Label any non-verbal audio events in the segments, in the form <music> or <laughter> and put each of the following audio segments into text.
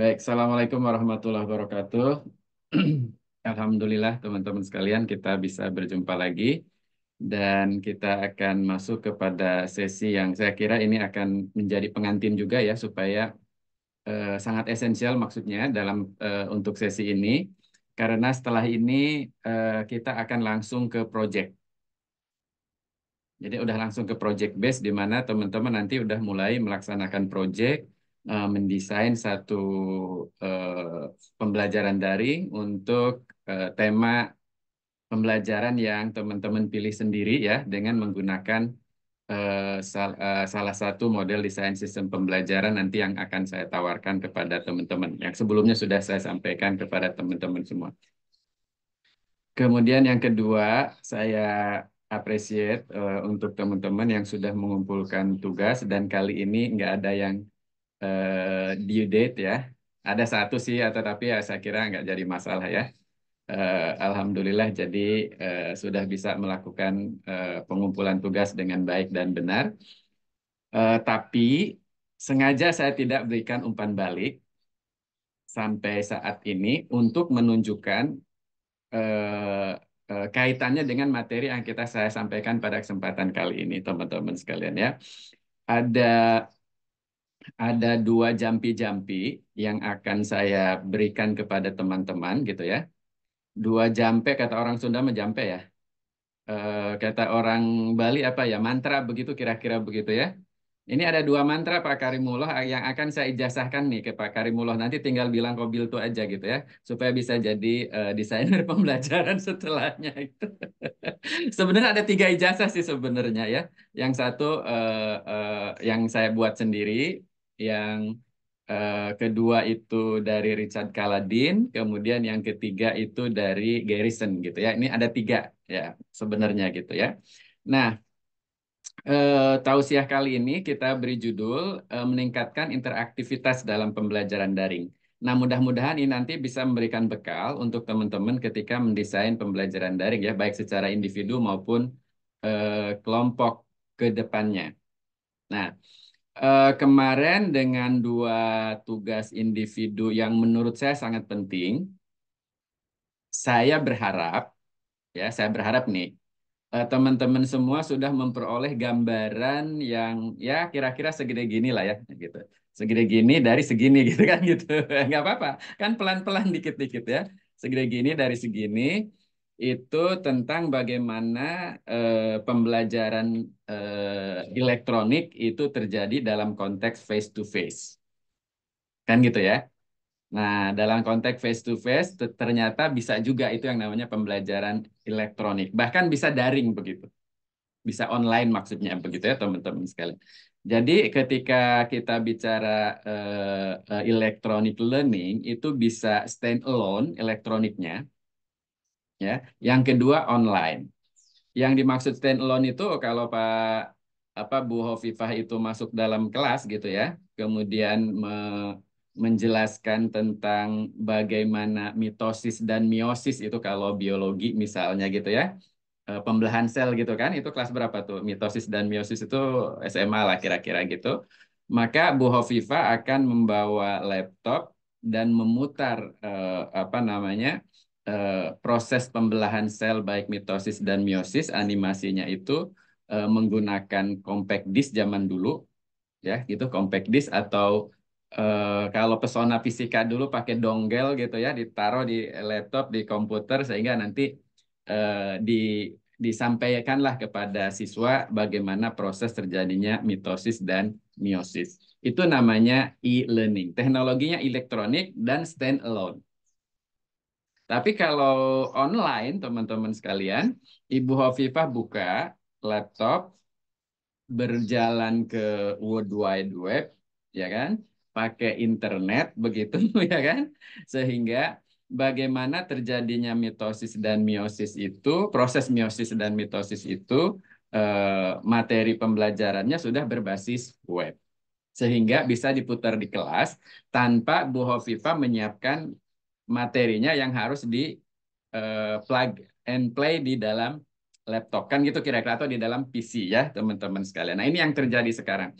Baik, Assalamualaikum warahmatullahi wabarakatuh. <clears throat> Alhamdulillah teman-teman sekalian kita bisa berjumpa lagi dan kita akan masuk kepada sesi yang saya kira ini akan menjadi pengantin juga ya supaya eh, sangat esensial maksudnya dalam eh, untuk sesi ini karena setelah ini eh, kita akan langsung ke project. Jadi udah langsung ke project base di mana teman-teman nanti udah mulai melaksanakan project Eh, mendesain satu uh, pembelajaran daring untuk uh, tema pembelajaran yang teman-teman pilih sendiri ya dengan menggunakan uh, sal uh, salah satu model desain sistem pembelajaran nanti yang akan saya tawarkan kepada teman-teman yang sebelumnya sudah saya sampaikan kepada teman-teman semua. Kemudian yang kedua, saya appreciate uh, untuk teman-teman yang sudah mengumpulkan tugas dan kali ini nggak ada yang Eh, due date ya. Ada satu sih, ya, tetapi ya saya kira nggak jadi masalah ya. Uh, Alhamdulillah jadi uh, sudah bisa melakukan uh, pengumpulan tugas dengan baik dan benar. Uh, tapi sengaja saya tidak berikan umpan balik sampai saat ini untuk menunjukkan uh, uh, kaitannya dengan materi yang kita saya sampaikan pada kesempatan kali ini, teman-teman sekalian ya. Ada ada dua jampi-jampi yang akan saya berikan kepada teman-teman gitu ya. Dua jampe kata orang Sunda menjampe ya. E, kata orang Bali apa ya mantra begitu kira-kira begitu ya. Ini ada dua mantra Pak Karimullah yang akan saya ijazahkan nih ke Pak Karimullah. Nanti tinggal bilang kobil itu aja gitu ya. Supaya bisa jadi uh, desainer <laughs> pembelajaran setelahnya itu. <laughs> sebenarnya ada tiga ijazah sih sebenarnya ya. Yang satu uh, uh, yang saya buat sendiri yang uh, kedua itu dari Richard Kaladin, kemudian yang ketiga itu dari Garrison gitu ya. Ini ada tiga ya sebenarnya gitu ya. Nah, uh, tausiah kali ini kita beri judul uh, meningkatkan interaktivitas dalam pembelajaran daring. Nah, mudah-mudahan ini nanti bisa memberikan bekal untuk teman-teman ketika mendesain pembelajaran daring ya, baik secara individu maupun uh, kelompok ke depannya. Nah, uh, kemarin dengan dua tugas individu yang menurut saya sangat penting, saya berharap, ya saya berharap nih, eh, teman-teman uh, semua sudah memperoleh gambaran yang ya kira-kira segede gini lah ya gitu segede gini dari segini <laughs> gitu kan gitu nggak apa-apa kan pelan-pelan dikit-dikit ya segede gini dari segini itu tentang bagaimana eh, pembelajaran eh, elektronik itu terjadi dalam konteks face to face. Kan gitu ya. Nah, dalam konteks face to face ternyata bisa juga itu yang namanya pembelajaran elektronik. Bahkan bisa daring begitu. Bisa online maksudnya begitu ya teman-teman sekalian. Jadi ketika kita bicara uh, electronic learning itu bisa stand alone elektroniknya ya. Yang kedua online. Yang dimaksud stand alone itu kalau Pak apa Bu Hovifah itu masuk dalam kelas gitu ya, kemudian me, menjelaskan tentang bagaimana mitosis dan meiosis itu kalau biologi misalnya gitu ya. E, pembelahan sel gitu kan, itu kelas berapa tuh? Mitosis dan meiosis itu SMA lah kira-kira gitu. Maka Bu Hovifa akan membawa laptop dan memutar eh, apa namanya Eh, proses pembelahan sel baik mitosis dan meiosis animasinya itu uh, menggunakan compact disc zaman dulu ya gitu compact disc atau uh, kalau pesona fisika dulu pakai dongle gitu ya ditaruh di laptop di komputer sehingga nanti uh, di disampaikanlah kepada siswa bagaimana proses terjadinya mitosis dan meiosis Itu namanya e-learning. Teknologinya elektronik dan stand alone. Tapi kalau online, teman-teman sekalian, Ibu Hovifah buka laptop, berjalan ke World Wide Web, ya kan? Pakai internet, <laughs> begitu, ya kan? Sehingga bagaimana terjadinya mitosis dan miosis itu, proses miosis dan mitosis itu, eh, materi pembelajarannya sudah berbasis web sehingga bisa diputar di kelas tanpa Bu Hovifa menyiapkan materinya yang harus di uh, plug and play di dalam laptop kan gitu kira-kira atau di dalam PC ya teman-teman sekalian. Nah ini yang terjadi sekarang.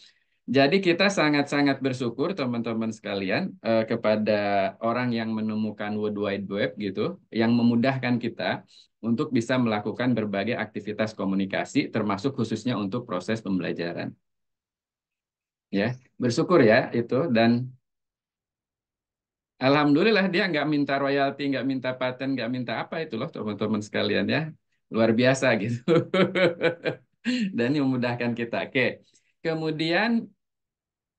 Jadi kita sangat-sangat bersyukur teman-teman sekalian eh, kepada orang yang menemukan World Wide Web gitu, yang memudahkan kita untuk bisa melakukan berbagai aktivitas komunikasi, termasuk khususnya untuk proses pembelajaran. Ya, bersyukur ya itu dan Alhamdulillah dia nggak minta royalti, nggak minta paten, nggak minta apa itu loh teman-teman sekalian ya. Luar biasa gitu. <laughs> Dan ini memudahkan kita. Oke. Kemudian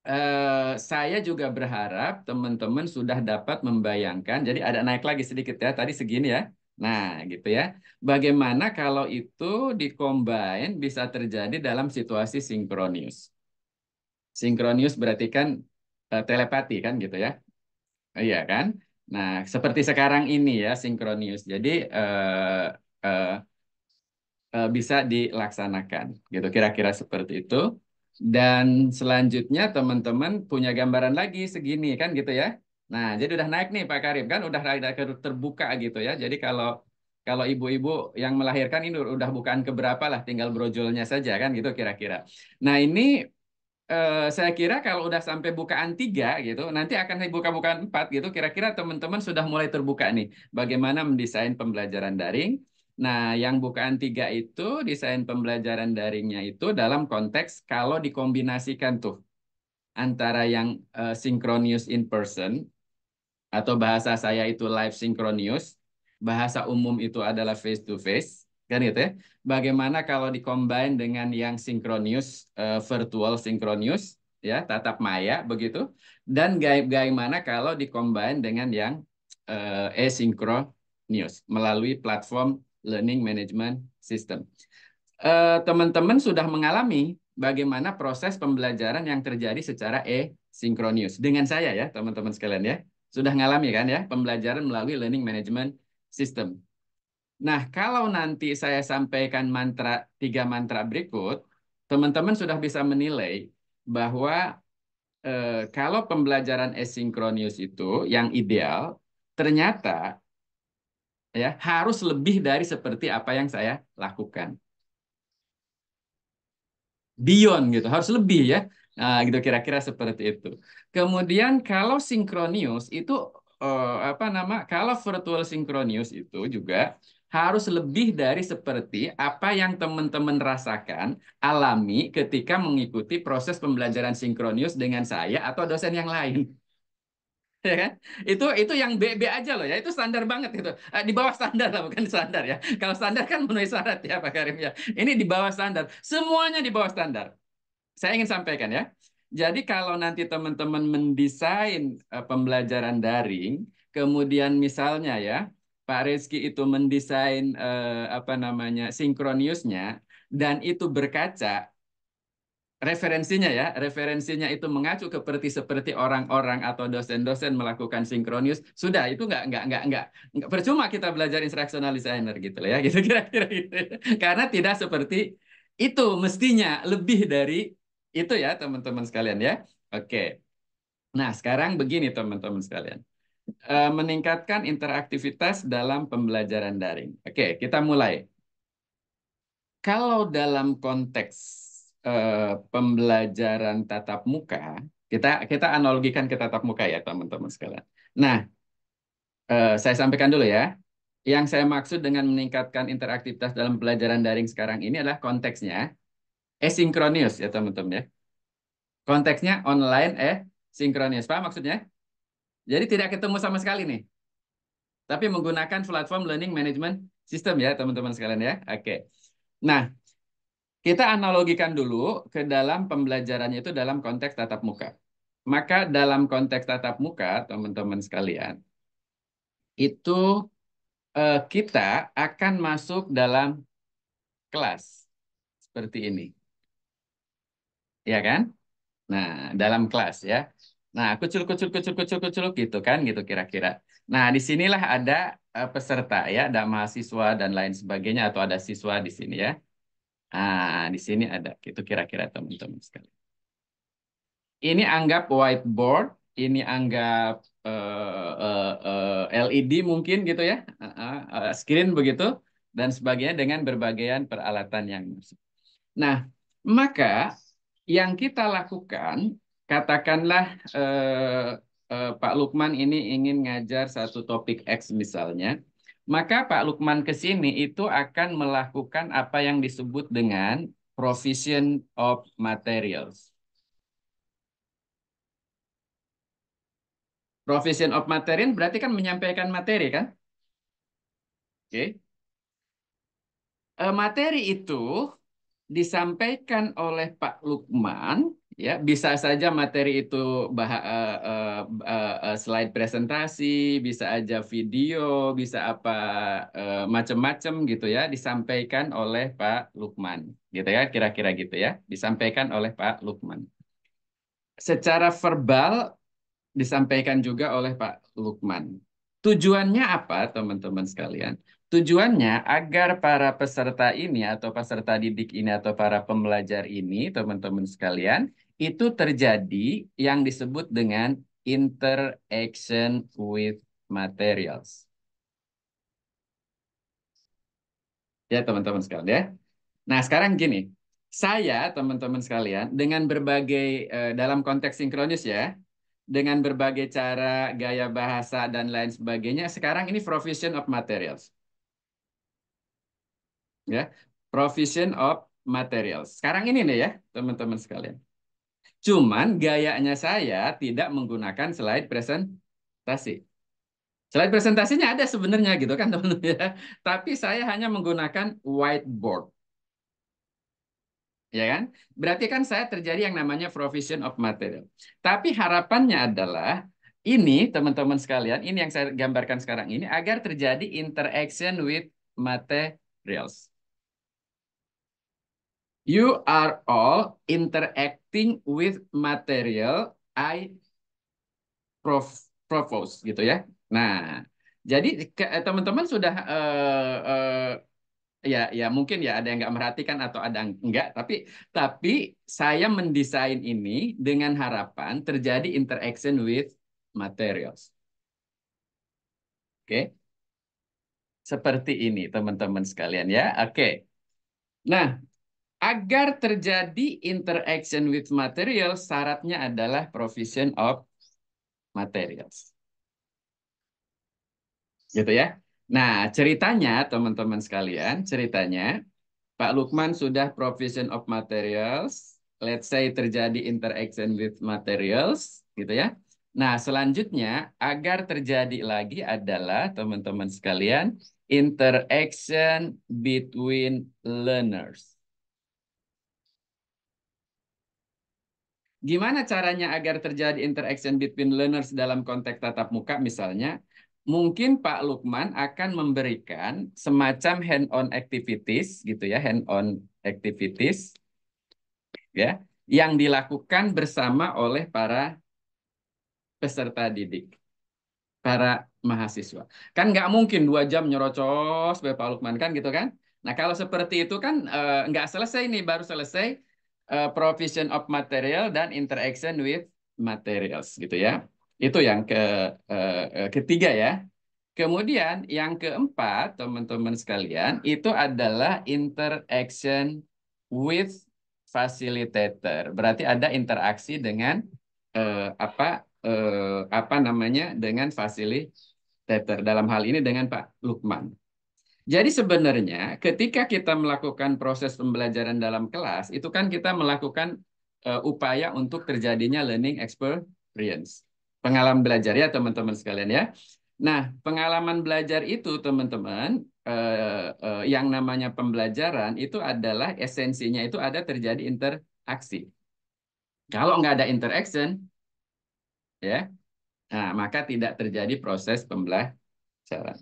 eh, saya juga berharap teman-teman sudah dapat membayangkan. Jadi ada naik lagi sedikit ya. Tadi segini ya. Nah, gitu ya. Bagaimana kalau itu dikombain bisa terjadi dalam situasi sinkronius? Sinkronius berarti kan eh, telepati kan gitu ya Iya kan? Nah, seperti sekarang ini ya sinkronius. Jadi uh, uh, uh, bisa dilaksanakan gitu. Kira-kira seperti itu. Dan selanjutnya teman-teman punya gambaran lagi segini kan gitu ya. Nah, jadi udah naik nih Pak Karim kan udah terbuka gitu ya. Jadi kalau kalau ibu-ibu yang melahirkan ini udah bukan keberapa lah tinggal brojolnya saja kan gitu kira-kira. Nah, ini Eh, saya kira kalau udah sampai bukaan tiga gitu, nanti akan buka bukaan empat gitu. Kira-kira teman-teman sudah mulai terbuka nih, bagaimana mendesain pembelajaran daring. Nah, yang bukaan tiga itu desain pembelajaran daringnya itu dalam konteks kalau dikombinasikan tuh antara yang uh, synchronous in person atau bahasa saya itu live synchronous, bahasa umum itu adalah face to face, kan gitu ya. Bagaimana kalau dikombin dengan yang sinkronius uh, eh, virtual sinkronius ya tatap maya begitu dan bagaimana kalau dikombin dengan yang uh, eh, asinkronius melalui platform learning management system. Eh, teman-teman uh, sudah mengalami bagaimana proses pembelajaran yang terjadi secara asynchronous dengan saya ya teman-teman sekalian ya. Sudah mengalami kan ya pembelajaran melalui learning management system. Nah, kalau nanti saya sampaikan mantra tiga mantra berikut, teman-teman sudah bisa menilai bahwa eh, kalau pembelajaran asinkronius itu yang ideal, ternyata ya harus lebih dari seperti apa yang saya lakukan. Beyond gitu, harus lebih ya. Nah, gitu kira-kira seperti itu. Kemudian kalau sinkronius itu eh, apa nama? Kalau virtual sinkronius itu juga harus lebih dari seperti apa yang teman-teman rasakan alami ketika mengikuti proses pembelajaran sinkronius dengan saya atau dosen yang lain. <laughs> Ya kan? Itu itu yang BB aja loh ya. Itu standar banget itu. Eh, di bawah standar lah bukan standar ya. Kalau standar kan memenuhi syarat ya Pak Karim ya. Ini di bawah standar. Semuanya di bawah standar. Saya ingin sampaikan ya. Jadi kalau nanti teman-teman mendesain eh, pembelajaran daring, kemudian misalnya ya, Pak Rizky itu mendesain eh, apa namanya sinkroniusnya dan itu berkaca referensinya ya referensinya itu mengacu ke seperti seperti orang-orang atau dosen-dosen melakukan sinkronius sudah itu nggak nggak nggak nggak percuma kita belajar instructional designer gitu ya <laughs> gitu kira-kira gitu ya. karena tidak seperti itu mestinya lebih dari itu ya teman-teman sekalian ya oke nah sekarang begini teman-teman sekalian Eh, meningkatkan interaktivitas dalam pembelajaran daring. Oke, kita mulai. Kalau dalam konteks uh, pembelajaran tatap muka, kita kita analogikan ke tatap muka ya teman-teman sekalian. Nah, uh, saya sampaikan dulu ya. Yang saya maksud dengan meningkatkan interaktivitas dalam pelajaran daring sekarang ini adalah konteksnya asinkronius ya teman-teman ya. Konteksnya online eh sinkronius. Paham maksudnya? Jadi tidak ketemu sama sekali nih. Tapi menggunakan platform learning management system ya teman-teman sekalian ya. Oke. Nah, kita analogikan dulu ke dalam pembelajarannya itu dalam konteks tatap muka. Maka dalam konteks tatap muka, teman-teman sekalian, itu eh, kita akan masuk dalam kelas seperti ini. Ya kan? Nah, dalam kelas ya. Nah, kucul, kucul, kucul, kucul, kucul, gitu kan, gitu kira-kira. Nah, disinilah ada eh, peserta ya, ada mahasiswa dan lain sebagainya, atau ada siswa di sini ya. Nah, di sini ada, gitu kira-kira teman-teman sekali Ini anggap whiteboard, ini anggap uh, eh, uh, eh, uh, LED mungkin gitu ya, uh, uh, screen begitu, dan sebagainya dengan berbagai peralatan yang masuk. Nah, maka yang kita lakukan katakanlah eh, eh, Pak Lukman ini ingin ngajar satu topik X misalnya, maka Pak Lukman ke sini itu akan melakukan apa yang disebut dengan provision of materials. Provision of material berarti kan menyampaikan materi kan? Oke. Okay. Eh, materi itu disampaikan oleh Pak Lukman Ya, bisa saja materi itu bah, uh, uh, uh, slide presentasi, bisa aja video, bisa apa uh, eh, macam-macam gitu ya, disampaikan oleh Pak Lukman, gitu ya, kira-kira gitu ya, disampaikan oleh Pak Lukman. Secara verbal disampaikan juga oleh Pak Lukman. Tujuannya apa, teman-teman sekalian? Tujuannya agar para peserta ini atau peserta didik ini atau para pembelajar ini, teman-teman sekalian, itu terjadi yang disebut dengan interaction with materials. Ya, teman-teman sekalian ya. Nah, sekarang gini. Saya, teman-teman sekalian, dengan berbagai, eh, dalam konteks sinkronis ya, dengan berbagai cara, gaya bahasa, dan lain sebagainya, sekarang ini provision of materials. Ya, provision of materials. Sekarang ini nih ya, teman-teman sekalian. Cuman gayanya saya tidak menggunakan slide presentasi. Slide presentasinya ada sebenarnya gitu kan <laughs> teman-teman ya. Tapi saya hanya menggunakan whiteboard. Ya kan? Berarti kan saya terjadi yang namanya provision of material. Tapi harapannya adalah ini teman-teman sekalian, ini yang saya gambarkan sekarang ini agar terjadi interaction with materials. You are all interacting with material I propose gitu ya. Nah, jadi eh, teman-teman sudah uh, uh, ya ya mungkin ya ada yang nggak merhatikan atau ada yang nggak tapi tapi saya mendesain ini dengan harapan terjadi interaction with materials. Oke. Okay. Seperti ini teman-teman sekalian ya. Oke. Okay. Nah, Agar terjadi interaction with material, syaratnya adalah provision of materials. Gitu ya. Nah, ceritanya teman-teman sekalian, ceritanya Pak Lukman sudah provision of materials. Let's say terjadi interaction with materials, gitu ya. Nah, selanjutnya agar terjadi lagi adalah teman-teman sekalian, interaction between learners. Gimana caranya agar terjadi interaction between learners dalam konteks tatap muka misalnya? Mungkin Pak Lukman akan memberikan semacam hand-on activities gitu ya, hand-on activities ya, yang dilakukan bersama oleh para peserta didik, para mahasiswa. Kan nggak mungkin dua jam nyerocos Bapak Lukman kan gitu kan? Nah kalau seperti itu kan eh, nggak selesai nih, baru selesai uh, provision of material dan interaction with materials gitu ya. Itu yang ke uh, ketiga ya. Kemudian yang keempat, teman-teman sekalian, itu adalah interaction with facilitator. Berarti ada interaksi dengan uh, apa uh, apa namanya dengan facilitator. Dalam hal ini dengan Pak Lukman. Jadi sebenarnya ketika kita melakukan proses pembelajaran dalam kelas, itu kan kita melakukan uh, upaya untuk terjadinya learning experience. Pengalaman belajar ya teman-teman sekalian ya. Nah, pengalaman belajar itu teman-teman uh, uh, yang namanya pembelajaran itu adalah esensinya itu ada terjadi interaksi. Kalau nggak ada interaction, ya, nah, maka tidak terjadi proses pembelajaran,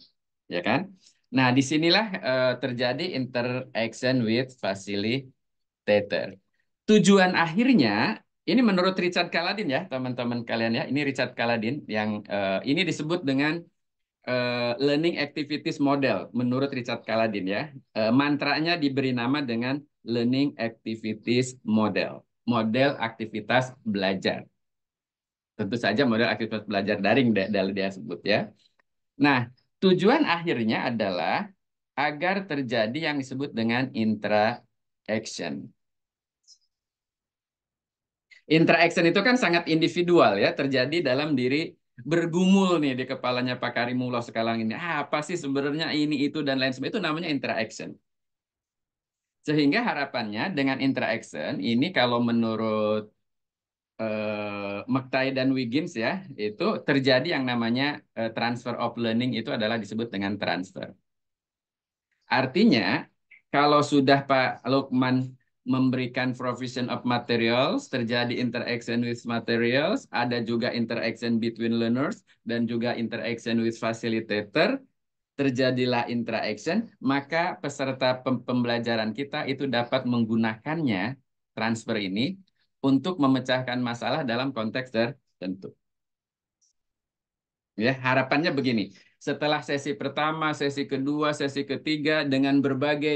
ya kan? Nah, disinilah uh, terjadi interaction with facilitator. Tujuan akhirnya, ini menurut Richard Kaladin ya, teman-teman kalian ya. Ini Richard Kaladin yang uh, ini disebut dengan uh, learning activities model menurut Richard Kaladin ya. Uh, mantranya diberi nama dengan learning activities model. Model aktivitas belajar. Tentu saja model aktivitas belajar daring dia sebut ya. Nah, Tujuan akhirnya adalah agar terjadi yang disebut dengan interaction. Interaction itu kan sangat individual ya, terjadi dalam diri bergumul nih di kepalanya Pak Karimullah sekarang ini. Ah, apa sih sebenarnya ini itu dan lain sebagainya itu namanya interaction. Sehingga harapannya dengan interaction ini kalau menurut eh, dan Wiggins ya, itu terjadi yang namanya eh, transfer of learning itu adalah disebut dengan transfer. Artinya, kalau sudah Pak Lukman memberikan provision of materials, terjadi interaction with materials, ada juga interaction between learners, dan juga interaction with facilitator, terjadilah interaction, maka peserta pembelajaran kita itu dapat menggunakannya transfer ini untuk memecahkan masalah dalam konteks tertentu. Ya, harapannya begini. Setelah sesi pertama, sesi kedua, sesi ketiga dengan berbagai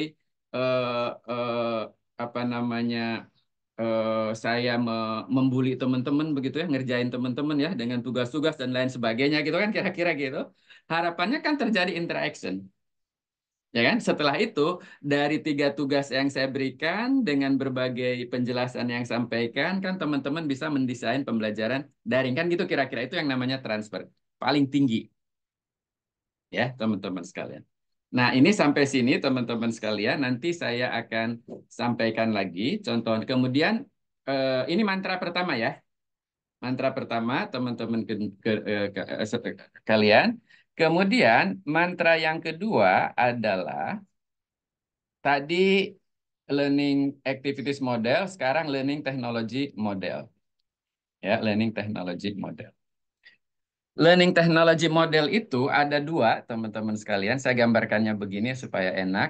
uh, uh, apa namanya uh, saya me membuli teman-teman begitu ya, ngerjain teman-teman ya dengan tugas-tugas dan lain sebagainya gitu kan kira-kira gitu. Harapannya kan terjadi interaction. Ya kan? Setelah itu, dari tiga tugas yang saya berikan dengan berbagai penjelasan yang sampaikan, kan teman-teman bisa mendesain pembelajaran daring. Kan gitu kira-kira itu yang namanya transfer. Paling tinggi. Ya, teman-teman sekalian. Nah, ini sampai sini teman-teman sekalian. Nanti saya akan sampaikan lagi contoh. Kemudian, eh, ini mantra pertama ya. Mantra pertama, teman-teman ke, eh, eh, eh, kalian Kemudian mantra yang kedua adalah tadi learning activities model, sekarang learning technology model. Ya, learning technology model. Learning technology model itu ada dua, teman-teman sekalian. Saya gambarkannya begini supaya enak.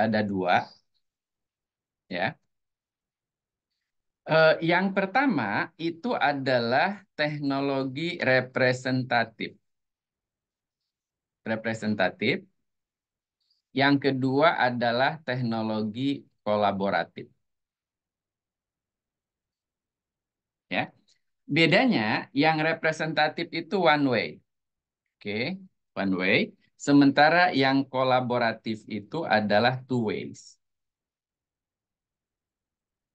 Ada dua. Ya. Eh, yang pertama itu adalah teknologi representatif representatif. Yang kedua adalah teknologi kolaboratif. Ya. Bedanya yang representatif itu one way. Oke, okay. one way. Sementara yang kolaboratif itu adalah two ways.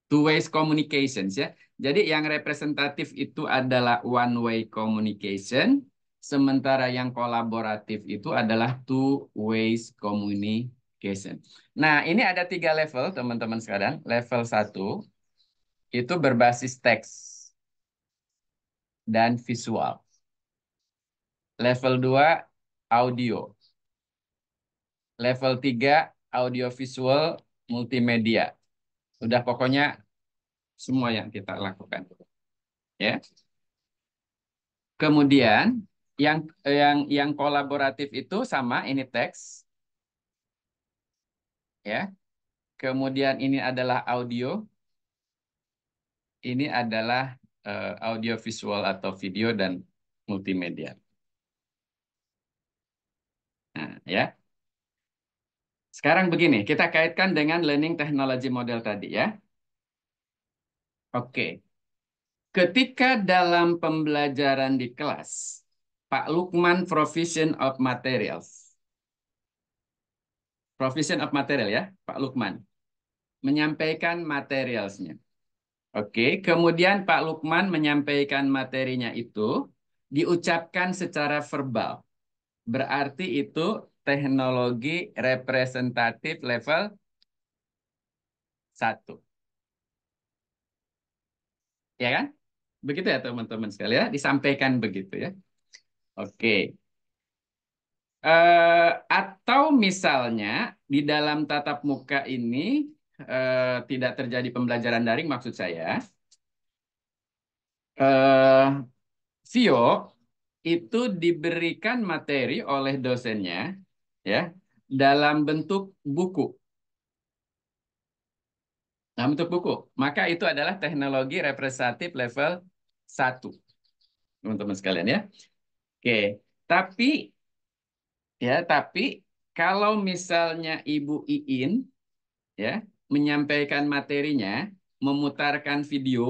Two ways communications ya. Jadi yang representatif itu adalah one way communication, Sementara yang kolaboratif itu adalah two ways communication. Nah, ini ada tiga level teman-teman sekarang. Level satu itu berbasis teks dan visual. Level dua audio. Level tiga audiovisual multimedia. Sudah pokoknya semua yang kita lakukan. Ya. Kemudian yang yang yang kolaboratif itu sama ini teks ya kemudian ini adalah audio ini adalah uh, audio visual atau video dan multimedia nah ya sekarang begini kita kaitkan dengan learning technology model tadi ya oke ketika dalam pembelajaran di kelas Pak Lukman Provision of Materials. Provision of Material ya, Pak Lukman. Menyampaikan materialsnya. Oke, kemudian Pak Lukman menyampaikan materinya itu diucapkan secara verbal. Berarti itu teknologi representatif level 1. Ya kan? Begitu ya teman-teman sekalian, ya? disampaikan begitu ya. Oke. Uh, atau misalnya di dalam tatap muka ini uh, tidak terjadi pembelajaran daring maksud saya. Uh, Vio itu diberikan materi oleh dosennya ya dalam bentuk buku. Dalam bentuk buku. Maka itu adalah teknologi representatif level 1. Teman-teman sekalian ya. Oke, tapi ya tapi kalau misalnya Ibu Iin ya menyampaikan materinya, memutarkan video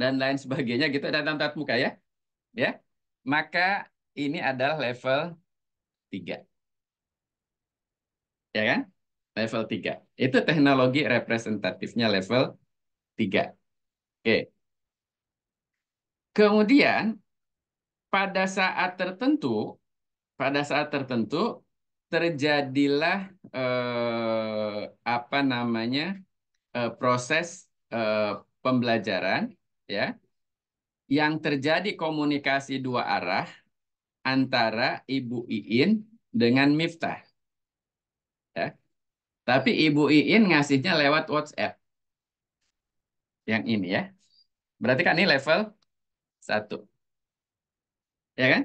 dan lain sebagainya gitu ada tatap muka ya. Ya. Maka ini adalah level 3. Ya kan? Level 3. Itu teknologi representatifnya level 3. Oke. Kemudian pada saat tertentu, pada saat tertentu terjadilah eh, apa namanya eh, proses eh, pembelajaran, ya, yang terjadi komunikasi dua arah antara Ibu Iin dengan Miftah. Ya. Tapi Ibu Iin ngasihnya lewat WhatsApp. Yang ini ya. Berarti kan ini level satu ya kan?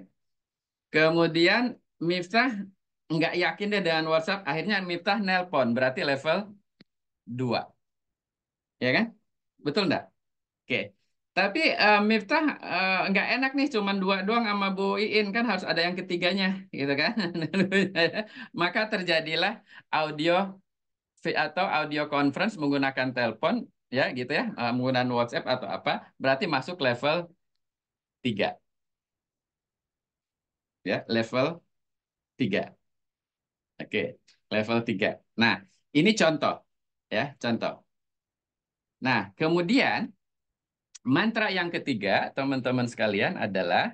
Kemudian Miftah nggak yakin deh dengan WhatsApp, akhirnya Miftah nelpon, berarti level 2. Ya kan? Betul nggak? Oke. Tapi uh, Miftah uh, nggak enak nih, cuman dua doang sama Bu Iin, kan harus ada yang ketiganya, gitu kan? <laughs> Maka terjadilah audio atau audio conference menggunakan telepon ya gitu ya eh, menggunakan WhatsApp atau apa berarti masuk level 3 ya level 3. Oke, level 3. Nah, ini contoh ya, contoh. Nah, kemudian mantra yang ketiga, teman-teman sekalian adalah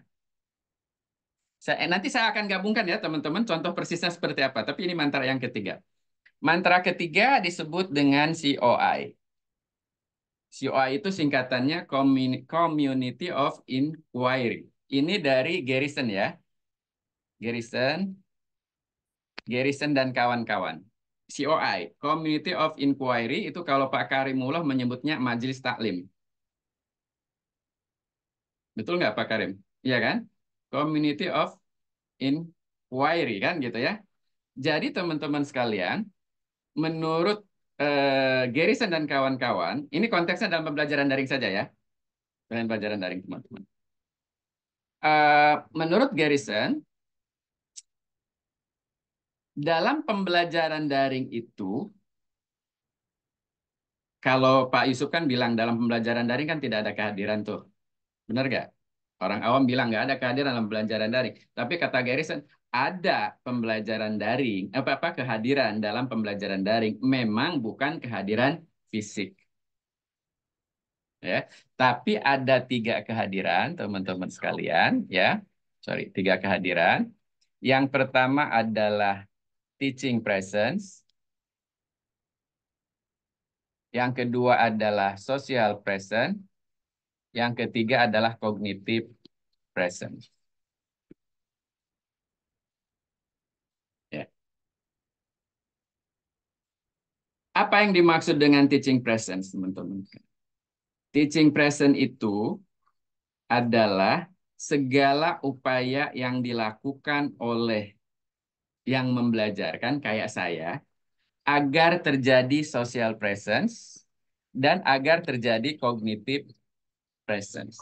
saya eh, nanti saya akan gabungkan ya, teman-teman, contoh persisnya seperti apa, tapi ini mantra yang ketiga. Mantra ketiga disebut dengan COI. COI itu singkatannya Community of Inquiry. Ini dari Garrison ya. Garrison, Garrison dan kawan-kawan. COI, Community of Inquiry, itu kalau Pak Karimullah menyebutnya Majelis Taklim. Betul nggak Pak Karim? Iya kan? Community of Inquiry kan gitu ya. Jadi teman-teman sekalian, menurut eh, Garrison dan kawan-kawan, ini konteksnya dalam pembelajaran daring saja ya. Pembelajaran daring teman-teman. Uh, menurut Garrison, dalam pembelajaran daring itu, kalau Pak Yusuf kan bilang dalam pembelajaran daring kan tidak ada kehadiran tuh. Benar nggak? Orang awam bilang nggak ada kehadiran dalam pembelajaran daring. Tapi kata Garrison, ada pembelajaran daring, apa-apa eh, kehadiran dalam pembelajaran daring. Memang bukan kehadiran fisik. Ya, tapi ada tiga kehadiran teman-teman sekalian, ya. Sorry, tiga kehadiran. Yang pertama adalah teaching presence. Yang kedua adalah social presence. Yang ketiga adalah cognitive presence. Ya. Apa yang dimaksud dengan teaching presence, teman-teman? Teaching presence itu adalah segala upaya yang dilakukan oleh yang membelajarkan kayak saya agar terjadi social presence dan agar terjadi cognitive presence.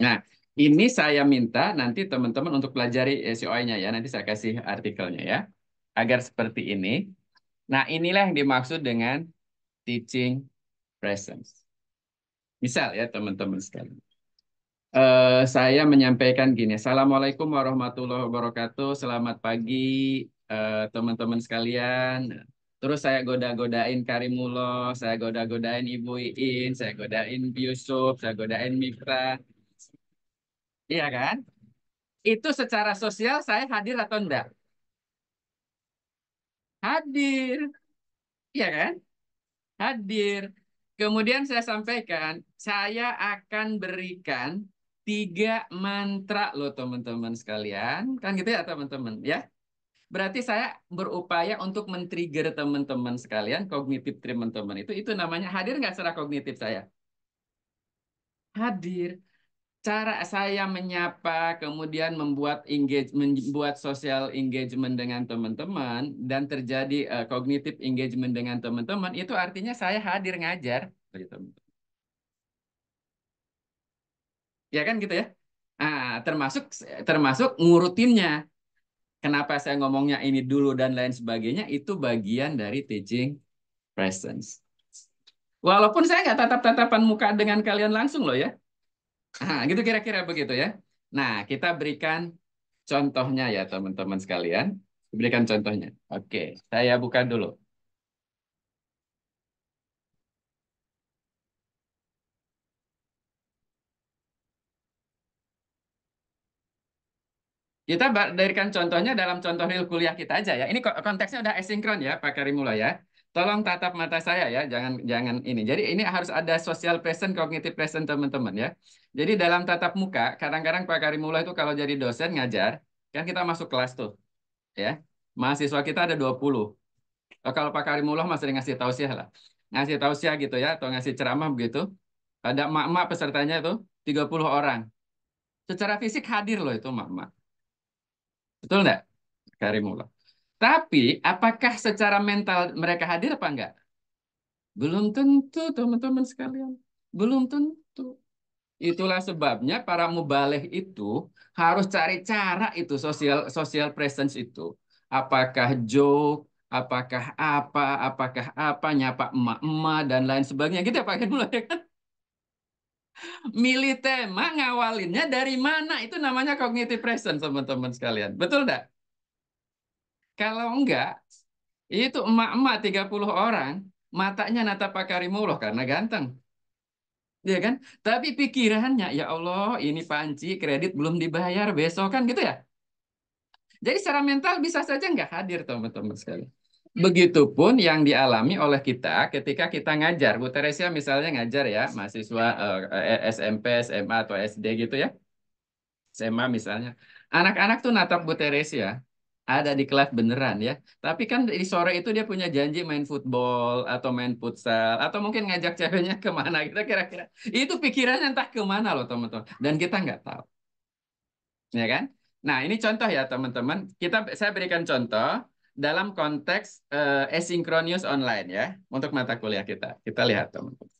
Nah, ini saya minta nanti teman-teman untuk pelajari SOI-nya e ya. Nanti saya kasih artikelnya ya. Agar seperti ini. Nah, inilah yang dimaksud dengan teaching presence. Misal ya teman-teman sekalian. Uh, saya menyampaikan gini, Assalamualaikum warahmatullahi wabarakatuh, selamat pagi eh, teman-teman uh, sekalian. Terus saya goda-godain Karimulo, saya goda-godain Ibu Iin, saya godain Yusuf, saya godain Mitra. Iya kan? Itu secara sosial saya hadir atau enggak? Hadir. Iya kan? Hadir. Kemudian saya sampaikan, saya akan berikan tiga mantra lo teman-teman sekalian. Kan gitu ya teman-teman ya. Berarti saya berupaya untuk men-trigger teman-teman sekalian, kognitif teman-teman itu, itu namanya hadir nggak secara kognitif saya? Hadir. Cara saya menyapa, kemudian membuat engage, membuat social engagement dengan teman-teman, dan terjadi uh, engagement dengan teman-teman, itu artinya saya hadir ngajar. teman-teman ya kan gitu ya ah termasuk termasuk ngurutinnya kenapa saya ngomongnya ini dulu dan lain sebagainya itu bagian dari teaching presence walaupun saya nggak tatap tatapan muka dengan kalian langsung loh ya ah gitu kira-kira begitu ya nah kita berikan contohnya ya teman-teman sekalian berikan contohnya oke saya buka dulu Ya, kita berikan contohnya dalam contoh real kuliah kita aja ya. Ini konteksnya udah asinkron ya Pak Karimula ya. Tolong tatap mata saya ya, jangan jangan ini. Jadi ini harus ada social present, cognitive present teman-teman ya. Jadi dalam tatap muka, kadang-kadang Pak Karimula itu kalau jadi dosen ngajar, kan kita masuk kelas tuh. Ya. Mahasiswa kita ada 20. Kalau Pak Karimullah masih ngasih tausiah lah. Ngasih tausiah gitu ya, atau ngasih ceramah begitu. Ada emak-emak pesertanya itu 30 orang. Secara fisik hadir loh itu emak-emak. Betul nggak? Karimullah. Tapi apakah secara mental mereka hadir apa enggak? Belum tentu teman-teman sekalian. Belum tentu. Itulah sebabnya para mubaligh itu harus cari cara itu sosial social presence itu. Apakah joke, apakah apa, apakah apa, nyapa emak-emak dan lain sebagainya. Kita gitu ya, pakai dulu ya kan milih tema ngawalinnya dari mana? Itu namanya cognitive present teman-teman sekalian. Betul enggak? Kalau enggak, itu emak-emak 30 orang, matanya pakai pakarimullah karena ganteng. Ya kan? Tapi pikirannya, ya Allah, ini panci kredit belum dibayar besok kan gitu ya. Jadi secara mental bisa saja nggak hadir teman-teman sekalian. Begitupun yang dialami oleh kita ketika kita ngajar. Bu Teresia misalnya ngajar ya, mahasiswa uh, eh, eh, SMP, SMA, atau SD gitu ya. SMA misalnya. Anak-anak tuh natap Bu Teresia, ada di kelas beneran ya. Tapi kan di sore itu dia punya janji main football, atau main futsal, atau mungkin ngajak ceweknya <laughs> kemana. Kita gitu kira-kira, itu pikirannya entah kemana loh teman-teman. Dan kita nggak tahu. Ya kan? Nah ini contoh ya teman-teman. Kita Saya berikan contoh dalam konteks uh, eh, asynchronous online ya untuk mata kuliah kita. Kita lihat teman-teman.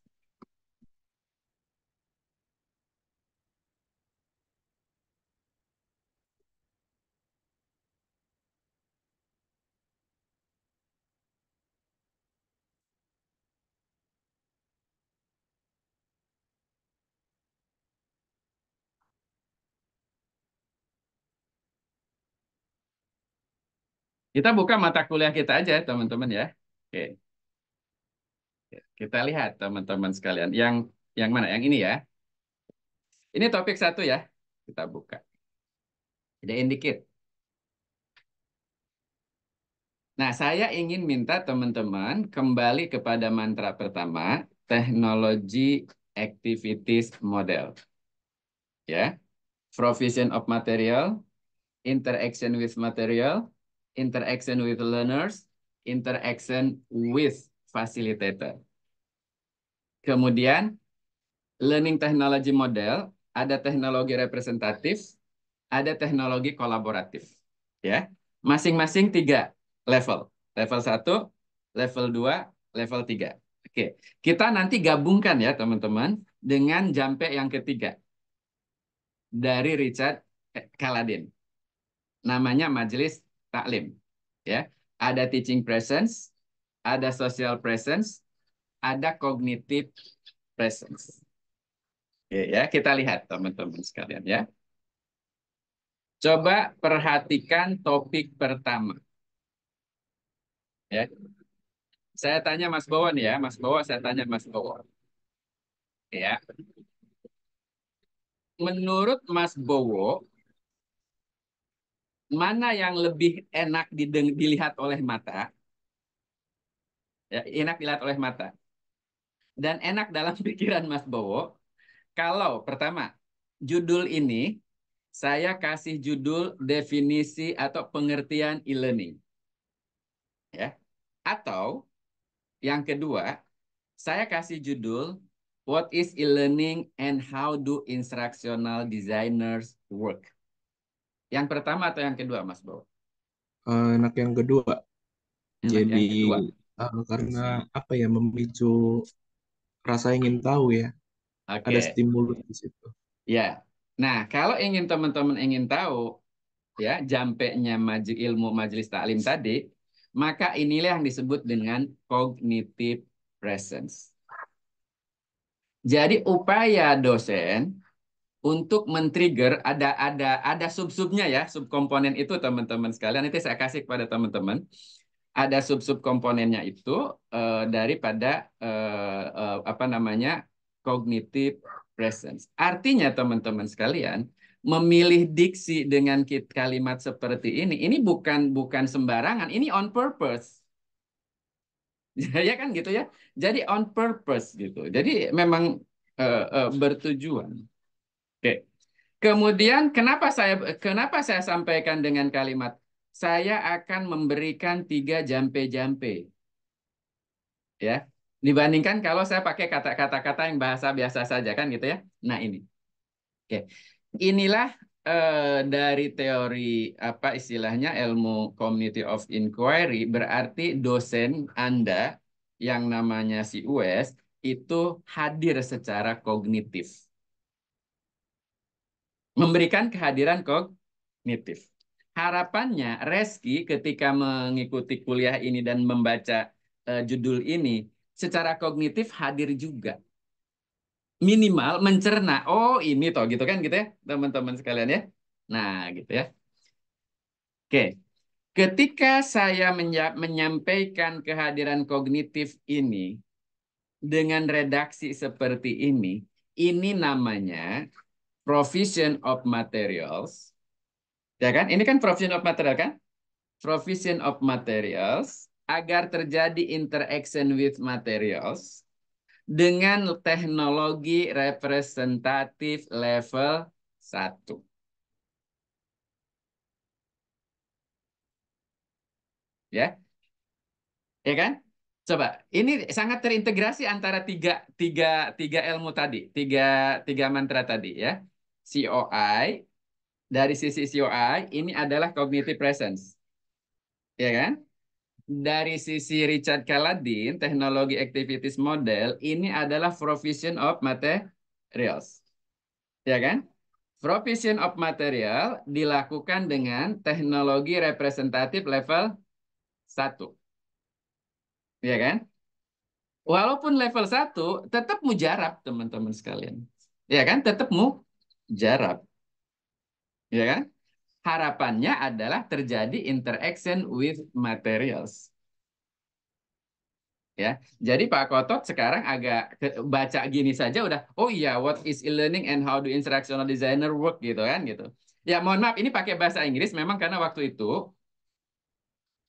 Kita buka mata kuliah kita aja, teman-teman ya. Oke. Kita lihat teman-teman sekalian. Yang yang mana? Yang ini ya. Ini topik satu ya. Kita buka. ada indikit. Nah, saya ingin minta teman-teman kembali kepada mantra pertama, teknologi activities model. Ya. Provision of material, interaction with material, interaction with learners, interaction with facilitator. Kemudian, learning technology model, ada teknologi representatif, ada teknologi kolaboratif. ya Masing-masing tiga level. Level 1, level 2, level 3. Oke, kita nanti gabungkan ya teman-teman dengan jampe yang ketiga dari Richard Kaladin. Namanya Majelis taklim. Ya, ada teaching presence, ada social presence, ada cognitive presence. Oke, ya, kita lihat teman-teman sekalian ya. Coba perhatikan topik pertama. Ya. Saya tanya Mas nih ya, Mas Bowo, saya tanya Mas Bowo. Ya. Menurut Mas Bowo, mana yang lebih enak dilihat oleh mata? Ya, enak dilihat oleh mata. Dan enak dalam <laughs> pikiran Mas Bowo. Kalau pertama, judul ini saya kasih judul definisi atau pengertian e-learning. Ya. Atau yang kedua, saya kasih judul What is e-learning and how do instructional designers work? Yang pertama atau yang kedua, Mas Bowo? Eh, anak yang kedua. Anak Jadi yang kedua. Uh, karena apa ya memicu rasa ingin tahu ya. Okay. Ada stimulus di situ. Ya. Nah, kalau ingin teman-teman ingin tahu ya jampenya maju ilmu majelis taklim tadi, maka inilah yang disebut dengan cognitive presence. Jadi upaya dosen untuk men-trigger ada ada ada sub-subnya ya, sub komponen itu teman-teman sekalian. itu saya kasih kepada teman-teman. Ada sub-sub komponennya itu uh, daripada uh, uh, apa namanya? cognitive presence. Artinya teman-teman sekalian, memilih diksi dengan kalimat seperti ini, ini bukan bukan sembarangan, ini on purpose. <laughs> ya kan gitu ya. Jadi on purpose gitu. Jadi memang uh, uh, bertujuan. Oke. Kemudian kenapa saya kenapa saya sampaikan dengan kalimat saya akan memberikan tiga jampe-jampe. Ya. Dibandingkan kalau saya pakai kata-kata kata yang bahasa biasa saja kan gitu ya. Nah, ini. Oke. Inilah eh, dari teori apa istilahnya ilmu community of inquiry berarti dosen Anda yang namanya si US itu hadir secara kognitif memberikan kehadiran kognitif. Harapannya Reski ketika mengikuti kuliah ini dan membaca uh, judul ini secara kognitif hadir juga. Minimal mencerna, oh ini toh gitu kan gitu ya teman-teman sekalian ya. Nah gitu ya. Oke, ketika saya menyampaikan kehadiran kognitif ini dengan redaksi seperti ini, ini namanya provision of materials. Ya kan? Ini kan provision of material kan? Provision of materials agar terjadi interaction with materials dengan teknologi representatif level 1. Ya. Ya kan? Coba, ini sangat terintegrasi antara tiga, tiga, tiga ilmu tadi, tiga, tiga mantra tadi ya. COI, dari sisi COI, ini adalah cognitive presence. Ya kan? Dari sisi Richard Kaladin, teknologi activities model, ini adalah provision of materials. Ya kan? Provision of material dilakukan dengan teknologi representatif level 1. Ya kan? Walaupun level 1, tetap mujarab teman-teman sekalian. Ya kan? Tetap mu jarak. Ya kan? Harapannya adalah terjadi interaction with materials. Ya, jadi Pak Kotot sekarang agak baca gini saja udah, oh iya, what is e-learning and how do instructional designer work gitu kan gitu. Ya mohon maaf, ini pakai bahasa Inggris memang karena waktu itu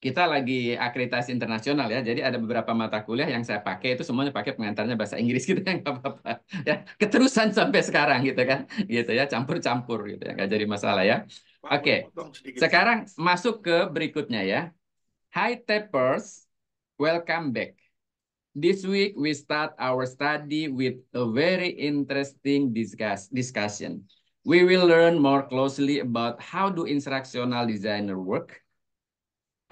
kita lagi akreditasi internasional ya. Jadi ada beberapa mata kuliah yang saya pakai itu semuanya pakai pengantarnya bahasa Inggris <laughs> gitu ya nggak apa-apa. Ya, keterusan sampai sekarang gitu kan. Gitu ya, campur-campur gitu ya. nggak jadi masalah ya. Oke. Okay. Sekarang masuk ke berikutnya ya. Hi Tappers, welcome back. This week we start our study with a very interesting discuss discussion. We will learn more closely about how do instructional designer work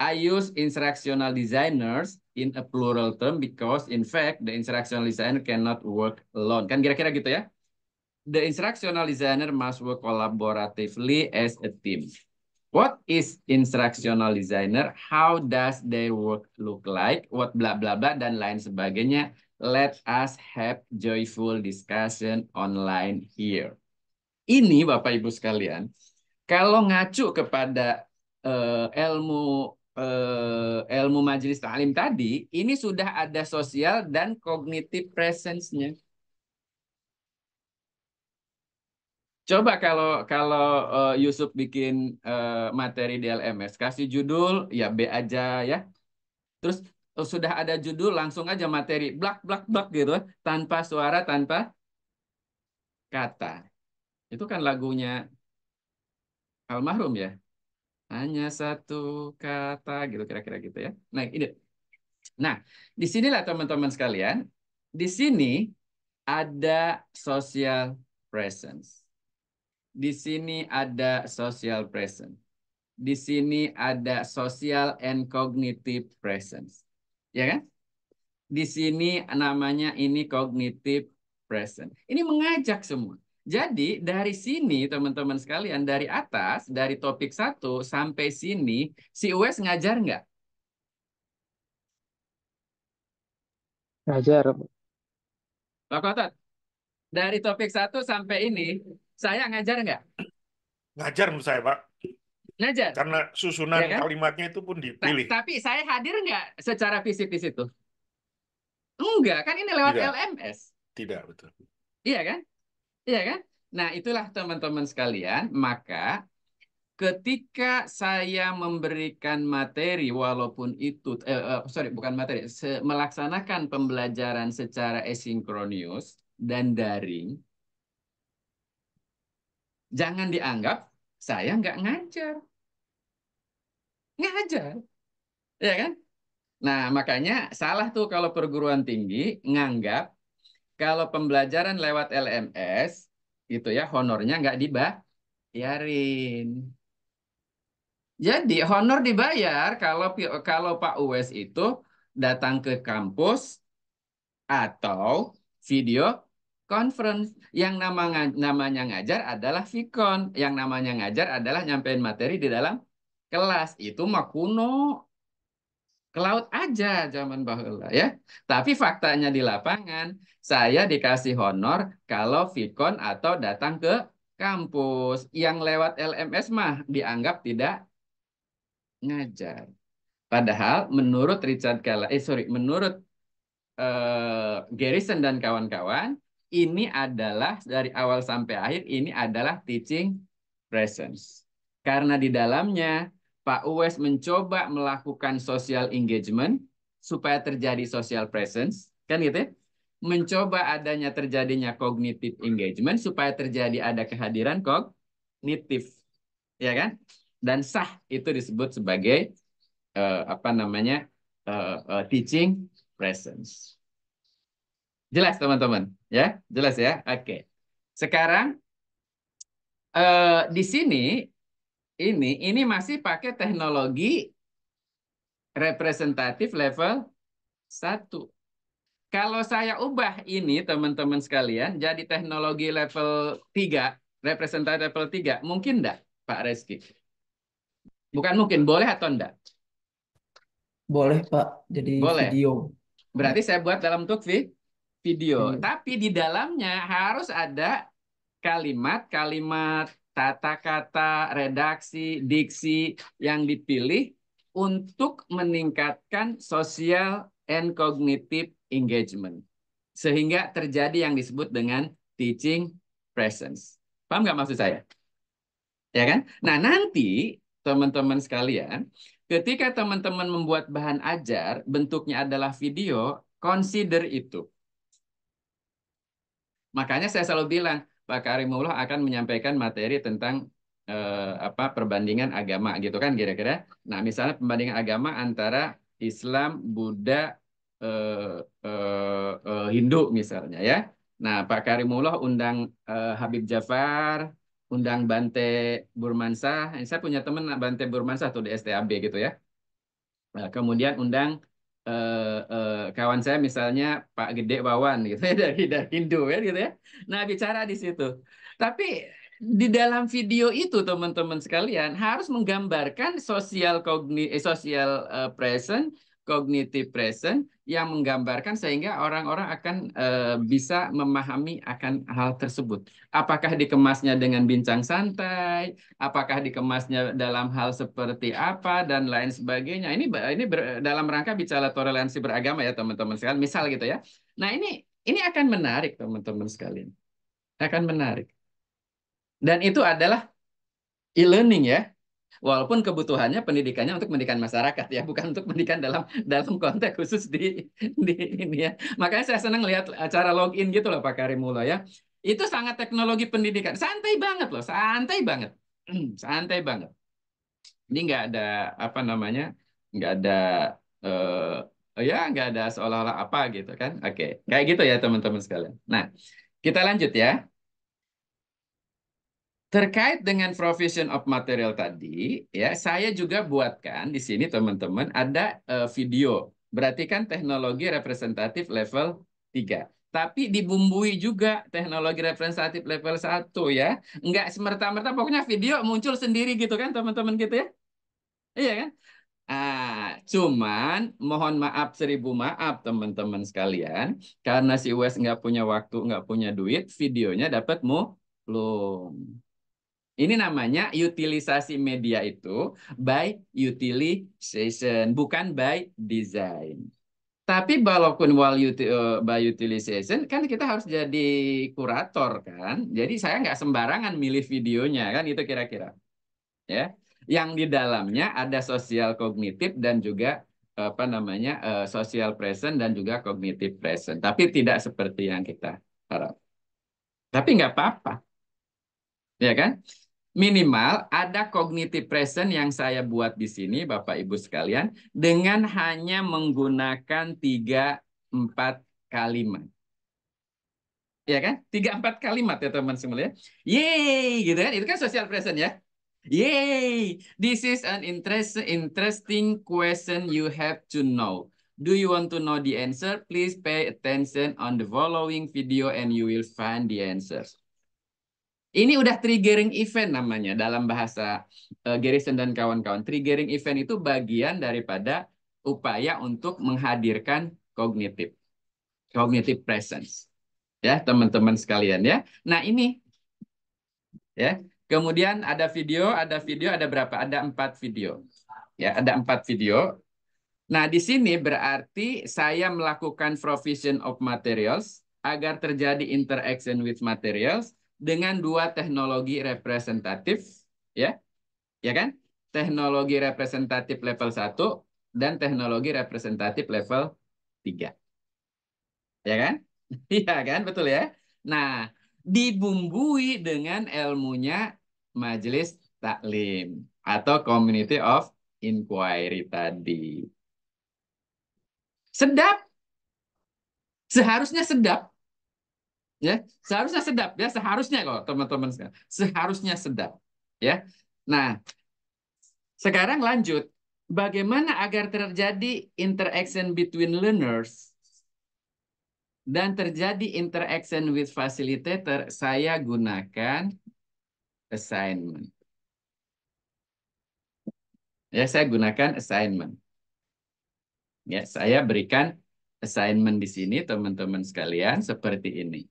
I use instructional designers in a plural term because in fact the instructional designer cannot work alone. Kan kira-kira gitu ya. The instructional designer must work collaboratively as a team. What is instructional designer? How does their work look like? What bla bla bla dan lain sebagainya. Let us have joyful discussion online here. Ini Bapak Ibu sekalian, kalau ngacu kepada uh, ilmu eh, ilmu majelis ta'lim tadi, ini sudah ada sosial dan kognitif presence-nya. Coba kalau kalau uh, Yusuf bikin uh, materi di LMS, kasih judul ya B aja ya. Terus uh, sudah ada judul langsung aja materi blak blak blak gitu tanpa suara tanpa kata. Itu kan lagunya almarhum ya hanya satu kata gitu kira-kira gitu ya. Nah, ini. Nah, di sinilah teman-teman sekalian, di sini ada social presence. Di sini ada social presence. Di sini ada social and cognitive presence. Ya kan? Di sini namanya ini cognitive presence. Ini mengajak semua. Jadi dari sini teman-teman sekalian, dari atas, dari topik satu sampai sini, si US ngajar nggak? Ngajar. Pak Kotot, dari topik satu sampai ini, saya ngajar nggak? Ngajar menurut saya, Pak. Ngajar? Karena susunan ya kan? kalimatnya itu pun dipilih. Ta tapi saya hadir nggak secara fisik di situ? Enggak, kan ini lewat Tidak. LMS. Tidak, betul. Iya kan? Iya kan? Nah, itulah teman-teman sekalian. Maka ketika saya memberikan materi walaupun itu eh, eh sorry bukan materi melaksanakan pembelajaran secara asinkronius dan daring jangan dianggap saya nggak ngajar ngajar ya kan nah makanya salah tuh kalau perguruan tinggi nganggap kalau pembelajaran lewat LMS, itu ya honornya nggak dibayarin. Jadi honor dibayar kalau kalau Pak US itu datang ke kampus atau video conference yang nama namanya ngajar adalah Vicon. yang namanya ngajar adalah nyampein materi di dalam kelas. Itu Makuno ke laut aja zaman bahula ya. Tapi faktanya di lapangan, saya dikasih honor kalau vikon atau datang ke kampus. Yang lewat LMS mah dianggap tidak ngajar. Padahal menurut Richard Kala, eh sorry, menurut eh, Garrison dan kawan-kawan, ini adalah dari awal sampai akhir ini adalah teaching presence. Karena di dalamnya Pak Uwes mencoba melakukan social engagement supaya terjadi social presence, kan gitu ya? Mencoba adanya terjadinya cognitive engagement supaya terjadi ada kehadiran kognitif, ya kan? Dan sah itu disebut sebagai uh, apa namanya uh, uh, teaching presence. Jelas teman-teman, ya jelas ya. Oke. Okay. Sekarang uh, di sini ini ini masih pakai teknologi representatif level 1. Kalau saya ubah ini teman-teman sekalian jadi teknologi level 3, representatif level 3, mungkin enggak Pak Reski? Bukan mungkin, boleh atau enggak? Boleh Pak, jadi boleh. video. Berarti saya buat dalam untuk video. Hmm. Tapi di dalamnya harus ada kalimat-kalimat tata kata, redaksi, diksi yang dipilih untuk meningkatkan social and cognitive engagement. Sehingga terjadi yang disebut dengan teaching presence. Paham nggak maksud saya? Ya kan? Nah nanti teman-teman sekalian, ketika teman-teman membuat bahan ajar, bentuknya adalah video, consider itu. Makanya saya selalu bilang, Pak Karimullah akan menyampaikan materi tentang eh, apa perbandingan agama gitu kan kira-kira. Nah, misalnya perbandingan agama antara Islam, Buddha, eh, eh, eh, Hindu misalnya ya. Nah, Pak Karimullah undang eh, Habib Jafar, undang Bante Burmansah. Saya punya teman Bante Burmansah tuh di STAB gitu ya. Nah, kemudian undang eh, eh, kawan saya misalnya Pak Gede Bawan gitu ya <laughs> dari dari Hindu ya gitu ya. Nah bicara di situ. Tapi di dalam video itu teman-teman sekalian harus menggambarkan sosial kogni eh, sosial uh, present, cognitive present yang menggambarkan sehingga orang-orang akan e, bisa memahami akan hal tersebut. Apakah dikemasnya dengan bincang santai, apakah dikemasnya dalam hal seperti apa dan lain sebagainya. Ini ini ber, dalam rangka bicara toleransi beragama ya teman-teman sekalian. Misal gitu ya. Nah ini ini akan menarik teman-teman sekalian. Akan menarik. Dan itu adalah e-learning ya walaupun kebutuhannya pendidikannya untuk pendidikan masyarakat ya bukan untuk pendidikan dalam dalam konteks khusus di di ini ya makanya saya senang lihat acara login gitu loh Pak Karimulo ya itu sangat teknologi pendidikan santai banget loh santai banget <clears throat> santai banget ini nggak ada apa namanya nggak ada uh, ya nggak ada seolah-olah apa gitu kan oke kayak gitu ya teman-teman sekalian nah kita lanjut ya Terkait dengan provision of material tadi, ya saya juga buatkan di sini teman-teman ada uh, video. Berarti kan teknologi representatif level 3. Tapi dibumbui juga teknologi representatif level 1 ya. Enggak semerta-merta, pokoknya video muncul sendiri gitu kan teman-teman gitu ya. Iya kan? Ah, cuman mohon maaf seribu maaf teman-teman sekalian. Karena si Wes enggak punya waktu, enggak punya duit, videonya dapat belum ini namanya utilisasi media itu by utilization, bukan by design. Tapi walaupun eh, by utilization, kan kita harus jadi kurator kan. Jadi saya nggak sembarangan milih videonya kan itu kira-kira. Ya, yang di dalamnya ada sosial kognitif dan juga apa namanya eh, sosial present dan juga kognitif present. Tapi tidak seperti yang kita harap. Tapi nggak apa-apa, ya kan? Minimal ada kognitif present yang saya buat di sini Bapak Ibu sekalian dengan hanya menggunakan 3 4 kalimat. Ya kan? 3 4 kalimat ya teman teman semuanya. Yeay gitu kan? Itu kan social present ya. Yeay, This is an interest, interesting question you have to know. Do you want to know the answer? Please pay attention on the following video and you will find the answers. Ini udah triggering event namanya dalam bahasa uh, eh, Garrison dan kawan-kawan. Triggering event itu bagian daripada upaya untuk menghadirkan kognitif. kognitif presence. Ya, teman-teman sekalian ya. Nah, ini ya. Kemudian ada video, ada video, ada berapa? Ada empat video. Ya, ada empat video. Nah, di sini berarti saya melakukan provision of materials agar terjadi interaction with materials dengan dua teknologi representatif ya. Ya kan? Teknologi representatif level 1 dan teknologi representatif level 3. Ya kan? <laughs> Iya kan? Betul ya? Nah, dibumbui dengan ilmunya majelis taklim atau community of inquiry tadi. Sedap. Seharusnya sedap ya seharusnya sedap ya seharusnya kalau teman-teman seharusnya sedap ya nah sekarang lanjut bagaimana agar terjadi interaction between learners dan terjadi interaction with facilitator saya gunakan assignment ya saya gunakan assignment ya saya berikan assignment di sini teman-teman sekalian seperti ini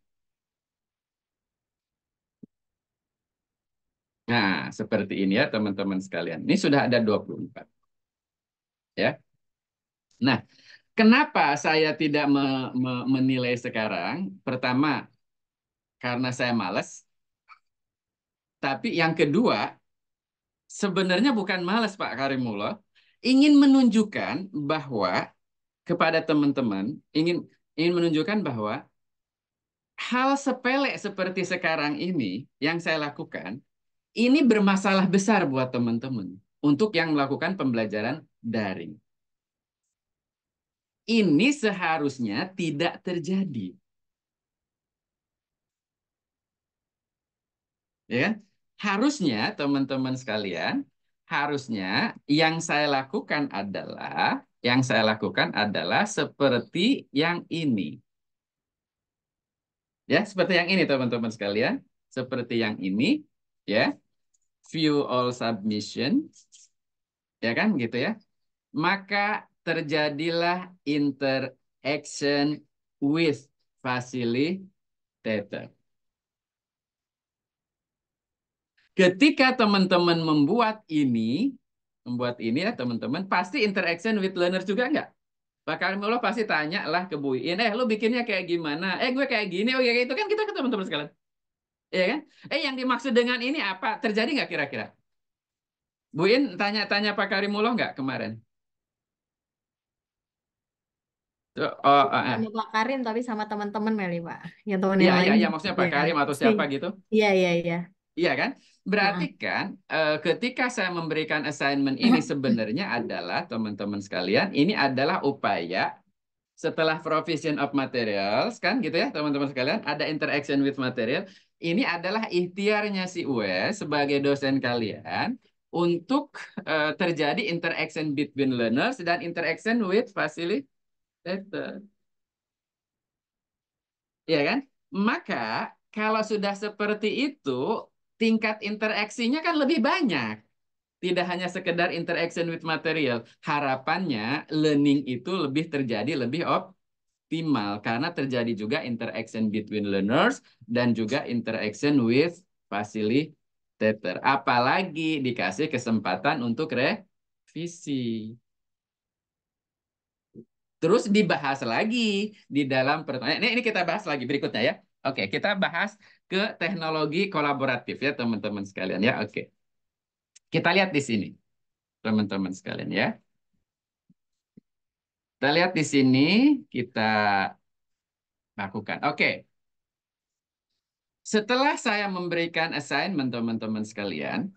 Nah, seperti ini ya teman-teman sekalian. Ini sudah ada 24. Ya. Nah, kenapa saya tidak me me menilai sekarang? Pertama, karena saya malas. Tapi yang kedua, sebenarnya bukan malas Pak Karimullah. Ingin menunjukkan bahwa kepada teman-teman, ingin ingin menunjukkan bahwa hal sepele seperti sekarang ini yang saya lakukan ini bermasalah besar buat teman-teman untuk yang melakukan pembelajaran daring. Ini seharusnya tidak terjadi. Ya, kan? harusnya teman-teman sekalian, harusnya yang saya lakukan adalah yang saya lakukan adalah seperti yang ini. Ya, seperti yang ini teman-teman sekalian, seperti yang ini ya view all submission ya kan gitu ya maka terjadilah interaction with facilitator ketika teman-teman membuat ini membuat ini ya teman-teman pasti interaction with learner juga enggak Bahkan lo pasti tanya lah ke Bu In, eh lo bikinnya kayak gimana? Eh gue kayak gini, oh ya itu kan kita ke teman-teman sekalian ya kan? Eh yang dimaksud dengan ini apa? Terjadi nggak kira-kira? Bu In tanya-tanya Pak Karimullah nggak kemarin? Oh, oh, eh. Pak Karim tapi sama teman-teman Meli Pak, yang teman yang ya, iya, iya, lain. Iya, ya, maksudnya Pak ya. Karim atau iya. siapa gitu? Iya, iya, iya. Iya kan? Berarti nah. kan uh, ketika saya memberikan assignment ini sebenarnya adalah teman-teman sekalian, ini adalah upaya setelah provision of materials kan gitu ya teman-teman sekalian, ada interaction with material ini adalah ikhtiarnya si US sebagai dosen kalian untuk uh, terjadi interaction between learners dan interaction with facilitator. Ya kan? Maka kalau sudah seperti itu, tingkat interaksinya kan lebih banyak. Tidak hanya sekedar interaction with material. Harapannya learning itu lebih terjadi lebih optimal optimal karena terjadi juga interaction between learners dan juga interaction with facilitator. Apalagi dikasih kesempatan untuk revisi. Terus dibahas lagi di dalam pertanyaan Ini, ini kita bahas lagi berikutnya ya. Oke, kita bahas ke teknologi kolaboratif ya teman-teman sekalian ya. Oke. Kita lihat di sini teman-teman sekalian ya. Kita lihat di sini, kita lakukan. Oke. Okay. Setelah saya memberikan assignment teman-teman sekalian,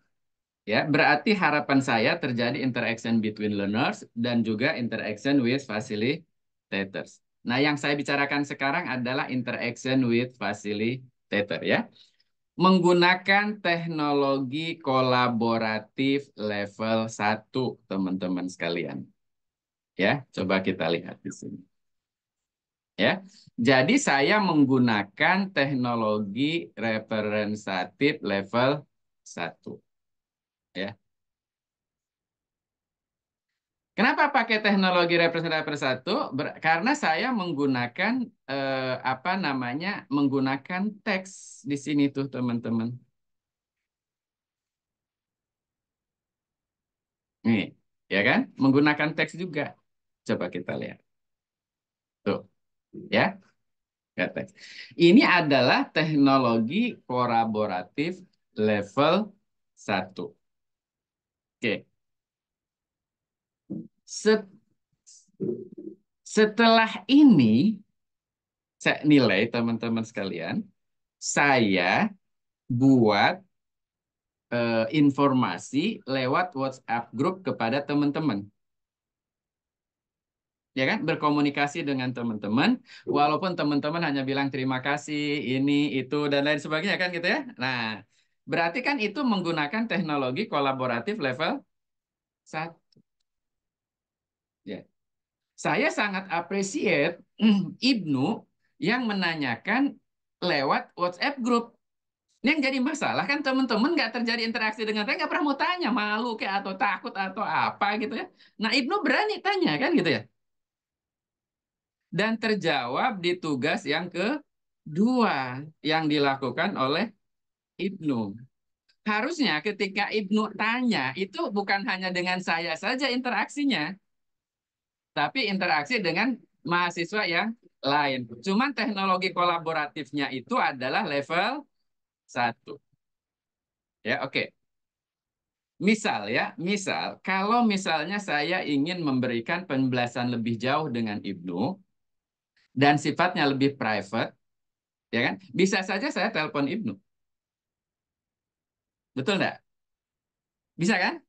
ya berarti harapan saya terjadi interaction between learners dan juga interaction with facilitators. Nah, yang saya bicarakan sekarang adalah interaction with facilitator ya. Menggunakan teknologi kolaboratif level 1, teman-teman sekalian. Ya, coba kita lihat di sini. Ya. Jadi saya menggunakan teknologi referensatif level 1. Ya. Kenapa pakai teknologi representatif satu? Karena saya menggunakan eh, apa namanya? menggunakan teks di sini tuh, teman-teman. Nih, ya kan? Menggunakan teks juga. Coba kita lihat. Tuh, ya. Ketek. Ini adalah teknologi kolaboratif level 1. Oke. Set setelah ini, saya nilai teman-teman sekalian, saya buat eh, informasi lewat WhatsApp group kepada teman-teman ya kan berkomunikasi dengan teman-teman walaupun teman-teman hanya bilang terima kasih ini itu dan lain sebagainya kan gitu ya nah berarti kan itu menggunakan teknologi kolaboratif level satu ya saya sangat appreciate <clears throat> Ibnu yang menanyakan lewat WhatsApp group ini yang jadi masalah kan teman-teman nggak terjadi interaksi dengan saya nggak pernah mau tanya malu kayak atau takut atau apa gitu ya nah Ibnu berani tanya kan gitu ya dan terjawab di tugas yang kedua yang dilakukan oleh Ibnu. Harusnya ketika Ibnu tanya, itu bukan hanya dengan saya saja interaksinya, tapi interaksi dengan mahasiswa yang lain. Cuman teknologi kolaboratifnya itu adalah level 1. Ya, oke. Okay. Misal ya, misal kalau misalnya saya ingin memberikan penjelasan lebih jauh dengan Ibnu, dan sifatnya lebih private, ya kan? Bisa saja saya telepon Ibnu. Betul enggak? Bisa kan?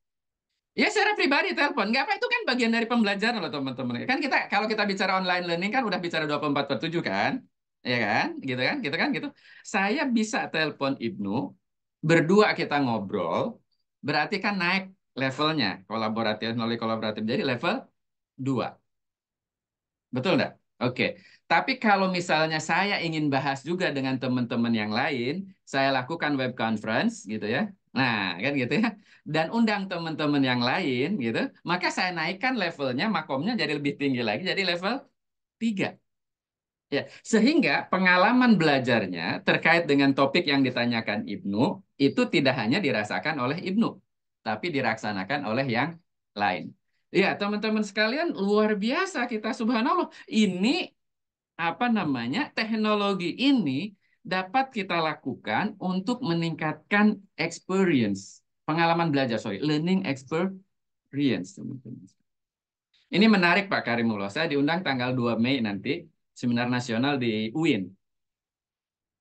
Ya secara pribadi telepon, nggak apa itu kan bagian dari pembelajaran loh teman-teman. Kan kita kalau kita bicara online learning kan udah bicara 24 per 7 kan? Ya kan? Gitu kan? Gitu kan? Gitu. Saya bisa telepon Ibnu, berdua kita ngobrol, berarti kan naik levelnya kolaboratif melalui kolaboratif jadi level dua, Betul ndak? Oke. Tapi kalau misalnya saya ingin bahas juga dengan teman-teman yang lain, saya lakukan web conference gitu ya. Nah, kan gitu ya. Dan undang teman-teman yang lain gitu, maka saya naikkan levelnya, makomnya jadi lebih tinggi lagi, jadi level 3. Ya, sehingga pengalaman belajarnya terkait dengan topik yang ditanyakan Ibnu itu tidak hanya dirasakan oleh Ibnu, tapi diraksanakan oleh yang lain. Ya, teman-teman sekalian, luar biasa kita subhanallah. Ini apa namanya teknologi ini dapat kita lakukan untuk meningkatkan experience pengalaman belajar sorry learning experience teman-teman ini menarik Pak Karimullah saya diundang tanggal 2 Mei nanti seminar nasional di UIN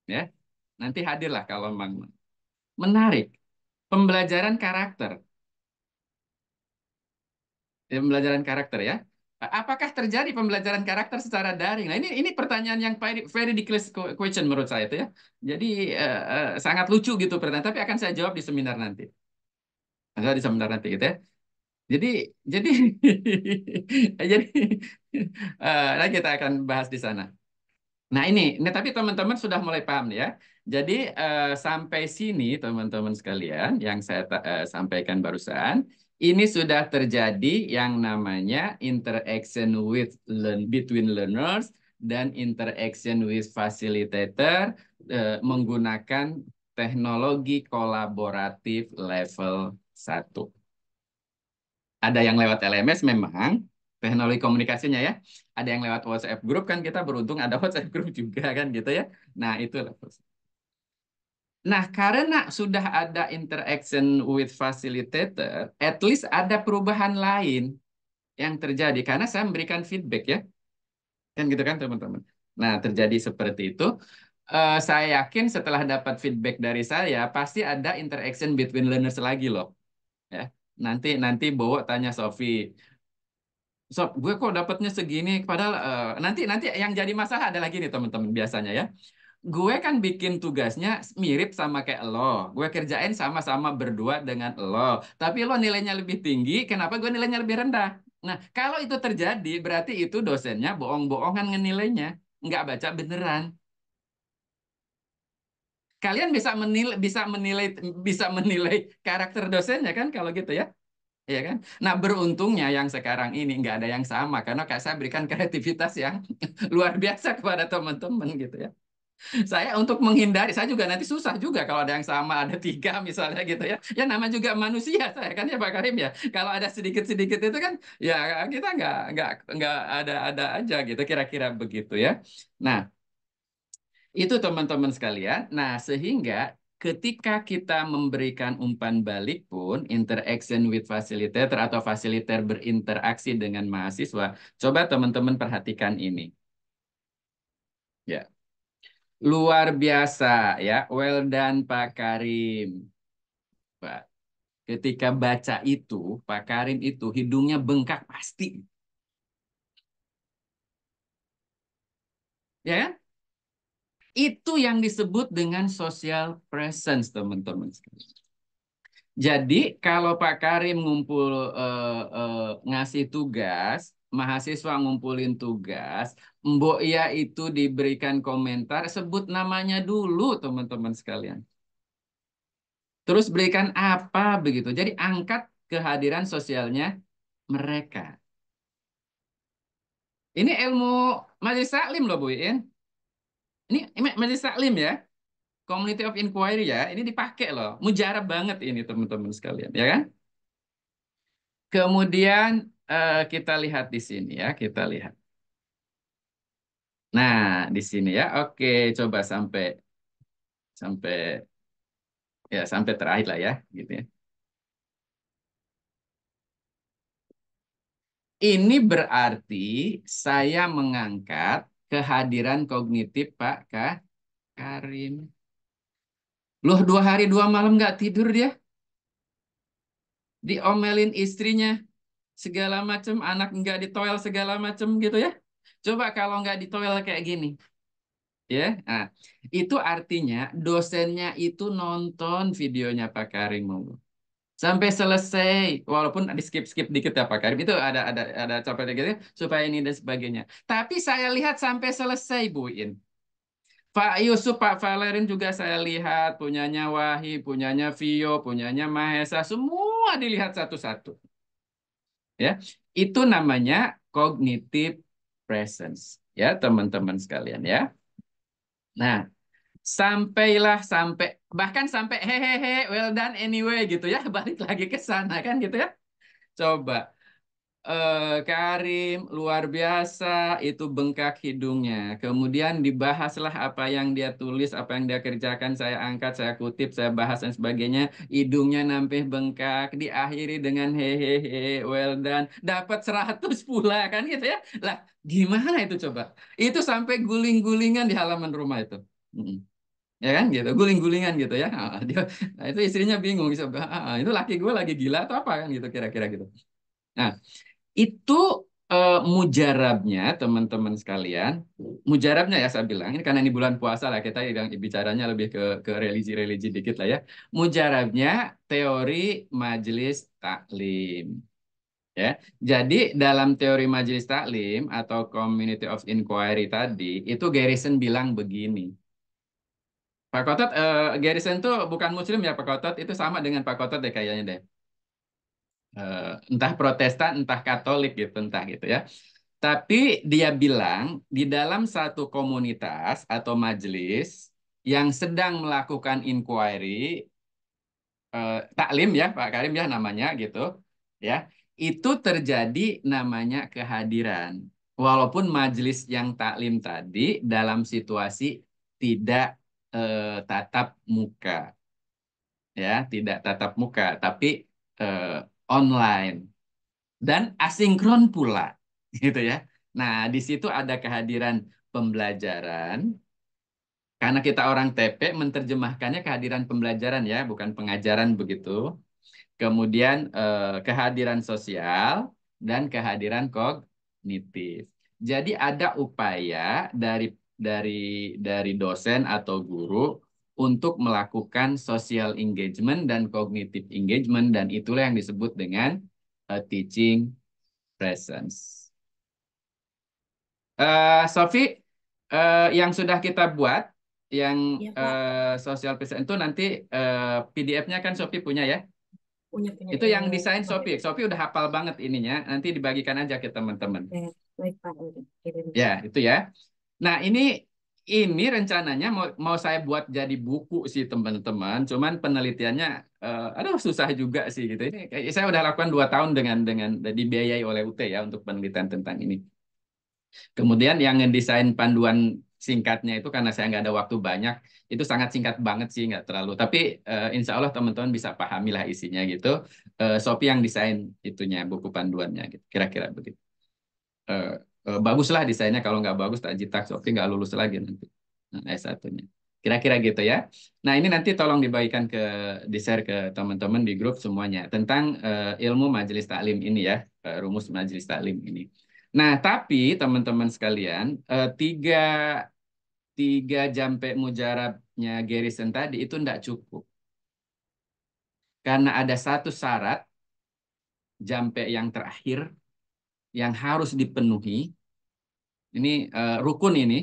ya nanti hadirlah kalau memang menarik pembelajaran karakter ya, pembelajaran karakter ya apakah terjadi pembelajaran karakter secara daring? Nah, ini ini pertanyaan yang very ridiculous question menurut saya itu ya. Jadi uh, uh, sangat lucu gitu pertanyaan, tapi akan saya jawab di seminar nanti. Saya di seminar nanti gitu ya. Jadi jadi <laughs> jadi uh, <laughs> kita akan bahas di sana. Nah ini, nah, tapi teman-teman sudah mulai paham ya. Jadi uh, sampai sini teman-teman sekalian yang saya uh, sampaikan barusan ini sudah terjadi yang namanya interaction with learn between learners dan interaction with facilitator eh, menggunakan teknologi kolaboratif level 1. Ada yang lewat LMS memang, teknologi komunikasinya ya. Ada yang lewat WhatsApp group kan kita beruntung ada WhatsApp group juga kan gitu ya. Nah, itu level 1. Nah, karena sudah ada interaction with facilitator, at least ada perubahan lain yang terjadi. Karena saya memberikan feedback ya. Kan gitu kan teman-teman. Nah, terjadi seperti itu. Uh, saya yakin setelah dapat feedback dari saya, pasti ada interaction between learners lagi loh. Ya, nanti nanti bawa tanya Sofi, Sob, gue kok dapatnya segini. Padahal uh, nanti nanti yang jadi masalah ada lagi nih teman-teman biasanya ya gue kan bikin tugasnya mirip sama kayak lo. Gue kerjain sama-sama berdua dengan lo. Tapi lo nilainya lebih tinggi, kenapa gue nilainya lebih rendah? Nah, kalau itu terjadi, berarti itu dosennya bohong-bohongan ngenilainya. Nggak baca beneran. Kalian bisa menilai, bisa menilai, bisa menilai karakter dosennya kan kalau gitu ya? Iya kan? Nah beruntungnya yang sekarang ini nggak ada yang sama karena kayak saya berikan <laughs> kreativitas yang luar biasa kepada teman-teman gitu ya saya untuk menghindari saya juga nanti susah juga kalau ada yang sama ada tiga misalnya gitu ya ya nama juga manusia saya kan ya Pak Karim ya kalau ada sedikit sedikit itu kan ya kita nggak nggak nggak ada ada aja gitu kira-kira begitu ya nah itu teman-teman sekalian nah sehingga ketika kita memberikan umpan balik pun interaction with facilitator atau fasilitator berinteraksi dengan mahasiswa coba teman-teman perhatikan ini ya yeah. Luar biasa ya. Well done Pak Karim. Pak. Ketika baca itu, Pak Karim itu hidungnya bengkak pasti. Ya kan? Itu yang disebut dengan social presence, teman-teman. Jadi kalau Pak Karim ngumpul uh, uh, ngasih tugas, mahasiswa ngumpulin tugas, Mbok ya itu diberikan komentar, sebut namanya dulu teman-teman sekalian. Terus berikan apa begitu. Jadi angkat kehadiran sosialnya mereka. Ini ilmu Majelis Saklim loh Bu Iin. Ini Majelis Saklim ya. Community of Inquiry ya. Ini dipakai loh. Mujarab banget ini teman-teman sekalian. Ya kan? Kemudian Eh, kita lihat di sini ya, kita lihat. Nah, di sini ya. Oke, coba sampai sampai ya sampai terakhir lah ya, gitu ya. Ini berarti saya mengangkat kehadiran kognitif Pak Kak Karim. Loh dua hari dua malam nggak tidur dia? Diomelin istrinya segala macam, anak nggak ditoel segala macam gitu ya. Coba kalau nggak ditoel kayak gini. Ya, nah, itu artinya dosennya itu nonton videonya Pak Karim Sampai selesai, walaupun di skip-skip dikit ya Pak Karim, itu ada ada ada capek gitu ya, supaya ini dan sebagainya. Tapi saya lihat sampai selesai Bu In. Pak Yusuf, Pak Valerin juga saya lihat, punyanya Wahyu, punyanya Vio, punyanya Mahesa, semua dilihat satu-satu ya itu namanya cognitive presence ya teman-teman sekalian ya nah sampailah sampai bahkan sampai hehehe well done anyway gitu ya <laughs> balik lagi ke sana kan gitu ya coba Eh, Karim luar biasa itu bengkak hidungnya. Kemudian dibahaslah apa yang dia tulis, apa yang dia kerjakan, saya angkat, saya kutip, saya bahas dan sebagainya. Hidungnya nampi bengkak, diakhiri dengan hehehe, well dan Dapat 100 pula kan gitu ya. Lah, gimana itu coba? Itu sampai guling-gulingan di halaman rumah itu. ya kan gitu guling-gulingan gitu ya ah, nah, itu istrinya bingung ah, ah, itu laki gue lagi gila atau apa kan gitu kira-kira gitu nah itu uh, mujarabnya teman-teman sekalian mujarabnya ya saya bilang ini karena ini bulan puasa lah kita yang bicaranya lebih ke ke religi-religi dikit lah ya mujarabnya teori majelis taklim ya jadi dalam teori majelis taklim atau community of inquiry tadi itu Garrison bilang begini Pak Kotot, uh, Garrison tuh bukan Muslim ya Pak Kotot, itu sama dengan Pak Kotot deh kayaknya deh. Eh, entah Protestan, entah Katolik gitu, entah gitu ya. Tapi dia bilang di dalam satu komunitas atau majelis yang sedang melakukan inquiry eh, taklim ya Pak Karim ya namanya gitu ya itu terjadi namanya kehadiran walaupun majelis yang taklim tadi dalam situasi tidak eh, tatap muka ya tidak tatap muka tapi eh, online dan asinkron pula <laughs> gitu ya. Nah, di situ ada kehadiran pembelajaran karena kita orang TP menerjemahkannya kehadiran pembelajaran ya, bukan pengajaran begitu. Kemudian eh, kehadiran sosial dan kehadiran kognitif. Jadi ada upaya dari dari dari dosen atau guru untuk melakukan social engagement dan cognitive engagement dan itulah yang disebut dengan a eh, teaching presence. Uh, eh, Sofi, uh, eh, yang sudah kita buat yang ya, uh, social presence itu nanti uh, PDF-nya kan Sofi punya ya? Punya, punya. Itu yang desain Sofi. Sofi udah hafal banget ininya. Nanti dibagikan aja ke teman-teman. Ya, itu ya. Nah ini ini rencananya mau, mau saya buat jadi buku sih teman-teman. Cuman penelitiannya, uh, aduh susah juga sih gitu. Ini saya udah lakukan dua tahun dengan dengan dibiayai oleh UT ya untuk penelitian tentang ini. Kemudian yang ngedesain panduan singkatnya itu karena saya nggak ada waktu banyak, itu sangat singkat banget sih nggak terlalu. Tapi uh, insya Allah teman-teman bisa pahamilah isinya gitu. Uh, eh, Sopi yang desain itunya buku panduannya, kira kira-kira begitu. Uh, Eh, baguslah desainnya kalau nggak bagus tak jitak oke nggak lulus lagi nanti nah, S1-nya kira-kira gitu ya. Nah ini nanti tolong dibagikan ke di share ke teman-teman di grup semuanya tentang uh, ilmu majelis taklim ini ya uh, rumus majelis taklim ini. Nah tapi teman-teman sekalian uh, tiga tiga jampe mujarabnya Garrison tadi itu tidak cukup karena ada satu syarat jampe yang terakhir yang harus dipenuhi ini uh, rukun ini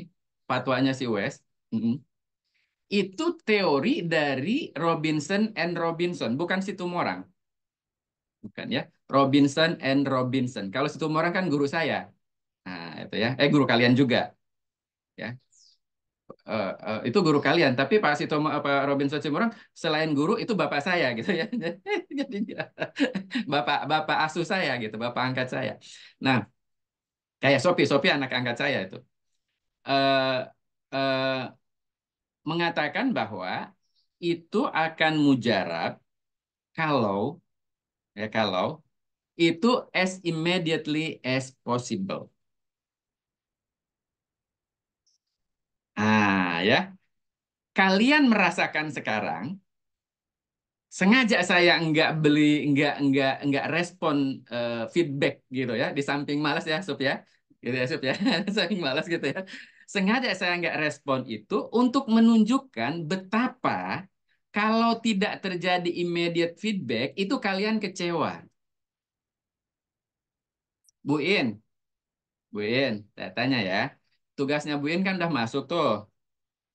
fatwanya si wes mm -hmm. itu teori dari Robinson and Robinson bukan situ orang bukan ya Robinson and Robinson kalau situ orang kan guru saya nah itu ya eh guru kalian juga ya Eh, eh, itu guru kalian tapi Pak Sito apa eh, Robinson Cimurang selain guru itu bapak saya gitu ya <laughs> bapak bapak asuh saya gitu bapak angkat saya nah kayak Sopi Sopi anak angkat saya itu uh, uh, mengatakan bahwa itu akan mujarab kalau ya kalau itu as immediately as possible ah ya. Kalian merasakan sekarang, sengaja saya enggak beli, enggak enggak enggak respon uh, feedback gitu ya, di samping malas ya, Sup ya. Gitu ya, Sup ya. <laughs> samping malas gitu ya. Sengaja saya enggak respon itu untuk menunjukkan betapa kalau tidak terjadi immediate feedback, itu kalian kecewa. buin buin saya tanya ya. Tugasnya buin kan udah masuk tuh.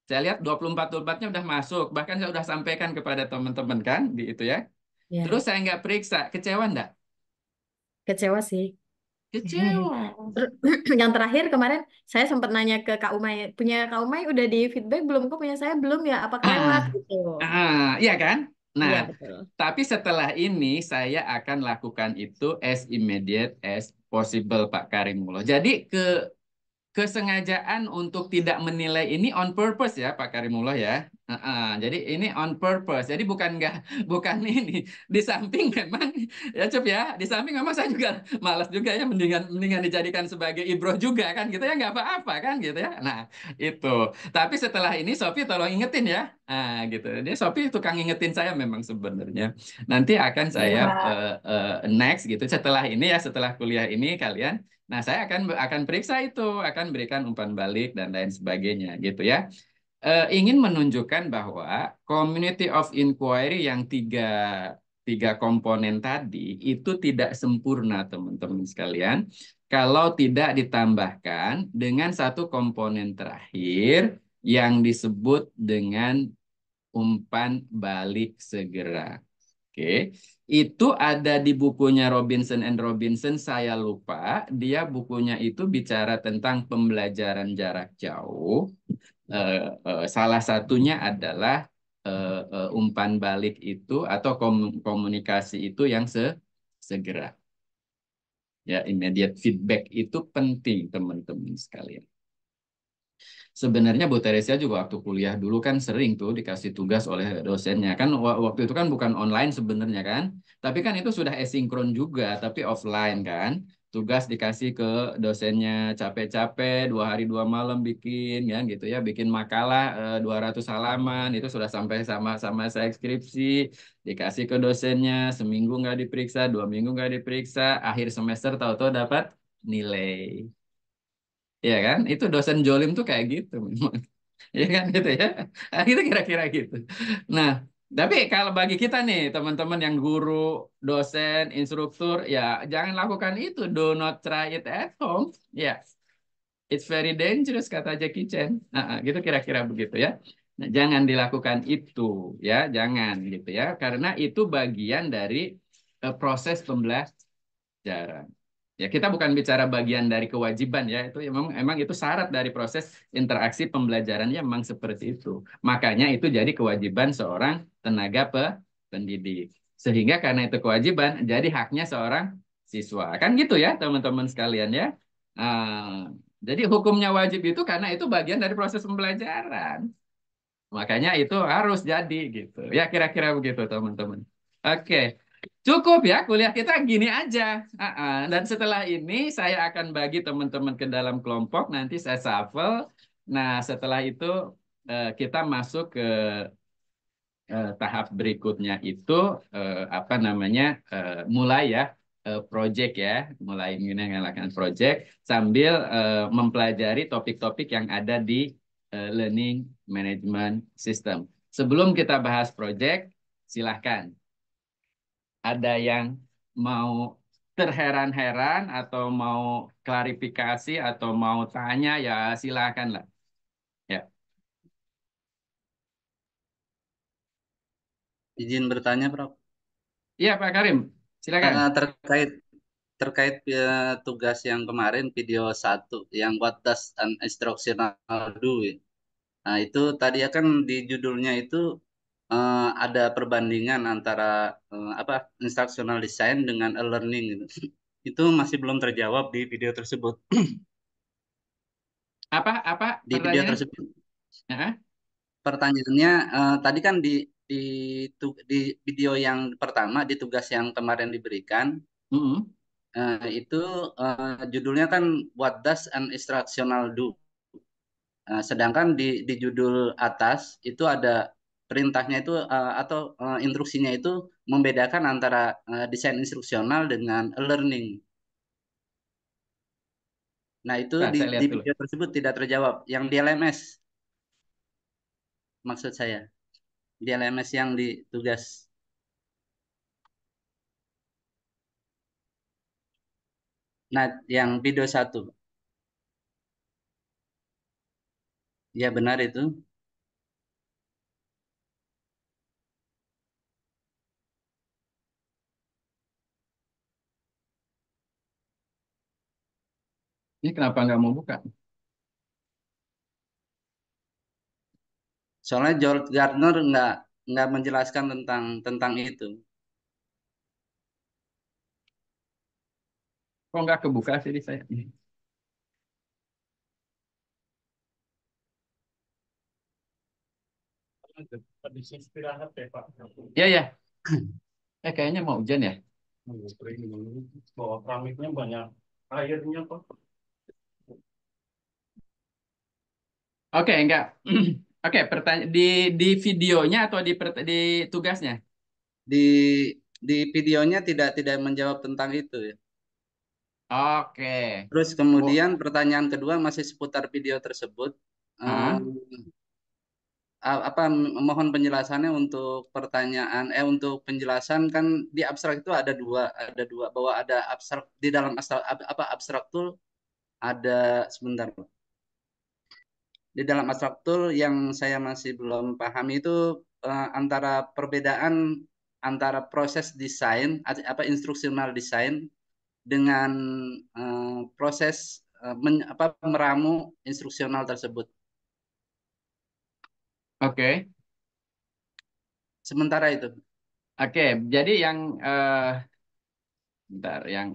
Saya lihat 24-24-nya udah masuk. Bahkan saya udah sampaikan kepada teman-teman kan, di itu ya. ya. Terus saya nggak periksa, kecewa nggak? Kecewa sih. Kecewa. Hmm. <clears throat> Yang terakhir kemarin saya sempat nanya ke Kak Umay, punya Kak Umay udah di feedback belum? Kok punya saya belum ya? Apakah ah, gitu? Ah, iya kan? Nah, ya, tapi setelah ini saya akan lakukan itu as immediate as possible Pak Karimulo. Jadi ke kesengajaan untuk tidak menilai ini on purpose ya Pak Karimullah ya Uh, uh, jadi ini on purpose. Jadi bukan nggak <laughs> bukan ini. Di samping memang ya cup ya. Di samping memang saya juga malas juga ya mendingan mendingan dijadikan sebagai ibro juga kan gitu ya nggak apa-apa kan gitu ya. Nah itu. Tapi setelah ini Sofi tolong ingetin ya. uh, gitu. Dia Sofi tukang ingetin saya memang sebenarnya. Nanti akan iya, saya uh, uh, next gitu. Setelah ini ya setelah kuliah ini kalian. Nah saya akan akan periksa itu akan berikan umpan balik dan lain sebagainya gitu ya uh, ingin menunjukkan bahwa community of inquiry yang tiga tiga komponen tadi itu tidak sempurna teman-teman sekalian kalau tidak ditambahkan dengan satu komponen terakhir yang disebut dengan umpan balik segera. Oke, okay. itu ada di bukunya Robinson and Robinson. Saya lupa, dia bukunya itu bicara tentang pembelajaran jarak jauh. Eh, eh, salah satunya adalah eh, umpan balik itu atau komunikasi itu yang se segera. Ya, immediate feedback itu penting teman-teman sekalian. Sebenarnya Bu Teresia juga waktu kuliah dulu kan sering tuh dikasih tugas oleh dosennya. Kan waktu itu kan bukan online sebenarnya kan. Tapi kan itu sudah asinkron juga, tapi offline kan tugas dikasih ke dosennya capek-capek dua hari dua malam bikin ya gitu ya bikin makalah e, eh, 200 halaman itu sudah sampai sama-sama saya skripsi dikasih ke dosennya seminggu nggak diperiksa dua minggu nggak diperiksa akhir semester tahu-tahu dapat nilai ya kan itu dosen jolim tuh kayak gitu memang <laughs> ya kan gitu ya nah, itu kira-kira gitu nah tapi kalau bagi kita nih, teman-teman yang guru, dosen, instruktur, ya jangan lakukan itu. Do not try it at home. Ya, it's very dangerous kata Jackie Chan. Nah, gitu kira-kira begitu ya. Nah, jangan dilakukan itu, ya, jangan gitu ya, karena itu bagian dari uh, proses pembelajaran. Ya, kita bukan bicara bagian dari kewajiban ya, itu emang emang itu syarat dari proses interaksi pembelajarannya emang seperti itu. Makanya itu jadi kewajiban seorang tenaga pendidik. Sehingga karena itu kewajiban, jadi haknya seorang siswa. Kan gitu ya, teman-teman sekalian ya. Uh, jadi hukumnya wajib itu karena itu bagian dari proses pembelajaran. Makanya itu harus jadi gitu. Ya kira-kira begitu teman-teman. Oke. Okay. Cukup ya, kuliah kita gini aja. Uh -uh. Dan setelah ini saya akan bagi teman-teman ke dalam kelompok, nanti saya shuffle. Nah, setelah itu uh, kita masuk ke uh, tahap berikutnya itu, uh, apa namanya, uh, mulai ya, project ya, mulai menggunakan project sambil uh, mempelajari topik-topik yang ada di uh, learning management system. Sebelum kita bahas project, silahkan ada yang mau terheran-heran atau mau klarifikasi atau mau tanya ya silakanlah. Ya. Izin bertanya, Prof. Iya, Pak Karim. Silakan. Karena eh, terkait terkait uh, tugas yang kemarin video satu yang what does an instructional do? Ya. Nah, itu tadi ya kan di judulnya itu uh, ada perbandingan antara uh, apa instructional design dengan e-learning gitu. <laughs> itu masih belum terjawab di video tersebut. <clears throat> apa apa di video tersebut? Uh-huh. Pertanyaannya uh, tadi kan di di tu, di video yang pertama di tugas yang kemarin diberikan uh-huh. uh, itu uh, judulnya kan What Does an Instructional Do? Uh, sedangkan di di judul atas itu ada perintahnya itu uh, atau uh, instruksinya itu membedakan antara uh, desain instruksional dengan learning. Nah, itu nah, di, di video dulu. tersebut tidak terjawab. Yang di LMS maksud saya. Di LMS yang ditugas. Nah, yang video satu. Ya, benar itu. Ini kenapa nggak mau buka? Soalnya George Gardner nggak nggak menjelaskan tentang tentang itu. Kok nggak kebuka sih di saya? Ya ya. Eh kayaknya mau hujan ya. Bawa keramiknya banyak airnya kok. Oke, enggak. <clears throat> Oke, pertanyaan di di videonya atau di di tugasnya? Di di videonya tidak tidak menjawab tentang itu ya. Oke. Terus kemudian oh. pertanyaan kedua masih seputar video tersebut. Uh -huh. um, apa mohon penjelasannya untuk pertanyaan eh untuk penjelasan kan di abstrak itu ada dua ada dua bahwa ada abstrak di dalam abstrak apa abstrak tool ada sebentar di dalam asraktur yang saya masih belum pahami itu uh, antara perbedaan antara proses desain apa instruksional desain dengan uh, proses uh, men, apa meramu instruksional tersebut. Oke. Okay. Sementara itu. Oke, okay, jadi yang uh, bentar yang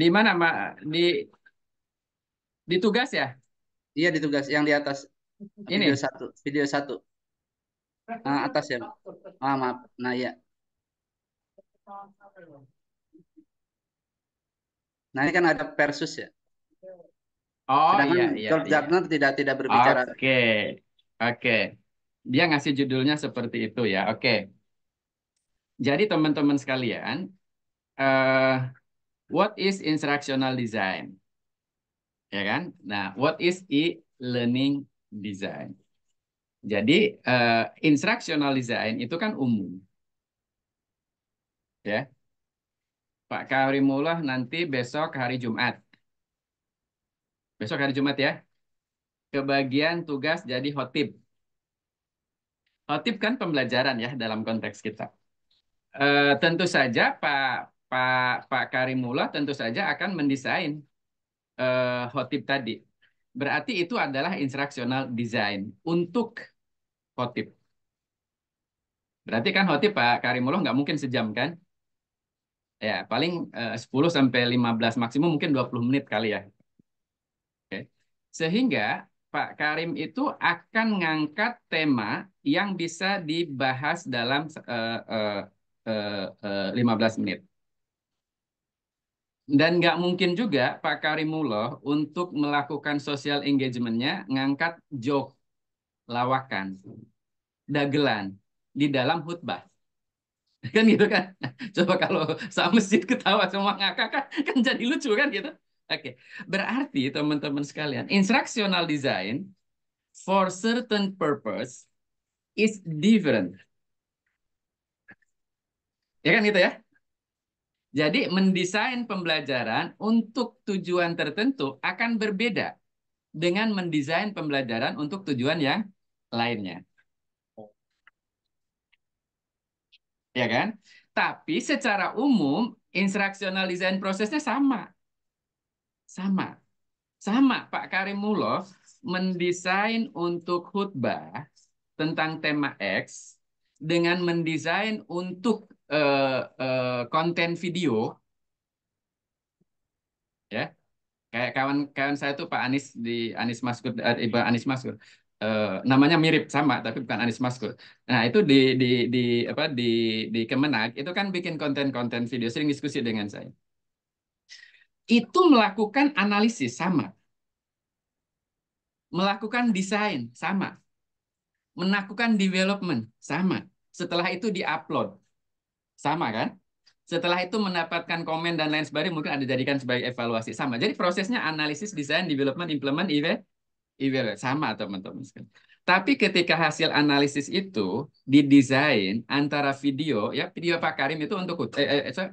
Di mana, Mbak? Di di tugas ya? Iya, di tugas yang di atas. Ini video satu, video satu. Nah, atas ya. Ah, maaf. Nah, ya. Nah, ini kan ada versus ya. Oh, Sedangkan iya, iya, George iya. tidak tidak berbicara. Oke. Okay. Oke. Okay. Dia ngasih judulnya seperti itu ya. Oke. Okay. Jadi teman-teman sekalian, eh uh, What is instructional design? Ya kan? Nah, what is e-learning design? Jadi, uh, instructional design itu kan umum. Ya. Pak Karimullah nanti besok hari Jumat. Besok hari Jumat ya. Kebagian tugas jadi hotip. Hotip kan pembelajaran ya dalam konteks kita. Uh, tentu saja Pak Pak Pak Karimullah tentu saja akan mendesain uh, eh, hotip tadi. Berarti itu adalah instruksional design untuk hotip Berarti kan hotip Pak Karimullah nggak mungkin sejam kan? Ya, paling eh, uh, 10 sampai 15 maksimum mungkin 20 menit kali ya. Oke. Sehingga Pak Karim itu akan ngangkat tema yang bisa dibahas dalam uh, uh, uh, 15 menit. Dan nggak mungkin juga Pak Karimullah untuk melakukan social engagementnya ngangkat joke, lawakan, dagelan di dalam khutbah. <laughs> Kan gitu kan? Coba kalau sama masjid ketawa semua ngakak kan, kan jadi lucu kan gitu. Oke, okay. berarti teman-teman sekalian, instructional design for certain purpose is different. Ya kan gitu ya? Jadi mendesain pembelajaran untuk tujuan tertentu akan berbeda dengan mendesain pembelajaran untuk tujuan yang lainnya. Ya kan? Tapi secara umum instructional design prosesnya sama. Sama. Sama Pak Karimullah mendesain untuk khutbah tentang tema X dengan mendesain untuk uh, uh, konten video ya kayak kawan-kawan saya tuh Pak Anis di Anis Maskur eh, Iba Anis Maskur uh, namanya mirip sama tapi bukan Anis Maskur nah itu di di di apa di di Kemenak itu kan bikin konten-konten video sering diskusi dengan saya itu melakukan analisis sama melakukan desain sama melakukan development sama setelah itu diupload sama kan? Setelah itu mendapatkan komen dan lain sebagainya mungkin Anda jadikan sebagai evaluasi sama. Jadi prosesnya analisis, desain, development, implement, evaluate sama teman-teman sekalian. Tapi ketika hasil analisis itu didesain antara video ya video Pak Karim itu untuk eh, eh, eh, eh,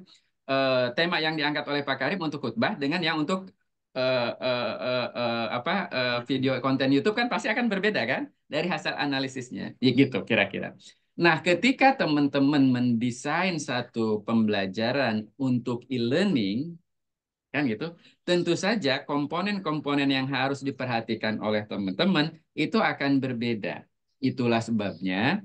tema yang diangkat oleh Pak Karim untuk khutbah dengan yang untuk Uh, uh, uh, apa eh, video konten YouTube kan pasti akan berbeda kan dari hasil analisisnya ya gitu kira-kira Nah, ketika teman-teman mendesain satu pembelajaran untuk e-learning, kan gitu, tentu saja komponen-komponen yang harus diperhatikan oleh teman-teman itu akan berbeda. Itulah sebabnya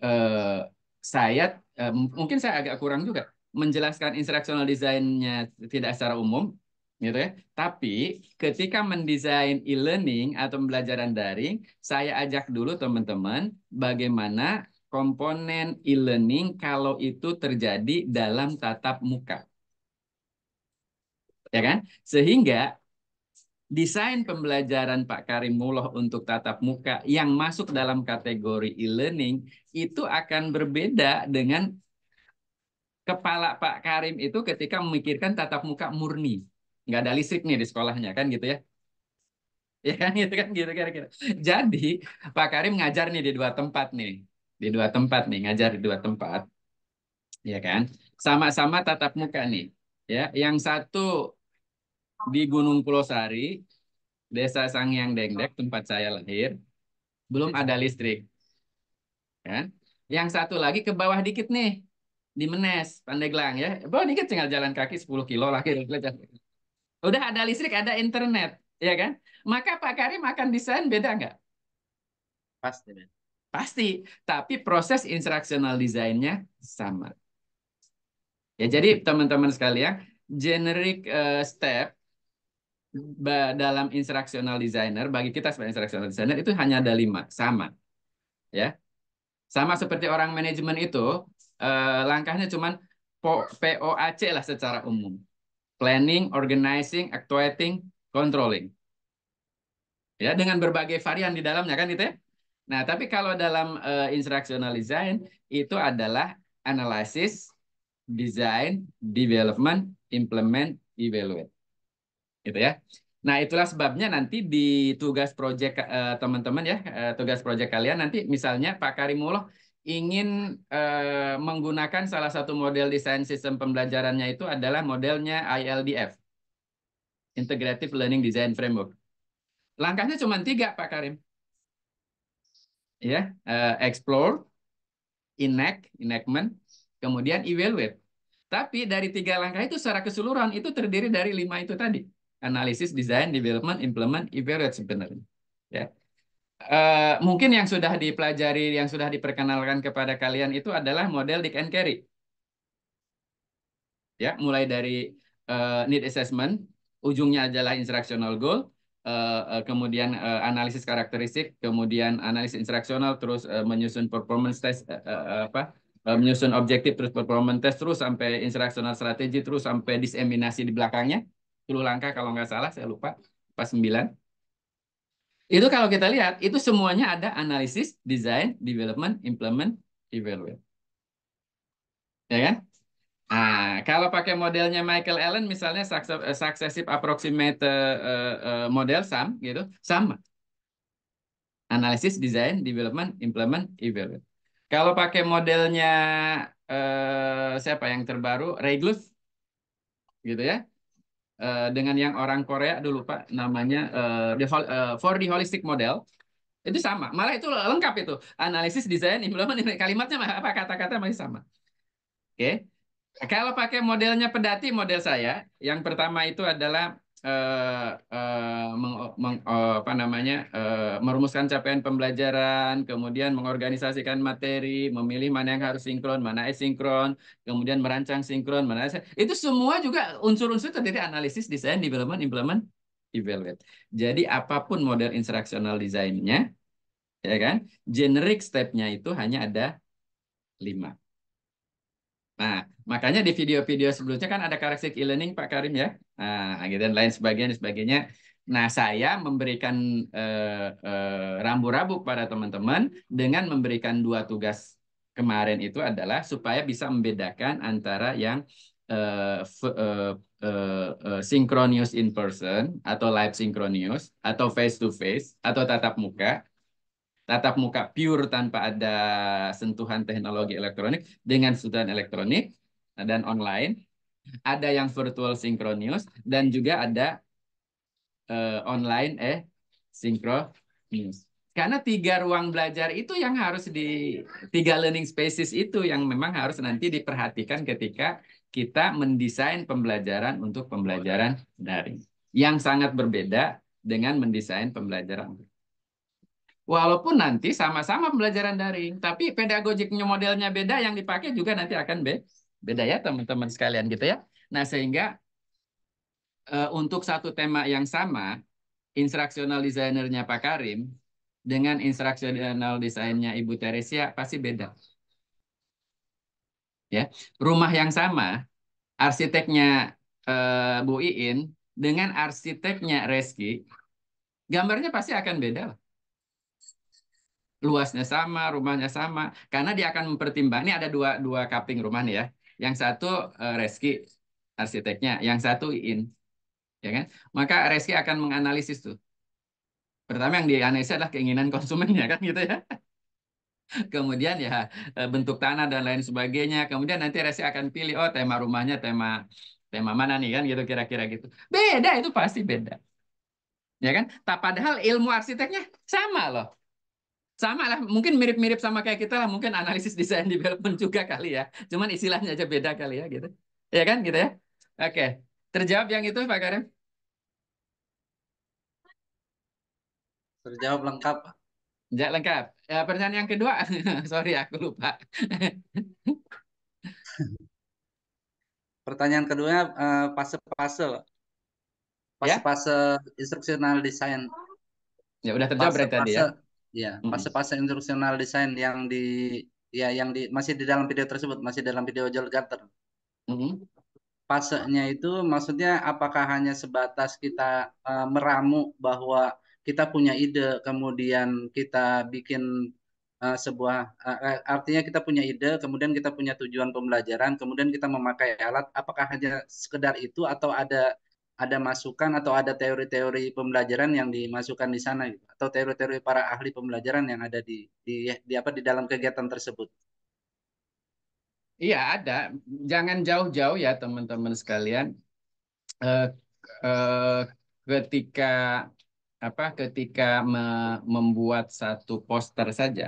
eh, saya eh, mungkin saya agak kurang juga menjelaskan instructional design tidak secara umum, gitu ya. Tapi ketika mendesain e-learning atau pembelajaran daring, saya ajak dulu teman-teman bagaimana komponen e-learning kalau itu terjadi dalam tatap muka. Ya kan? Sehingga desain pembelajaran Pak Karimullah untuk tatap muka yang masuk dalam kategori e-learning itu akan berbeda dengan kepala Pak Karim itu ketika memikirkan tatap muka murni. Nggak ada listrik nih di sekolahnya kan gitu ya. Ya kan <laughs> gitu kan gitu kira-kira. Kan? Gitu kan? Jadi Pak Karim ngajar nih di dua tempat nih di dua tempat nih, ngajar di dua tempat. Ya kan? Sama-sama tatap muka nih. Ya, yang satu di Gunung Pulau Sari, Desa Sangyang Dengdek, tempat saya lahir, belum ada listrik. Kan? Yang satu lagi ke bawah dikit nih, di Menes, Pandeglang ya. Bawah dikit tinggal jalan kaki 10 kilo lah Udah ada listrik, ada internet, ya kan? Maka Pak Karim makan desain beda nggak? Pasti, Pasti, tapi proses instructional desainnya sama. Ya, jadi teman-teman sekalian, generic uh, step dalam instructional designer bagi kita sebagai instructional designer itu hanya ada lima, sama. Ya. Sama seperti orang manajemen itu, uh, langkahnya cuman POAC lah secara umum. Planning, organizing, actuating, controlling. Ya, dengan berbagai varian di dalamnya kan gitu ya. Nah, tapi kalau dalam uh, instructional design itu adalah analysis, design, development, implement, evaluate. Gitu ya. Nah, itulah sebabnya nanti di tugas proyek uh, eh, teman-teman ya, uh, tugas proyek kalian nanti misalnya Pak Karimullah ingin uh, menggunakan salah satu model desain sistem pembelajarannya itu adalah modelnya ILDF. Integrative Learning Design Framework. Langkahnya cuma tiga, Pak Karim ya uh, explore, enact, enactment, kemudian evaluate. Tapi dari tiga langkah itu secara keseluruhan itu terdiri dari lima itu tadi. Analisis, design, development, implement, evaluate sebenarnya. Ya. Uh, mungkin yang sudah dipelajari, yang sudah diperkenalkan kepada kalian itu adalah model Dick and Carry. Ya, mulai dari uh, need assessment, ujungnya adalah instructional goal, Eh, eh, kemudian eh, analisis karakteristik, kemudian analisis interaksional, terus menyusun performance test apa menyusun objektif terus performance test terus sampai interaksional strategi terus sampai diseminasi di belakangnya 10 langkah kalau nggak salah saya lupa pas 9 itu kalau kita lihat itu semuanya ada analisis design development implement evaluate ya kan Ah, kalau pakai modelnya Michael Allen misalnya eh, successive approximate eh, eh, model SAM gitu, sama. Analisis, design, development, implement, evaluate. Kalau pakai modelnya uh, siapa yang terbaru? Reglus gitu ya. Uh, dengan yang orang Korea dulu Pak namanya uh, the for the holistic model itu sama malah itu lengkap itu analisis desain implement <laughs> kalimatnya apa kata-kata masih sama oke okay. Kalau pakai modelnya pedati, model saya, yang pertama itu adalah eh, eh, meng, meng, eh, apa namanya eh, merumuskan capaian pembelajaran, kemudian mengorganisasikan materi, memilih mana yang harus sinkron, mana asinkron, kemudian merancang sinkron, mana itu semua juga unsur-unsur terdiri analisis, desain, development, implement, evaluate. Jadi apapun model instruksional desainnya, ya kan, generic stepnya itu hanya ada lima. Nah, makanya di video-video sebelumnya kan ada karakteristik e-learning Pak Karim ya, nah, gitu, dan lain sebagainya, sebagainya. Nah, saya memberikan eh, eh, rambu-rambu pada teman-teman dengan memberikan dua tugas kemarin itu adalah supaya bisa membedakan antara yang eh, eh, eh, eh sinkronius in person atau live synchronous atau face to face atau tatap muka tatap muka pure tanpa ada sentuhan teknologi elektronik dengan sentuhan elektronik dan online. Ada yang virtual synchronous dan juga ada eh, online eh synchronous. Karena tiga ruang belajar itu yang harus di tiga learning spaces itu yang memang harus nanti diperhatikan ketika kita mendesain pembelajaran untuk pembelajaran daring yang sangat berbeda dengan mendesain pembelajaran Walaupun nanti sama-sama pembelajaran daring, tapi pedagogiknya modelnya beda, yang dipakai juga nanti akan be beda ya teman-teman sekalian gitu ya. Nah sehingga e, untuk satu tema yang sama, instructional designernya Pak Karim dengan instructional desainnya Ibu Teresia pasti beda. Ya, rumah yang sama, arsiteknya e, Bu Iin dengan arsiteknya Reski, gambarnya pasti akan beda. Lah luasnya sama, rumahnya sama, karena dia akan mempertimbang. Ini ada dua dua kaping rumah nih ya. Yang satu eh, Reski arsiteknya, yang satu In, ya kan? Maka Reski akan menganalisis tuh. Pertama yang dianalisis adalah keinginan konsumennya kan gitu ya. <laughs> Kemudian ya eh, bentuk tanah dan lain sebagainya. Kemudian nanti Reski akan pilih oh tema rumahnya tema tema mana nih kan gitu kira-kira gitu. Beda itu pasti beda. Ya kan? Tak padahal ilmu arsiteknya sama loh sama lah mungkin mirip-mirip sama kayak kita lah mungkin analisis desain <laughs> development juga kali ya cuman istilahnya aja beda kali ya gitu ya kan gitu ya oke terjawab yang itu Pak Karim terjawab lengkap Tidak lengkap ya, pertanyaan yang kedua <laughs> sorry aku lupa <laughs> pertanyaan kedua eh, fase-fase ya? fase-fase ya? instruksional desain ya udah terjawab fase tadi ya ya fase-fase instruksional desain yang di ya yang di masih di dalam video tersebut masih dalam video Joel Gatter mm-hmm. itu maksudnya apakah hanya sebatas kita uh, meramu bahwa kita punya ide kemudian kita bikin uh, sebuah uh, artinya kita punya ide kemudian kita punya tujuan pembelajaran kemudian kita memakai alat apakah hanya sekedar itu atau ada ada masukan atau ada teori-teori pembelajaran yang dimasukkan di sana gitu atau teori-teori para ahli pembelajaran yang ada di, di di apa di dalam kegiatan tersebut. Iya ada, jangan jauh-jauh ya teman-teman sekalian. Eh, eh, ketika apa? Ketika me membuat satu poster saja,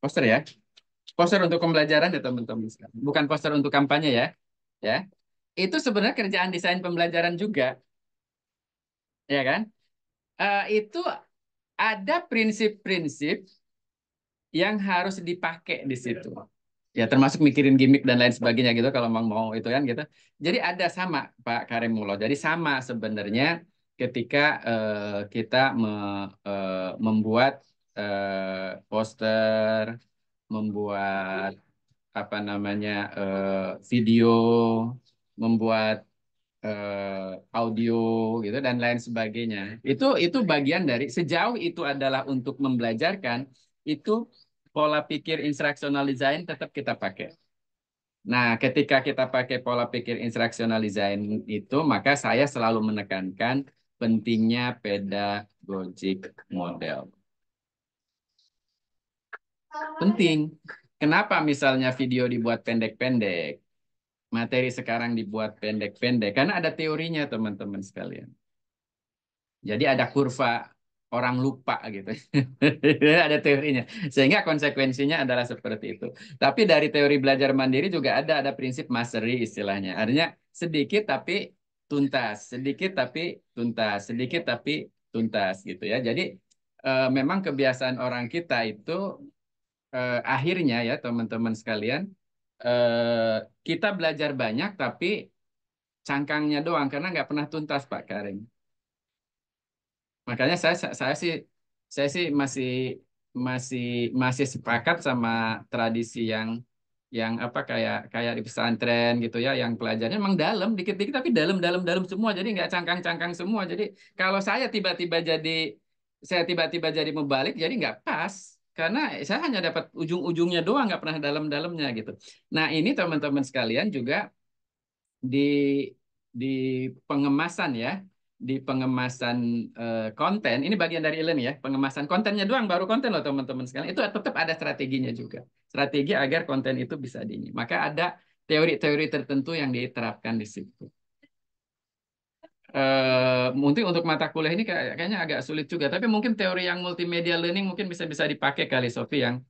poster ya, poster untuk pembelajaran ya teman-teman sekalian. Bukan poster untuk kampanye ya, ya itu sebenarnya kerjaan desain pembelajaran juga. Ya kan? Uh, itu ada prinsip-prinsip yang harus dipakai di iya. situ. Ya termasuk mikirin gimmick dan lain sebagainya gitu kalau mau mau itu kan gitu. Jadi ada sama Pak Karimulo. Jadi sama sebenarnya ketika uh, kita me, uh, membuat uh, poster, membuat apa namanya uh, video membuat uh, audio gitu dan lain sebagainya. Itu itu bagian dari sejauh itu adalah untuk membelajarkan itu pola pikir instructional design tetap kita pakai. Nah, ketika kita pakai pola pikir instructional design itu, maka saya selalu menekankan pentingnya pedagogic model. Penting. Kenapa misalnya video dibuat pendek-pendek? materi sekarang dibuat pendek-pendek karena ada teorinya teman-teman sekalian. Jadi ada kurva orang lupa gitu. <laughs> ada teorinya. Sehingga konsekuensinya adalah seperti itu. Tapi dari teori belajar mandiri juga ada ada prinsip mastery istilahnya. Artinya sedikit tapi tuntas, sedikit tapi tuntas, sedikit tapi tuntas gitu ya. Jadi e, memang kebiasaan orang kita itu e, akhirnya ya teman-teman sekalian Eh, kita belajar banyak tapi cangkangnya doang karena nggak pernah tuntas Pak Karim. Makanya saya saya sih saya sih masih masih masih sepakat sama tradisi yang yang apa kayak kayak di pesantren gitu ya yang pelajarannya memang dalam dikit-dikit tapi dalam-dalam dalam semua jadi nggak cangkang-cangkang semua jadi kalau saya tiba-tiba jadi saya tiba-tiba jadi membalik jadi nggak pas karena saya hanya dapat ujung-ujungnya doang nggak pernah dalam-dalamnya gitu. Nah ini teman-teman sekalian juga di di pengemasan ya di pengemasan uh, konten ini bagian dari ilmu ya pengemasan kontennya doang baru konten loh teman-teman sekalian itu tetap ada strateginya juga strategi agar konten itu bisa dini maka ada teori-teori tertentu yang diterapkan di situ. Eh, mungkin untuk mata kuliah ini kayaknya agak sulit juga. Tapi mungkin teori yang multimedia learning mungkin bisa bisa dipakai kali Sofi yang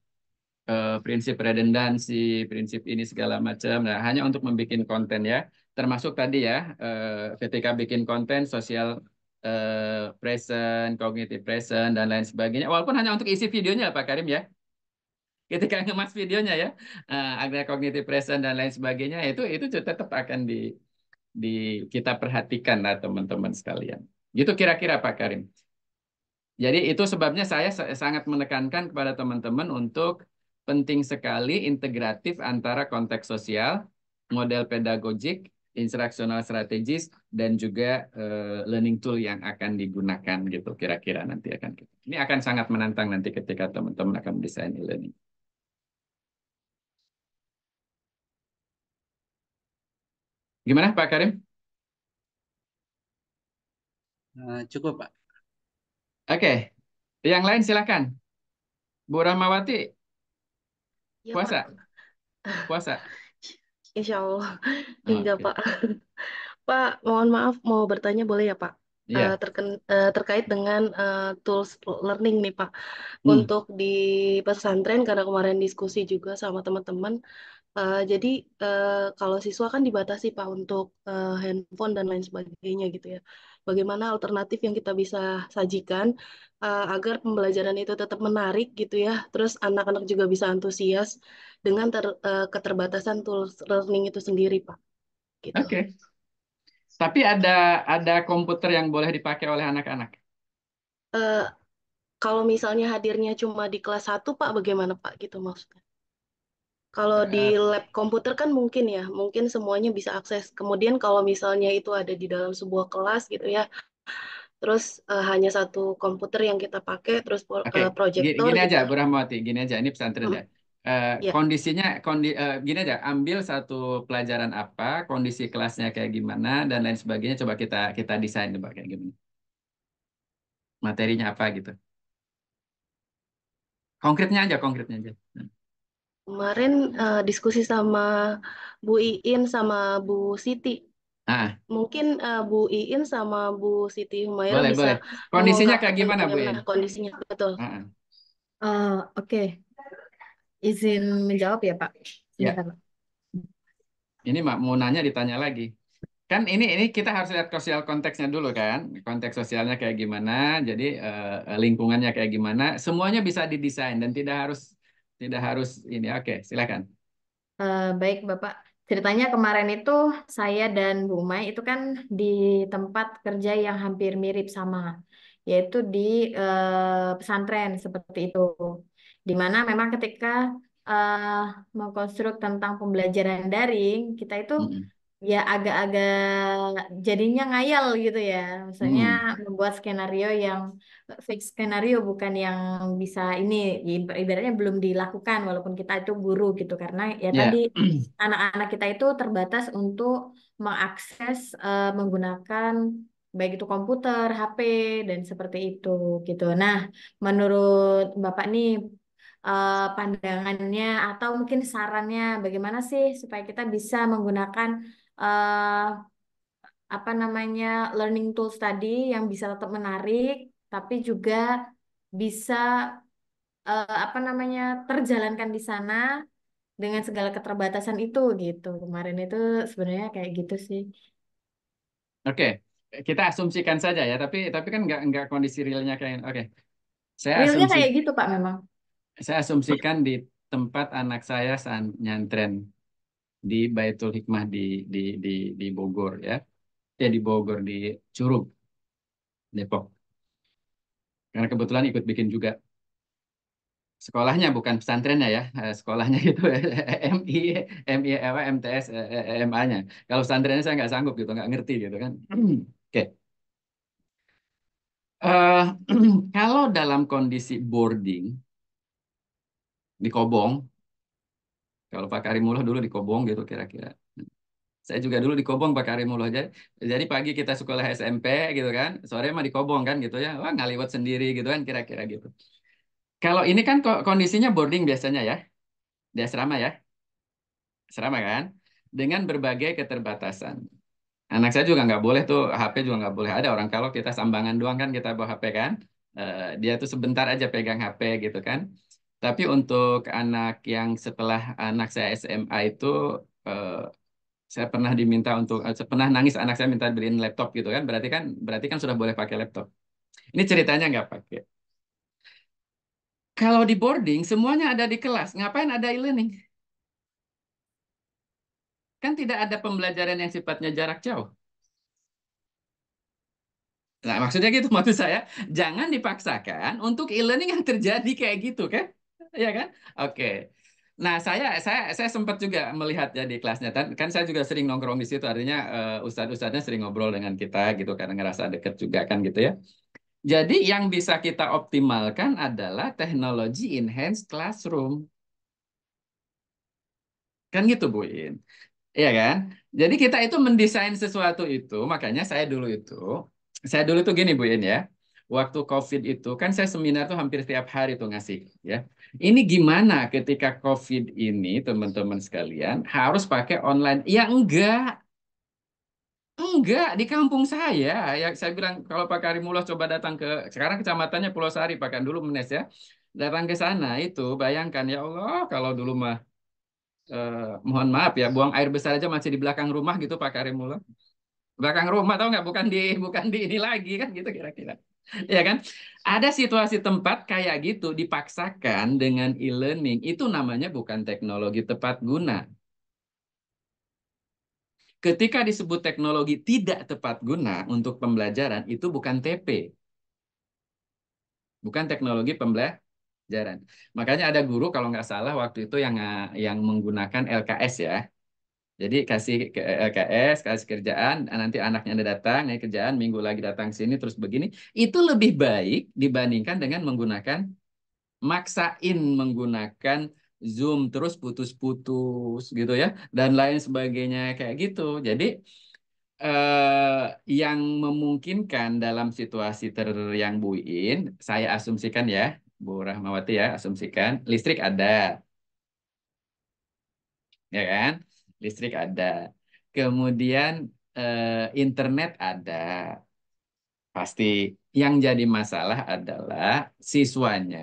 uh, prinsip redundansi, prinsip ini segala macam. Nah, hanya untuk membuat konten ya. Termasuk tadi ya, VTK eh, ketika bikin konten sosial uh, present, cognitive present dan lain sebagainya. Walaupun hanya untuk isi videonya Pak Karim ya ketika ngemas videonya ya uh, ada cognitive present dan lain sebagainya itu itu tetap akan di di kita perhatikan lah teman-teman sekalian. Gitu kira-kira Pak Karim. Jadi itu sebabnya saya sangat menekankan kepada teman-teman untuk penting sekali integratif antara konteks sosial, model pedagogik, instruksional strategis, dan juga uh, learning tool yang akan digunakan gitu kira-kira nanti akan. Ini akan sangat menantang nanti ketika teman-teman akan mendesain e-learning. Gimana Pak Karim? Eh, cukup Pak. Oke, okay. yang lain silakan. Bu Rahmawati, ya, puasa? Pak. Puasa? Insya Allah, ah, enggak okay. Pak. Pak, mohon maaf mau bertanya boleh ya Pak? yeah. uh, iya. terken, uh, terkait dengan uh, tools learning nih Pak hmm. untuk di pesantren karena kemarin diskusi juga sama teman-teman uh, jadi uh, kalau siswa kan dibatasi Pak untuk uh, handphone dan lain sebagainya gitu ya bagaimana alternatif yang kita bisa sajikan uh, agar pembelajaran itu tetap menarik gitu ya terus anak-anak juga bisa antusias dengan ter, uh, keterbatasan tools learning itu sendiri Pak gitu. Oke okay. Tapi ada ada komputer yang boleh dipakai oleh anak-anak? Uh, kalau misalnya hadirnya cuma di kelas 1, Pak, bagaimana, Pak? Gitu maksudnya. Kalau di eh. lab komputer kan mungkin ya, mungkin semuanya bisa akses. Kemudian kalau misalnya itu ada di dalam sebuah kelas gitu ya, terus uh, hanya satu komputer yang kita pakai, terus okay. Oke, proyektor. Gini, gini gitu. aja, Bu Rahmawati, gini aja, ini pesantren hmm. Uh, eh, yeah. kondisinya kondi uh, gini aja ambil satu pelajaran apa kondisi kelasnya kayak gimana dan lain sebagainya coba kita kita desain coba kayak gimana materinya apa gitu konkretnya aja konkretnya aja kemarin uh, diskusi sama Bu Iin sama Bu Siti ah mungkin uh, Bu Iin sama Bu Siti Humayun boleh, bisa boleh. kondisinya kayak gimana Bu Iin kondisinya betul ah. uh, oke okay Izin menjawab ya Pak. Ya. Ini Mbak mau nanya ditanya lagi. Kan ini ini kita harus lihat sosial konteksnya dulu kan. Konteks sosialnya kayak gimana, jadi eh, eh lingkungannya kayak gimana. Semuanya bisa didesain dan tidak harus tidak harus ini. Oke, silakan. Uh, baik Bapak. Ceritanya kemarin itu saya dan Bu Mai itu kan di tempat kerja yang hampir mirip sama, yaitu di uh, pesantren seperti itu di mana memang ketika uh, mengkonstruk tentang pembelajaran daring, kita itu -hmm. ya agak-agak jadinya ngayal gitu ya. Misalnya hmm. membuat skenario yang fix skenario bukan yang bisa ini ibaratnya belum dilakukan walaupun kita itu guru gitu karena ya yeah. tadi <clears throat> anak-anak kita itu terbatas untuk mengakses uh, menggunakan baik itu komputer, HP dan seperti itu gitu. Nah, menurut Bapak nih uh, pandangannya atau mungkin sarannya bagaimana sih supaya kita bisa menggunakan uh, apa namanya learning tools tadi yang bisa tetap menarik tapi juga bisa uh, apa namanya terjalankan di sana dengan segala keterbatasan itu gitu kemarin itu sebenarnya kayak gitu sih. Oke, okay. kita asumsikan saja ya tapi tapi kan nggak nggak kondisi realnya kayak oke. Okay. Saya realnya asumsi... kayak gitu pak memang. Saya asumsikan di tempat anak saya nyantren di Baitul Hikmah di di di di Bogor ya. Ya di Bogor di Curug Depok. Karena kebetulan ikut bikin juga sekolahnya bukan pesantrennya ya eh, sekolahnya <laughs> itu MI MI apa MTS eh, eh, MA-nya kalau pesantrennya saya nggak sanggup gitu nggak ngerti gitu kan <clears throat> oke okay. uh, <clears throat> kalau dalam kondisi boarding di Kobong. Kalau Pak Karimullah dulu di Kobong gitu kira-kira. Saya juga dulu di Kobong Pak Karimullah. Jadi, jadi pagi kita sekolah SMP gitu kan, sore mah di Kobong kan gitu ya. Wah ngaliwat sendiri gitu kan kira-kira gitu. Kalau ini kan kondisinya boarding biasanya ya. Di asrama ya. Asrama kan? Dengan berbagai keterbatasan. Anak saya juga nggak boleh tuh, HP juga nggak boleh ada. Orang kalau kita sambangan doang kan kita bawa HP kan. Eh, dia tuh sebentar aja pegang HP gitu kan. Tapi untuk anak yang setelah anak saya SMA itu eh, saya pernah diminta untuk eh, saya pernah nangis anak saya minta beliin laptop gitu kan berarti kan berarti kan sudah boleh pakai laptop. Ini ceritanya nggak pakai. Kalau di boarding semuanya ada di kelas, ngapain ada e-learning? Kan tidak ada pembelajaran yang sifatnya jarak jauh. Nah, maksudnya gitu <laughs> maksud saya, jangan dipaksakan untuk e-learning yang terjadi kayak gitu kan. Iya kan? Oke. Okay. Nah, saya saya saya sempat juga melihat ya di kelasnya dan kan saya juga sering nongkrong di situ artinya uh, ustadz-ustadznya sering ngobrol dengan kita gitu karena ngerasa deket juga kan gitu ya. Jadi yang bisa kita optimalkan adalah teknologi enhanced classroom. Kan gitu Bu In. Iya kan? Jadi kita itu mendesain sesuatu itu, makanya saya dulu itu, saya dulu tuh gini Bu In ya. Waktu COVID itu kan saya seminar tuh hampir setiap hari tuh ngasih ya ini gimana ketika COVID ini, teman-teman sekalian, harus pakai online? Ya enggak. Enggak, di kampung saya, ya saya bilang kalau Pak Karimullah coba datang ke, sekarang kecamatannya Pulau Sari, Pak kan, dulu Menes ya, datang ke sana itu, bayangkan ya Allah kalau dulu mah, eh, mohon maaf ya, buang air besar aja masih di belakang rumah gitu Pak Karimullah. Belakang rumah tau nggak, bukan di bukan di ini lagi kan gitu kira-kira. <laughs> ya kan? Ada situasi tempat kayak gitu dipaksakan dengan e-learning itu namanya bukan teknologi tepat guna. Ketika disebut teknologi tidak tepat guna untuk pembelajaran itu bukan TP. Bukan teknologi pembelajaran. Makanya ada guru kalau nggak salah waktu itu yang yang menggunakan LKS ya, jadi kasih ke eh, LKS, kasih kerjaan, eh, nanti anaknya ada datang, ya kerjaan, minggu lagi datang sini, terus begini. Itu lebih baik dibandingkan dengan menggunakan, maksain menggunakan Zoom terus putus-putus gitu ya, dan lain sebagainya kayak gitu. Jadi eh, yang memungkinkan dalam situasi ter yang buin, saya asumsikan ya, Bu Rahmawati ya, asumsikan listrik ada. Ya kan? listrik ada, kemudian eh, internet ada, pasti. Yang jadi masalah adalah siswanya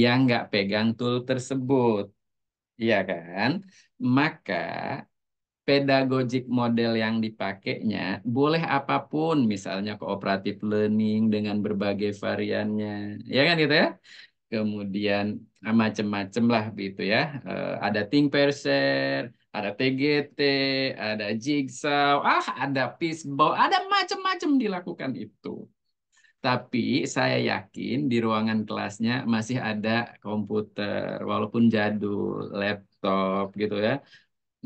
yang nggak pegang tool tersebut. Iya kan? Maka pedagogik model yang dipakainya boleh apapun misalnya kooperatif learning dengan berbagai variannya Iya kan gitu ya kemudian macam-macam lah gitu ya eh, ada think pair share ada TGT, ada jigsaw, ah ada pisbau, ada macam-macam dilakukan itu. Tapi saya yakin di ruangan kelasnya masih ada komputer, walaupun jadul, laptop gitu ya.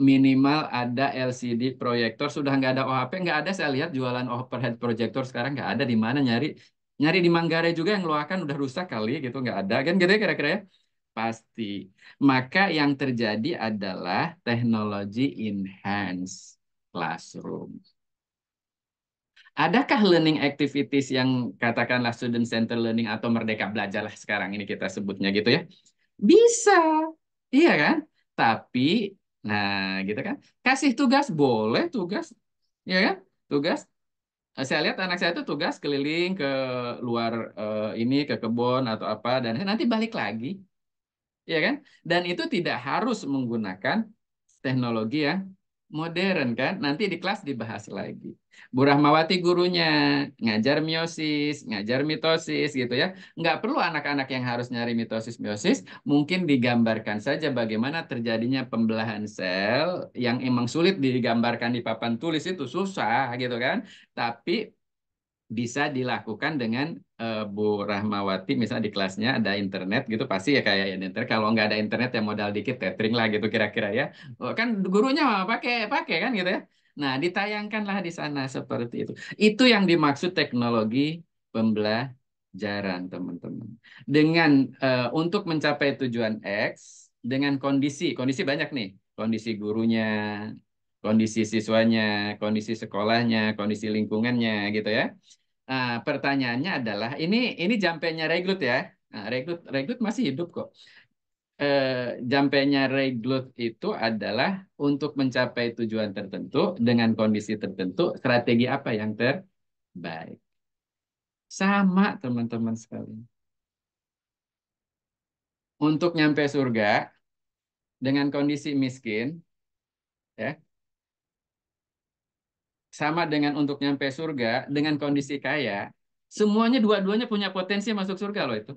Minimal ada LCD proyektor, sudah nggak ada OHP, nggak ada saya lihat jualan overhead proyektor sekarang nggak ada di mana nyari. Nyari di Manggarai juga yang ngeluarkan udah rusak kali gitu, nggak ada kan gitu ya kira-kira ya pasti. Maka yang terjadi adalah teknologi enhance classroom. Adakah learning activities yang katakanlah student center learning atau merdeka belajar lah sekarang ini kita sebutnya gitu ya? Bisa, iya kan? Tapi, nah gitu kan? Kasih tugas boleh tugas, Iya kan? Tugas eh, saya lihat anak saya itu tugas keliling ke luar uh, ini ke kebun atau apa dan nanti balik lagi ya kan? Dan itu tidak harus menggunakan teknologi yang modern kan. Nanti di kelas dibahas lagi. Bu Rahmawati gurunya ngajar miosis, ngajar mitosis gitu ya. Nggak perlu anak-anak yang harus nyari mitosis miosis, mungkin digambarkan saja bagaimana terjadinya pembelahan sel yang emang sulit digambarkan di papan tulis itu susah gitu kan. Tapi bisa dilakukan dengan uh, Bu Rahmawati misalnya di kelasnya ada internet gitu pasti ya kayak internet kalau nggak ada internet ya modal dikit tethering lah gitu kira-kira ya oh, kan gurunya pakai pakai kan gitu ya nah ditayangkanlah di sana seperti itu itu yang dimaksud teknologi pembelajaran teman-teman dengan uh, untuk mencapai tujuan X dengan kondisi kondisi banyak nih kondisi gurunya kondisi siswanya, kondisi sekolahnya, kondisi lingkungannya gitu ya. Nah, pertanyaannya adalah ini ini jampenya rekrut ya. Nah, rekrut rekrut masih hidup kok. Eh, jampenya rekrut itu adalah untuk mencapai tujuan tertentu dengan kondisi tertentu, strategi apa yang terbaik. Sama teman-teman sekalian. Untuk nyampe surga dengan kondisi miskin ya sama dengan untuk nyampe surga dengan kondisi kaya, semuanya dua-duanya punya potensi masuk surga loh itu.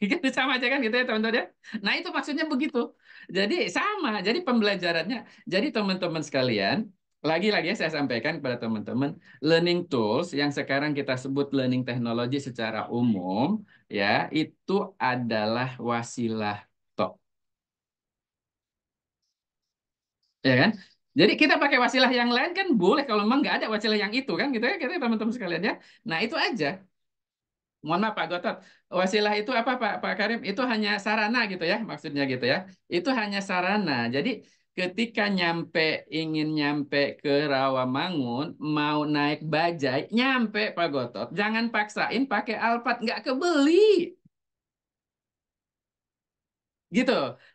<laughs> Gitu, sama aja kan gitu ya teman-teman ya. Nah itu maksudnya begitu. Jadi sama. Jadi pembelajarannya. Jadi teman-teman sekalian, lagi-lagi saya sampaikan kepada teman-teman, learning tools yang sekarang kita sebut learning technology secara umum, ya itu adalah wasilah top. Ya kan? Jadi kita pakai wasilah yang lain kan boleh kalau memang nggak ada wasilah yang itu kan gitu ya kita gitu ya, teman-teman sekalian ya. Nah itu aja. Mohon maaf Pak Gotot, wasilah itu apa Pak Pak Karim? Itu hanya sarana gitu ya maksudnya gitu ya. Itu hanya sarana. Jadi ketika nyampe ingin nyampe ke Rawamangun mau naik bajai nyampe Pak Gotot jangan paksain pakai Alphard nggak kebeli Gitu.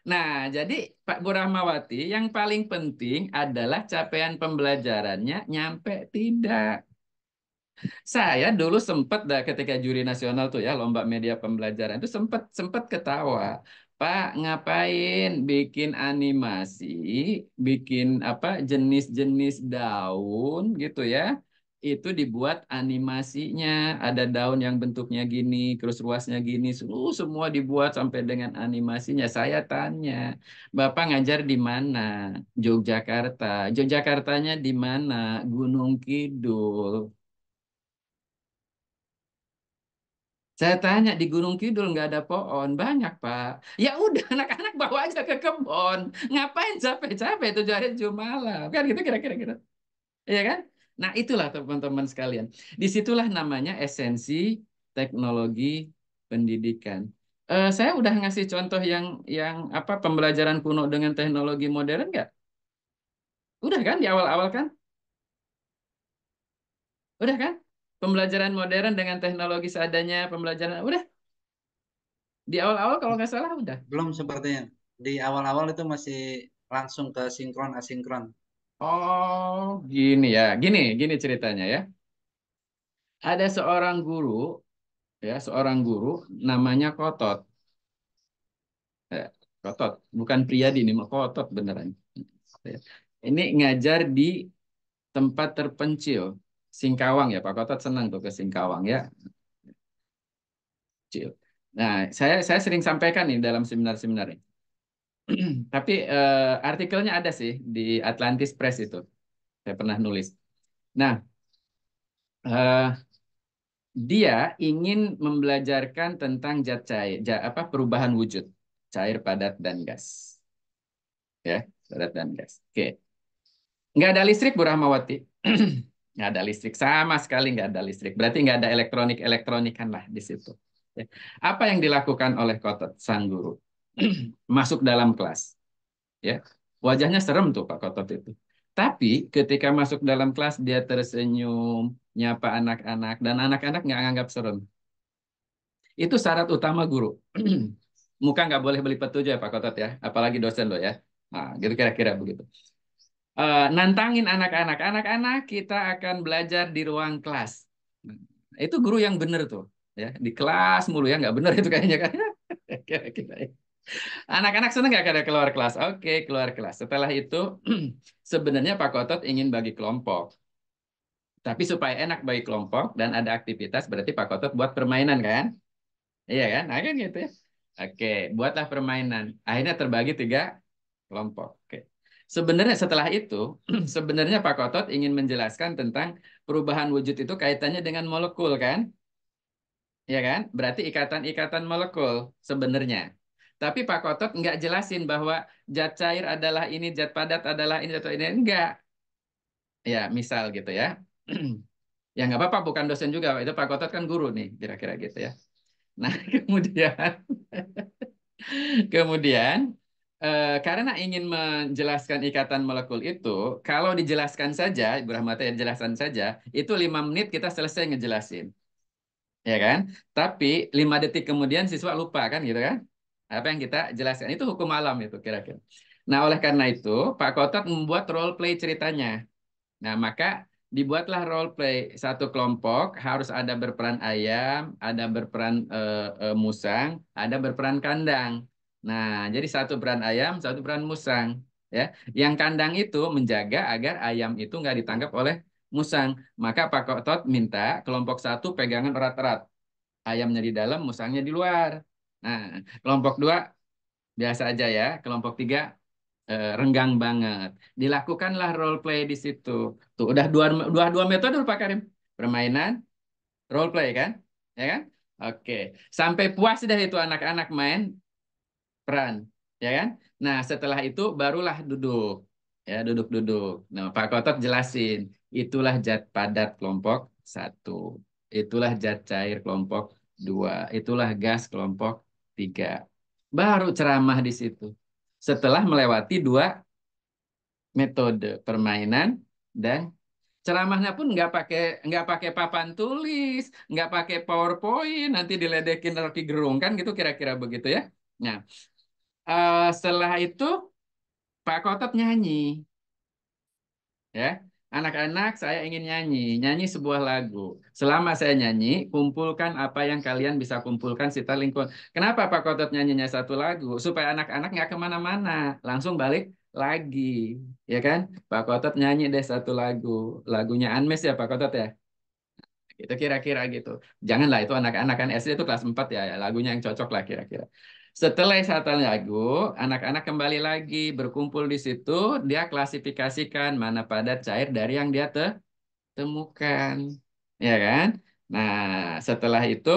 Nah, jadi Pak Bu Rahmawati yang paling penting adalah capaian pembelajarannya nyampe tidak. Saya dulu sempat dah ketika juri nasional tuh ya lomba media pembelajaran itu sempat sempat ketawa. Pak ngapain bikin animasi, bikin apa jenis-jenis daun gitu ya itu dibuat animasinya ada daun yang bentuknya gini terus ruasnya gini seluruh semua dibuat sampai dengan animasinya saya tanya bapak ngajar di mana Yogyakarta Yogyakartanya di mana Gunung Kidul saya tanya di Gunung Kidul nggak ada pohon banyak pak ya udah anak-anak bawa aja ke kebun ngapain capek-capek itu hari Jumala malam kan gitu kira-kira gitu ya kan Nah, itulah teman-teman sekalian. Disitulah namanya esensi teknologi pendidikan. Uh, saya udah ngasih contoh yang yang apa pembelajaran kuno dengan teknologi modern nggak? Udah kan di awal-awal kan? Udah kan? Pembelajaran modern dengan teknologi seadanya, pembelajaran udah. Di awal-awal kalau nggak salah udah. Belum sepertinya. Di awal-awal itu masih langsung ke sinkron asinkron. Oh, gini ya. Gini, gini ceritanya ya. Ada seorang guru, ya, seorang guru namanya Kotot. Eh, Kotot, bukan Priadi ini, Kotot beneran. Ya. Ini ngajar di tempat terpencil, Singkawang ya, Pak Kotot senang tuh ke Singkawang ya. Cil. Nah, saya saya sering sampaikan nih dalam seminar-seminar ini. <clears throat> Tapi uh, artikelnya ada sih di Atlantis Press itu. Saya pernah nulis. Nah, uh, dia ingin membelajarkan tentang zat cair, jat, apa perubahan wujud cair, padat dan gas. Ya, padat dan gas. Oke. Nggak ada listrik Bu Rahmawati. <clears throat> nggak ada listrik sama sekali nggak ada listrik. Berarti nggak ada elektronik elektronikan lah di situ. Ya. Apa yang dilakukan oleh Kotot Sang Guru? <clears throat> masuk dalam kelas. Ya, wajahnya serem tuh Pak Kotot itu. Tapi ketika masuk dalam kelas dia tersenyum, nyapa anak-anak dan anak-anak nggak anggap serem. Itu syarat utama guru. <clears throat> Muka nggak boleh beli petunjuk ya Pak Kotot ya, apalagi dosen lo ya. Nah, gitu kira-kira begitu. Uh, nantangin anak-anak, anak-anak kita akan belajar di ruang kelas. Itu guru yang benar tuh, ya di kelas mulu ya nggak benar itu kayaknya kan. <laughs> kira-kira. Ya. Anak-anak senang nggak ada keluar kelas? Oke, keluar kelas. Setelah itu, <clears throat> sebenarnya Pak Kotot ingin bagi kelompok. Tapi supaya enak bagi kelompok dan ada aktivitas, berarti Pak Kotot buat permainan kan? Iya kan? Nah, kan gitu ya. Oke, buatlah permainan. Akhirnya terbagi tiga kelompok. Oke. Sebenarnya setelah itu, <clears throat> sebenarnya Pak Kotot ingin menjelaskan tentang perubahan wujud itu kaitannya dengan molekul kan? Iya kan? Berarti ikatan-ikatan molekul sebenarnya. Tapi Pak Kotot nggak jelasin bahwa zat cair adalah ini, zat padat adalah ini, atau ini. Enggak. Ya, misal gitu ya. <clears throat> ya nggak apa-apa, bukan dosen juga. Itu Pak Kotot kan guru nih, kira-kira gitu ya. Nah, <laughs> kemudian... <laughs> kemudian, eh, karena ingin menjelaskan ikatan molekul itu, kalau dijelaskan saja, Ibu Rahmatnya yang jelaskan saja, itu lima menit kita selesai ngejelasin. Ya kan? Tapi lima detik kemudian siswa lupa kan gitu kan? apa yang kita jelaskan itu hukum alam itu kira-kira. Nah oleh karena itu Pak Kotot membuat role play ceritanya. Nah maka dibuatlah role play satu kelompok harus ada berperan ayam, ada berperan uh, uh, musang, ada berperan kandang. Nah jadi satu peran ayam, satu peran musang. Ya, yang kandang itu menjaga agar ayam itu nggak ditangkap oleh musang. Maka Pak Kotot minta kelompok satu pegangan erat-erat. Ayamnya di dalam, musangnya di luar. Nah, kelompok dua biasa aja ya. Kelompok tiga eh, renggang banget. Dilakukanlah role play di situ. Tuh, udah dua dua dua metode Pak Karim. Permainan, role play kan? Ya kan? Oke. Sampai puas sudah itu anak-anak main peran, ya kan? Nah, setelah itu barulah duduk. Ya, duduk-duduk. Nah, Pak Kotot jelasin. Itulah zat padat kelompok satu. Itulah zat cair kelompok dua. Itulah gas kelompok tiga. Baru ceramah di situ. Setelah melewati dua metode permainan dan ceramahnya pun nggak pakai nggak pakai papan tulis, nggak pakai PowerPoint, nanti diledekin Rocky Gerung kan gitu kira-kira begitu ya. Nah, uh, setelah itu Pak Kotot nyanyi, ya Anak-anak, saya ingin nyanyi, nyanyi sebuah lagu. Selama saya nyanyi, kumpulkan apa yang kalian bisa kumpulkan sekitar lingkungan. Kenapa Pak Kotot nyanyinya satu lagu? Supaya anak-anak nggak kemana-mana, langsung balik lagi, ya kan? Pak Kotot nyanyi deh satu lagu, lagunya Anmes ya Pak Kotot ya. Itu kira-kira gitu. Janganlah itu anak-anak kan SD itu kelas 4 ya, lagunya yang cocok lah kira-kira. Setelah Satan Agung, anak-anak kembali lagi berkumpul di situ. Dia klasifikasikan mana padat cair dari yang dia temukan, ya kan? Nah, setelah itu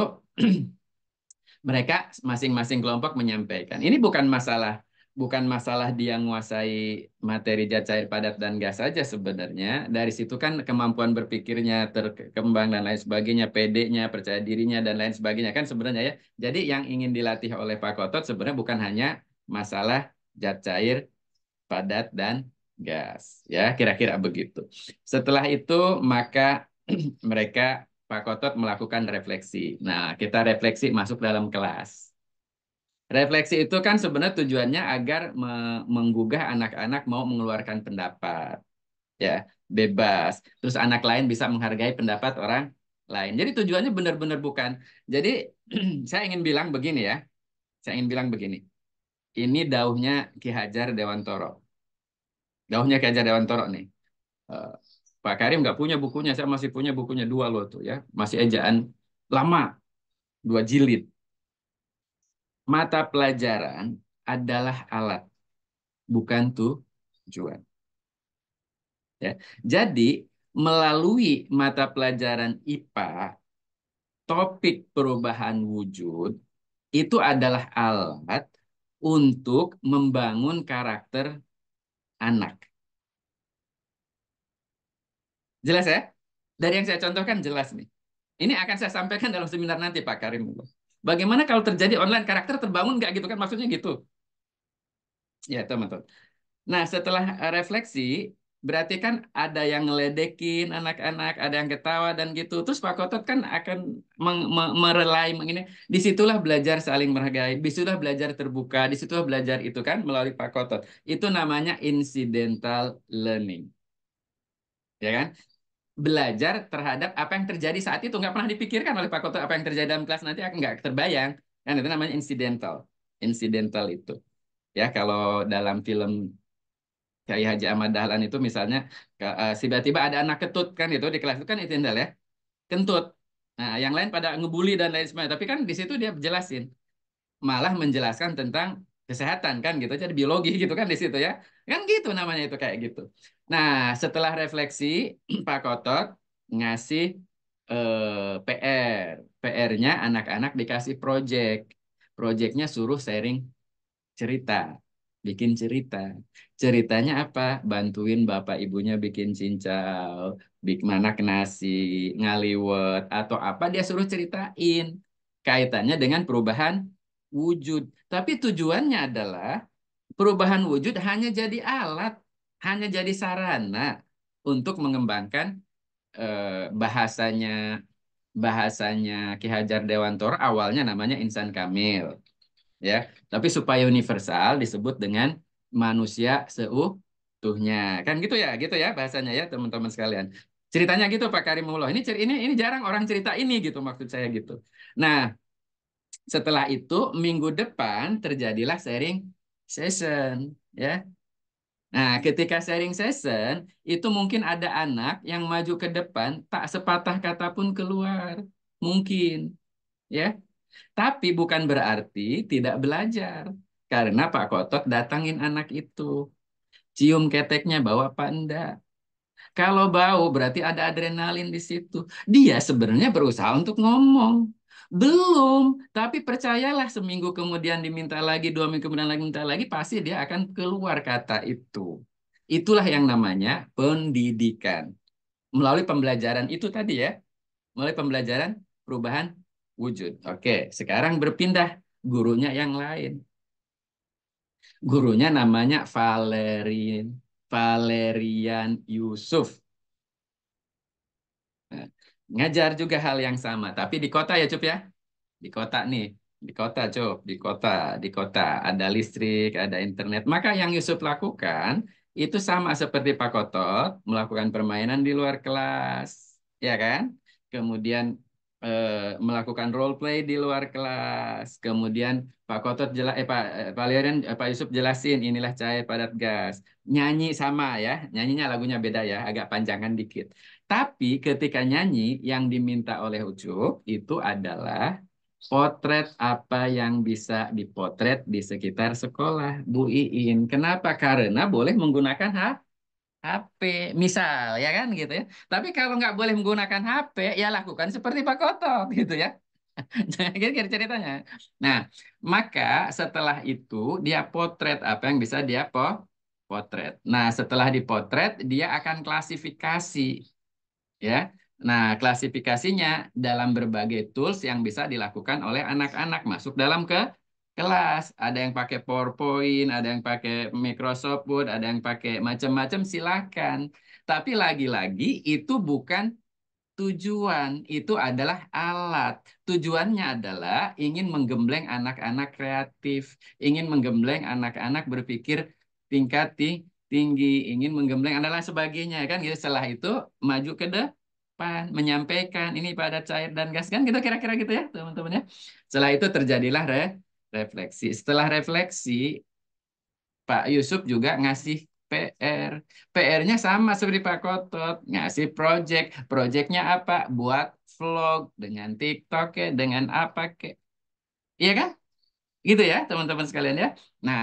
<clears throat> mereka masing-masing kelompok menyampaikan. Ini bukan masalah bukan masalah dia menguasai materi zat cair padat dan gas saja sebenarnya. Dari situ kan kemampuan berpikirnya terkembang dan lain sebagainya, pedenya, percaya dirinya dan lain sebagainya kan sebenarnya ya. Jadi yang ingin dilatih oleh Pak Kotot sebenarnya bukan hanya masalah zat cair padat dan gas ya kira-kira begitu. Setelah itu maka <clears throat> mereka Pak Kotot melakukan refleksi. Nah, kita refleksi masuk dalam kelas Refleksi itu kan sebenarnya tujuannya agar menggugah anak-anak mau mengeluarkan pendapat. Ya, bebas. Terus anak lain bisa menghargai pendapat orang lain. Jadi tujuannya benar-benar bukan. Jadi <clears throat> saya ingin bilang begini ya. Saya ingin bilang begini. Ini dauhnya Ki Hajar Dewantoro. Dauhnya Ki Hajar Dewantoro nih. Uh, Pak Karim nggak punya bukunya. Saya masih punya bukunya dua loh tuh ya. Masih ejaan lama. Dua jilid mata pelajaran adalah alat, bukan tujuan. Ya. Jadi, melalui mata pelajaran IPA, topik perubahan wujud itu adalah alat untuk membangun karakter anak. Jelas ya? Dari yang saya contohkan jelas nih. Ini akan saya sampaikan dalam seminar nanti Pak Karim. Bagaimana kalau terjadi online karakter terbangun nggak gitu kan maksudnya gitu? Ya teman-teman. Nah setelah eh, refleksi berarti kan ada yang ngeledekin anak-anak, ada yang ketawa dan gitu. Terus Pak Kotot kan akan meng, me, merelai mengini. Disitulah belajar saling menghargai, disitulah belajar terbuka, disitulah belajar itu kan melalui Pak Kotot. Itu namanya incidental learning, ya kan? belajar terhadap apa yang terjadi saat itu nggak pernah dipikirkan oleh Pak Koto apa yang terjadi dalam kelas nanti akan nggak terbayang kan itu namanya incidental incidental itu ya kalau dalam film Kiai Haji Ahmad Dahlan itu misalnya eh, tiba-tiba ada anak ketut kan itu di kelas itu kan incidental ya kentut nah yang lain pada ngebully dan lain sebagainya tapi kan di situ dia jelasin malah menjelaskan tentang kesehatan kan gitu jadi biologi gitu kan di situ ya kan gitu namanya itu kayak gitu nah setelah refleksi <clears throat> Pak Kotot ngasih eh, PR PR-nya anak-anak dikasih project projectnya suruh sharing cerita bikin cerita ceritanya apa bantuin bapak ibunya bikin cincau bik manak nasi ngaliwet atau apa dia suruh ceritain kaitannya dengan perubahan wujud. Tapi tujuannya adalah perubahan wujud hanya jadi alat, hanya jadi sarana untuk mengembangkan eh, bahasanya bahasanya Ki Hajar Dewantoro awalnya namanya insan kamil. Ya, tapi supaya universal disebut dengan manusia seutuhnya. Kan gitu ya, gitu ya bahasanya ya teman-teman sekalian. Ceritanya gitu Pak Karimullah. Ini ini ini jarang orang cerita ini gitu maksud saya gitu. Nah, setelah itu minggu depan terjadilah sharing session, ya. Nah, ketika sharing session itu mungkin ada anak yang maju ke depan tak sepatah kata pun keluar, mungkin, ya. Tapi bukan berarti tidak belajar karena Pak kotok datangin anak itu, cium keteknya bawa panda Kalau bau berarti ada adrenalin di situ. Dia sebenarnya berusaha untuk ngomong, belum, tapi percayalah seminggu kemudian diminta lagi, dua minggu kemudian lagi minta lagi, pasti dia akan keluar kata itu. Itulah yang namanya pendidikan. Melalui pembelajaran itu tadi ya. Melalui pembelajaran perubahan wujud. Oke, sekarang berpindah gurunya yang lain. Gurunya namanya Valerian, Valerian Yusuf ngajar juga hal yang sama, tapi di kota ya Cup ya. Di kota nih, di kota Cup, di kota, di kota ada listrik, ada internet. Maka yang Yusuf lakukan itu sama seperti Pak Kotot melakukan permainan di luar kelas, ya kan? Kemudian eh, melakukan role play di luar kelas. Kemudian Pak Kotot jelas eh Pak eh, Pak eh, Pak Yusuf jelasin inilah cair padat gas. Nyanyi sama ya, nyanyinya lagunya beda ya, agak panjangan dikit. Tapi ketika nyanyi yang diminta oleh Ucup itu adalah potret apa yang bisa dipotret di sekitar sekolah Bu Iin. Kenapa? Karena boleh menggunakan ha HP misal ya kan gitu ya. Tapi kalau nggak boleh menggunakan HP ya lakukan seperti Pak Kotot gitu ya. <laughs> Nah, gitu kira-kira ceritanya. Nah, maka setelah itu dia potret apa yang bisa dia po potret. Nah, setelah dipotret dia akan klasifikasi ya. Nah, klasifikasinya dalam berbagai tools yang bisa dilakukan oleh anak-anak masuk dalam ke kelas. Ada yang pakai PowerPoint, ada yang pakai Microsoft Word, ada yang pakai macam-macam, silakan. Tapi lagi-lagi itu bukan tujuan, itu adalah alat. Tujuannya adalah ingin menggembleng anak-anak kreatif, ingin menggembleng anak-anak berpikir tingkat tinggi tinggi, ingin menggembleng adalah sebagainya kan gitu. Setelah itu maju ke depan, menyampaikan ini pada cair dan gas kan gitu kira-kira gitu ya teman-teman ya. Setelah itu terjadilah re refleksi. Setelah refleksi Pak Yusuf juga ngasih PR. PR-nya sama seperti Pak Kotot, ngasih project. Projectnya apa? Buat vlog dengan TikTok ya, dengan apa ke? Iya kan? Gitu ya, teman-teman sekalian ya. Nah,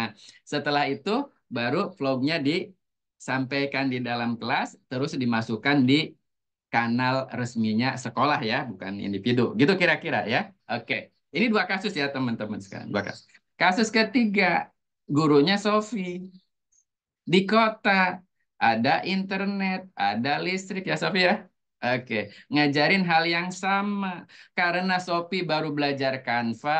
setelah itu baru vlognya disampaikan di dalam kelas, terus dimasukkan di kanal resminya sekolah ya, bukan individu. Gitu kira-kira ya. Oke, ini dua kasus ya teman-teman sekarang. Dua kasus. Kasus ketiga, gurunya Sofi. Di kota, ada internet, ada listrik ya Sofi ya. Oke, ngajarin hal yang sama. Karena Sofi baru belajar kanva,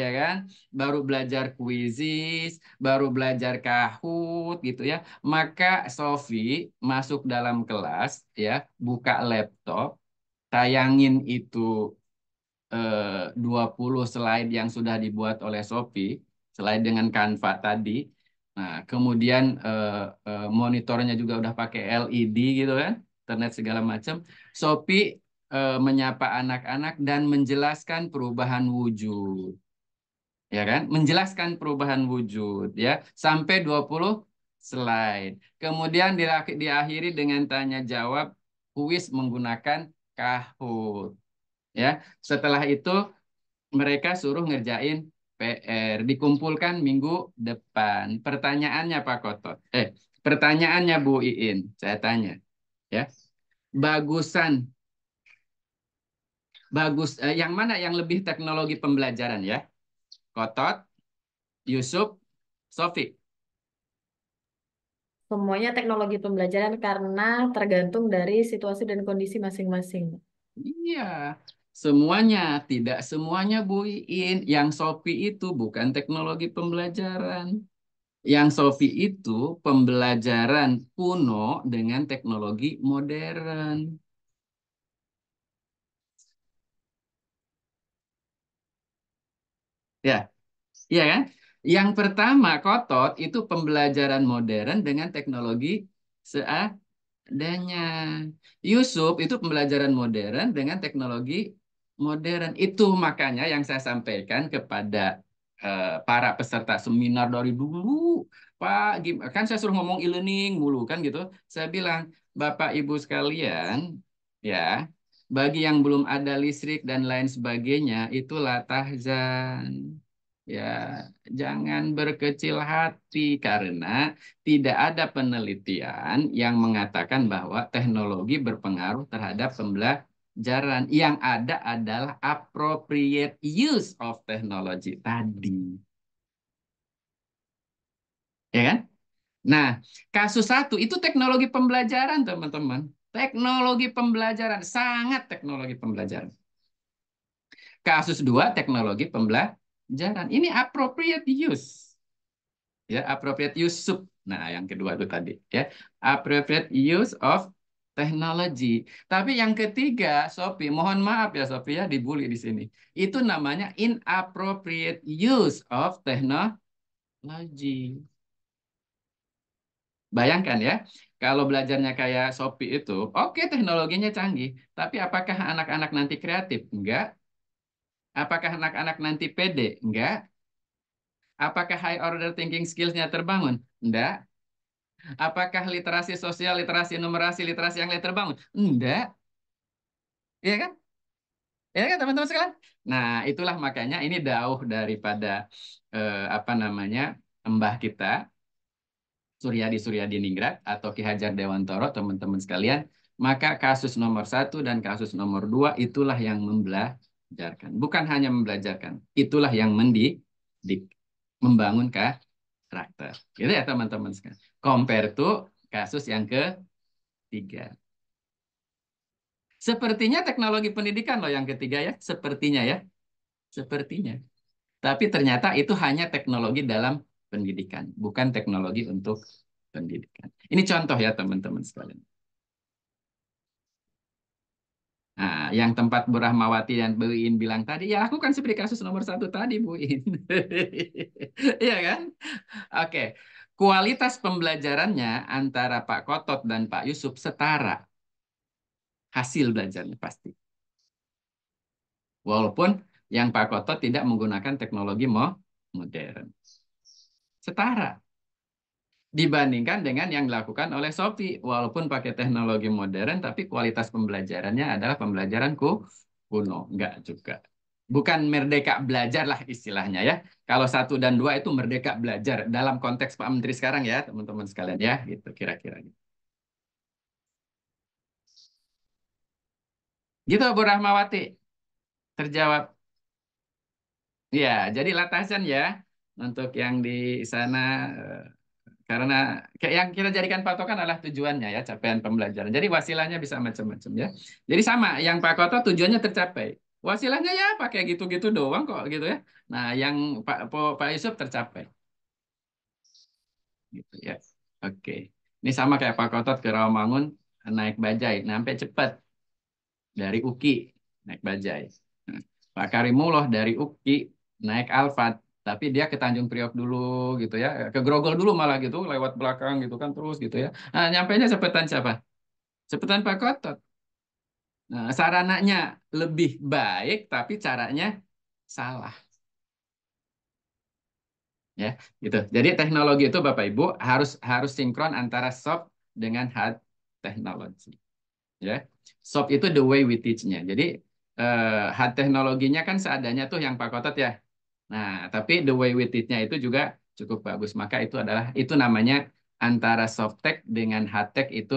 ya kan? Baru belajar kuisis, baru belajar kahut gitu ya. Maka Sofi masuk dalam kelas ya, buka laptop, tayangin itu eh, 20 slide yang sudah dibuat oleh Sofi, slide dengan Canva tadi. Nah, kemudian eh, eh, monitornya juga udah pakai LED gitu kan, internet segala macam. Sofi eh, menyapa anak-anak dan menjelaskan perubahan wujud ya kan? Menjelaskan perubahan wujud ya sampai 20 slide. Kemudian diakhiri dengan tanya jawab kuis menggunakan Kahoot. Ya, setelah itu mereka suruh ngerjain PR dikumpulkan minggu depan. Pertanyaannya Pak Koto. Eh, pertanyaannya Bu Iin, saya tanya. Ya. Bagusan bagus eh, yang mana yang lebih teknologi pembelajaran ya? Kotot, Yusuf, Sofi. Semuanya teknologi pembelajaran karena tergantung dari situasi dan kondisi masing-masing. Iya, semuanya. Tidak semuanya, Bu Iin. Yang Sofi itu bukan teknologi pembelajaran. Yang Sofi itu pembelajaran kuno dengan teknologi modern. Ya, iya kan? Yang pertama kotot itu pembelajaran modern dengan teknologi seadanya. Yusuf itu pembelajaran modern dengan teknologi modern. Itu makanya yang saya sampaikan kepada eh, para peserta seminar dari dulu. Pak, kan saya suruh ngomong e-learning mulu kan gitu. Saya bilang, Bapak Ibu sekalian, ya bagi yang belum ada listrik dan lain sebagainya itulah tahzan ya jangan berkecil hati karena tidak ada penelitian yang mengatakan bahwa teknologi berpengaruh terhadap pembelajaran yang ada adalah appropriate use of technology tadi ya kan nah kasus satu itu teknologi pembelajaran teman-teman Teknologi pembelajaran, sangat teknologi pembelajaran. Kasus dua, teknologi pembelajaran. Ini appropriate use. Ya, appropriate use sub. Nah, yang kedua itu tadi. ya Appropriate use of technology. Tapi yang ketiga, Sophie, mohon maaf ya Sophie ya dibully di sini. Itu namanya inappropriate use of technology. Bayangkan ya, kalau belajarnya kayak Shopee itu, oke okay, teknologinya canggih, tapi apakah anak-anak nanti kreatif? Enggak. Apakah anak-anak nanti pede? Enggak. Apakah high order thinking skills-nya terbangun? Enggak. Apakah literasi sosial, literasi numerasi, literasi yang lain terbangun? Enggak. Iya kan? Iya kan teman-teman sekalian? Nah, itulah makanya ini dauh daripada eh, apa namanya? Mbah kita Suryadi Suryadi Ningrat atau Ki Hajar Dewantoro, teman-teman sekalian, maka kasus nomor satu dan kasus nomor dua itulah yang membelajarkan. Bukan hanya membelajarkan, itulah yang mendidik, membangun karakter. Gitu ya teman-teman sekalian. Compare to kasus yang ketiga. Sepertinya teknologi pendidikan loh yang ketiga ya, sepertinya ya. Sepertinya. Tapi ternyata itu hanya teknologi dalam pendidikan, bukan teknologi untuk pendidikan. Ini contoh ya teman-teman sekalian. Nah, yang tempat Bu Rahmawati dan Bu In bilang tadi, ya aku kan seperti kasus nomor satu tadi Bu In. <laughs> Iya kan? Oke. Kualitas pembelajarannya antara Pak Kotot dan Pak Yusuf setara. Hasil belajarnya pasti. Walaupun yang Pak Kotot tidak menggunakan teknologi modern setara dibandingkan dengan yang dilakukan oleh Sopi Walaupun pakai teknologi modern, tapi kualitas pembelajarannya adalah pembelajaran kuno. Enggak juga. Bukan merdeka belajar lah istilahnya ya. Kalau satu dan dua itu merdeka belajar. Dalam konteks Pak Menteri sekarang ya, teman-teman sekalian ya. gitu Kira-kira gitu. Gitu Bu Rahmawati. Terjawab. Ya, jadi latasan ya untuk yang di sana eh, karena kayak yang kita jadikan patokan adalah tujuannya ya capaian pembelajaran. Jadi wasilahnya bisa macam-macam ya. Jadi sama yang Pak Koto tujuannya tercapai. Wasilahnya ya pakai gitu-gitu doang kok gitu ya. Nah, yang Pak Pak Yusuf tercapai. Gitu ya. Oke. Ini sama kayak Pak Kotot ke Rawamangun naik bajai, nah, sampai cepat dari Uki naik bajai. Nah, Pak Karimuloh dari Uki naik Alfat tapi dia ke Tanjung Priok dulu gitu ya ke Grogol dulu malah gitu lewat belakang gitu kan terus gitu ya nah nyampe nya sepetan siapa sepetan Pak Kotot nah sarananya lebih baik tapi caranya salah ya gitu jadi teknologi itu Bapak Ibu harus harus sinkron antara soft dengan hard technology ya soft itu the way we teach-nya jadi eh, hard teknologinya kan seadanya tuh yang Pak Kotot ya Nah, tapi the way with it-nya itu juga cukup bagus. Maka itu adalah itu namanya antara soft tech dengan hard tech itu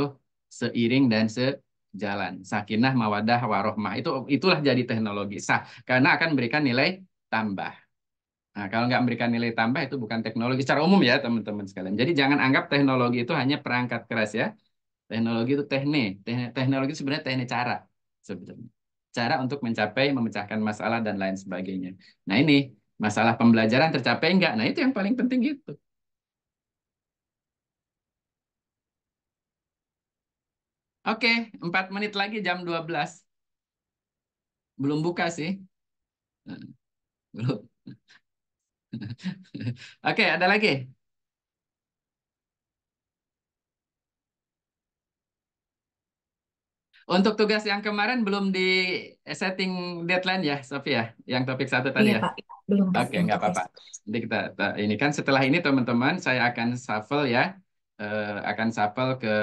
seiring dan sejalan. Sakinah, mawadah, warohmah. Itu itulah jadi teknologi sah karena akan memberikan nilai tambah. Nah, kalau nggak memberikan nilai tambah itu bukan teknologi secara umum ya teman-teman sekalian. Jadi jangan anggap teknologi itu hanya perangkat keras ya. Teknologi itu teknik. Teknologi sebenarnya teknik cara sebenarnya. Cara untuk mencapai, memecahkan masalah dan lain sebagainya. Nah ini Masalah pembelajaran tercapai enggak? Nah, itu yang paling penting gitu Oke, 4 menit lagi jam 12. Belum buka sih. Belum. <laughs> Oke, ada lagi? Untuk tugas yang kemarin belum di setting deadline ya, Sofia, ya? yang topik satu tadi iya, ya. Pak, iya, belum. Oke, okay, nggak apa-apa. Nanti kita ini kan setelah ini teman-teman saya akan shuffle ya, uh, akan shuffle ke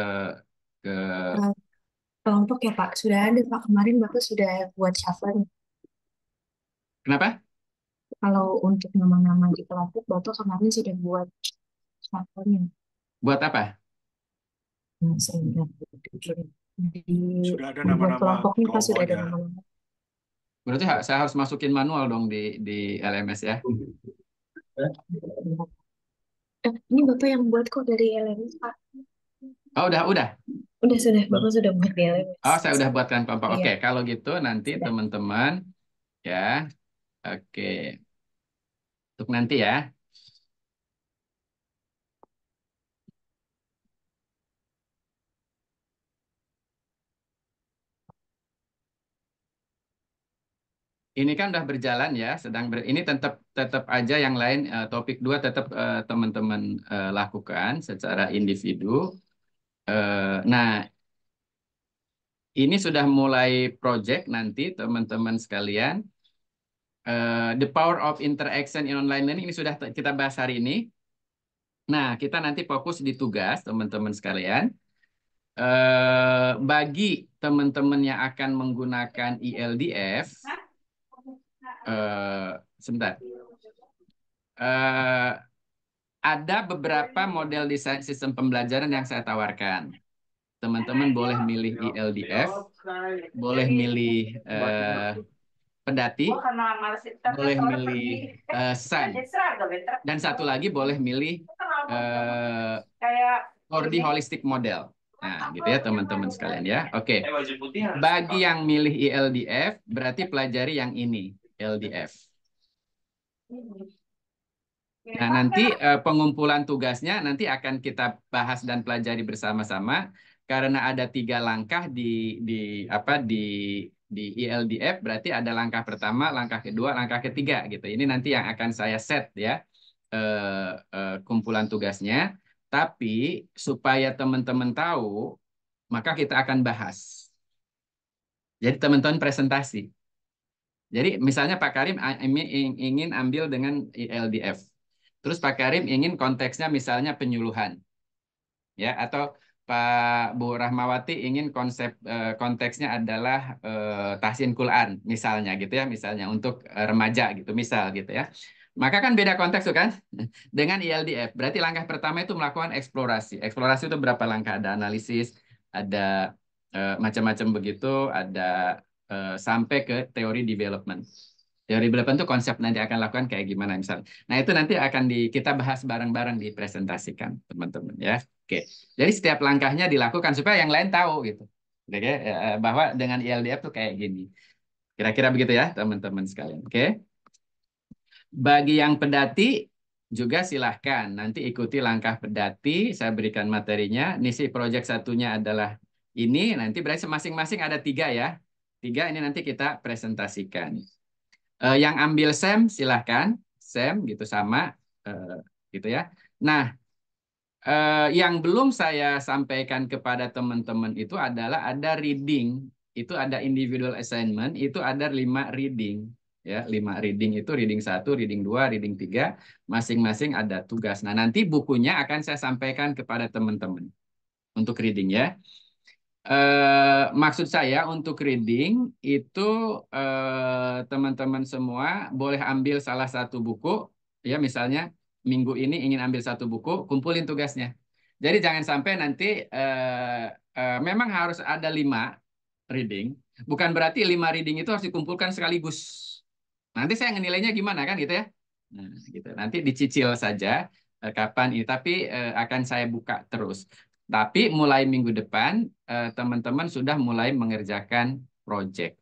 ke eh, kelompok ya Pak. Sudah ada Pak kemarin Bapak sudah buat shuffle. Kenapa? Kalau untuk nama-nama di kelompok Bapak kemarin sudah buat shuffle-nya. Buat apa? sudah ada nama-nama ada berarti saya harus masukin manual dong di di LMS ya eh, ini bapak yang buat kok dari LMS pak oh udah udah udah sudah bapak sudah buat di LMS oh saya sudah buatkan Iya. oke kalau gitu nanti teman-teman ya oke untuk nanti ya ini kan udah berjalan ya, sedang ber, ini tetap tetap aja yang lain uh, topik dua tetap uh, eh, teman-teman uh, lakukan secara individu. Uh, nah, ini sudah mulai project nanti teman-teman sekalian. Uh, the power of interaction in online learning ini sudah kita bahas hari ini. Nah, kita nanti fokus di tugas teman-teman sekalian. Uh, bagi teman-teman yang akan menggunakan ILDF, e Eh, sebentar. Uh, ada beberapa model desain sistem pembelajaran yang saya tawarkan. Teman-teman boleh milih ILDF, boleh milih uh, pendati, boleh milih uh, SAN, dan satu lagi boleh milih uh, Holistic Model. Nah, gitu ya teman-teman sekalian ya. Oke. Okay. Bagi yang milih ILDF, berarti pelajari yang ini. LDF. Nah, nanti eh, pengumpulan tugasnya nanti akan kita bahas dan pelajari bersama-sama karena ada tiga langkah di di apa di di ILDF e berarti ada langkah pertama, langkah kedua, langkah ketiga gitu. Ini nanti yang akan saya set ya eh, eh, kumpulan tugasnya. Tapi supaya teman-teman tahu, maka kita akan bahas. Jadi teman-teman presentasi. Jadi misalnya Pak Karim ingin ambil dengan ILDF. Terus Pak Karim ingin konteksnya misalnya penyuluhan. Ya, atau Pak Bu Rahmawati ingin konsep eh, konteksnya adalah eh, tahsin Quran misalnya gitu ya, misalnya untuk eh, remaja gitu, misal gitu ya. Maka kan beda konteks tuh kan <laughs> dengan ILDF. Berarti langkah pertama itu melakukan eksplorasi. Eksplorasi itu berapa langkah? Ada analisis, ada eh, macam-macam begitu, ada Eh, sampai ke teori development. Teori development itu konsep nanti akan lakukan kayak gimana misalnya. Nah itu nanti akan di, kita bahas bareng-bareng dipresentasikan teman-teman ya. Oke, jadi setiap langkahnya dilakukan supaya yang lain tahu gitu, Oke, eh, eh, bahwa dengan ILDF tuh kayak gini. Kira-kira begitu ya teman-teman sekalian. Oke, bagi yang pedati juga silahkan nanti ikuti langkah pedati. Saya berikan materinya. Nisi proyek satunya adalah ini. Nanti berarti masing-masing ada tiga ya. Tiga ini nanti kita presentasikan. Uh, yang ambil SEM silahkan. SEM gitu sama. Uh, gitu ya. Nah, uh, yang belum saya sampaikan kepada teman-teman itu adalah ada reading, itu ada individual assignment, itu ada lima reading. Ya, lima reading itu reading satu, reading dua, reading tiga, masing-masing ada tugas. Nah, nanti bukunya akan saya sampaikan kepada teman-teman untuk reading ya. Eh, maksud saya untuk reading itu eh, teman-teman eh, semua boleh ambil salah satu buku, ya misalnya minggu ini ingin ambil satu buku, kumpulin tugasnya. Jadi jangan sampai nanti eh, eh, memang harus ada lima reading, bukan berarti lima reading itu harus dikumpulkan sekaligus. Nanti saya nilainya gimana kan gitu ya? Nah, gitu. Nanti dicicil saja eh, kapan ini, tapi eh, akan saya buka terus. Tapi mulai minggu depan eh, teman-teman sudah mulai mengerjakan project.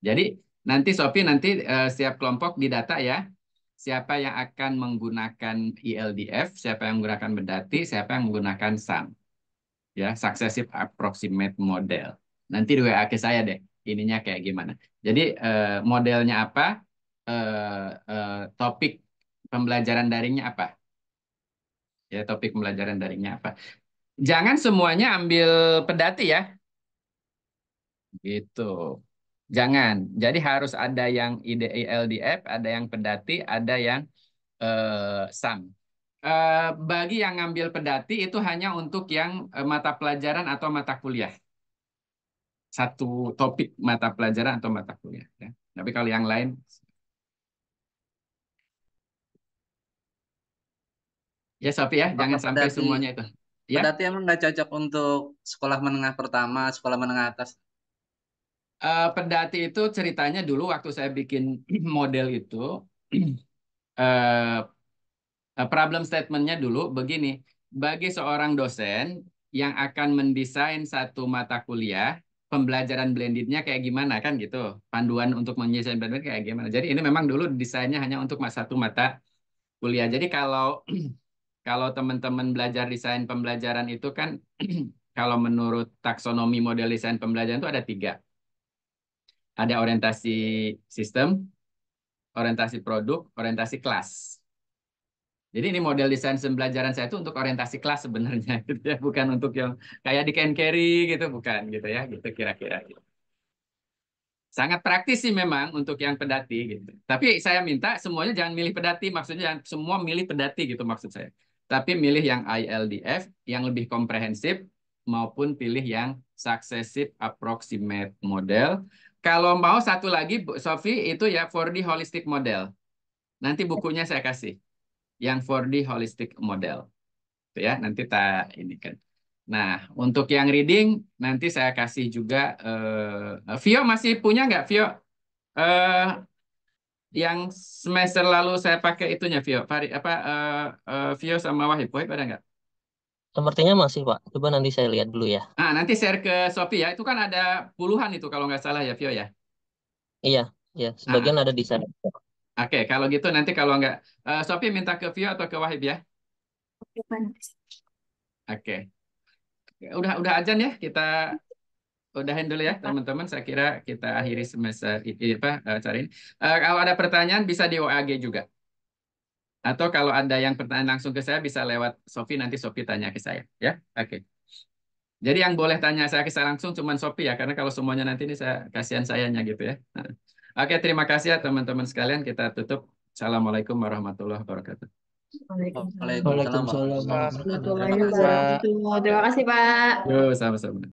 Jadi nanti Sofi nanti eh, setiap kelompok didata ya. Siapa yang akan menggunakan ILDF, e siapa yang menggunakan bedati, siapa yang menggunakan SAM. Ya, successive approximate model. Nanti di WA ke saya deh, ininya kayak gimana. Jadi eh, modelnya apa? topik pembelajaran daringnya apa? ya topik pembelajaran daringnya apa. Jangan semuanya ambil pedati ya. Gitu. Jangan. Jadi harus ada yang IDE ada yang pedati, ada yang uh, eh, SAM. Uh, eh, bagi yang ngambil pedati itu hanya untuk yang uh, mata pelajaran atau mata kuliah. Satu topik mata pelajaran atau mata kuliah. Ya. Tapi kalau yang lain... Ya, Sofi ya. Jangan sampai semuanya itu. Ya? Berarti emang nggak cocok untuk sekolah menengah pertama, sekolah menengah atas. Uh, pendati itu ceritanya dulu waktu saya bikin <clears throat> model itu uh, <clears throat> problem statementnya dulu begini bagi seorang dosen yang akan mendesain satu mata kuliah pembelajaran blendednya kayak gimana kan gitu panduan untuk mendesain blended kayak gimana jadi ini memang dulu desainnya hanya untuk satu mata kuliah jadi kalau <clears throat> kalau teman-teman belajar desain pembelajaran itu kan <clears throat> kalau menurut taksonomi model desain pembelajaran itu ada tiga. Ada orientasi sistem, orientasi produk, orientasi kelas. Jadi ini model desain pembelajaran saya itu untuk orientasi kelas sebenarnya, <laughs> gitu ya, bukan untuk yang kayak di can carry gitu, bukan gitu ya, gitu kira-kira. Gitu. Sangat praktis sih memang untuk yang pedati gitu. Tapi saya minta semuanya jangan milih pedati, maksudnya jangan semua milih pedati gitu maksud saya. Tapi milih yang ILDF yang lebih komprehensif maupun pilih yang successive approximate model. Kalau mau satu lagi, Bu Sofi, itu ya 4D holistic model. Nanti bukunya saya kasih. Yang 4D holistic model. Itu ya, nanti tak ini kan. Nah, untuk yang reading, nanti saya kasih juga. Uh, Vio masih punya nggak, Vio? Uh, yang semester lalu saya pakai itunya Vio, Fari, apa uh, uh, Vio sama Wahib, Wahib ada nggak? Sepertinya masih Pak. Coba nanti saya lihat dulu ya. Ah nanti share ke Shopee ya. Itu kan ada puluhan itu kalau nggak salah ya Vio ya. Iya, iya. Sebagian ah. ada di sana. Oke, okay, kalau gitu nanti kalau nggak uh, Shopee minta ke Vio atau ke Wahib ya. Oke. Okay. Udah udah ajan ya kita udahin dulu ya teman-teman. Saya kira kita akhiri semester ini apa cariin Uh, eh, eh, kalau ada pertanyaan bisa di OAG juga. Atau kalau ada yang pertanyaan langsung ke saya bisa lewat Sofi nanti Sofi tanya ke saya ya. Oke. Okay. Jadi yang boleh tanya saya ke saya langsung cuma Sofi ya karena kalau semuanya nanti ini saya kasihan sayanya gitu ya. Nah. Oke, okay, terima kasih ya teman-teman sekalian. Kita tutup. Assalamualaikum warahmatullahi wabarakatuh. Waalaikumsalam. Waalaikumsalam. Terima kasih Pak. Yo, sama-sama.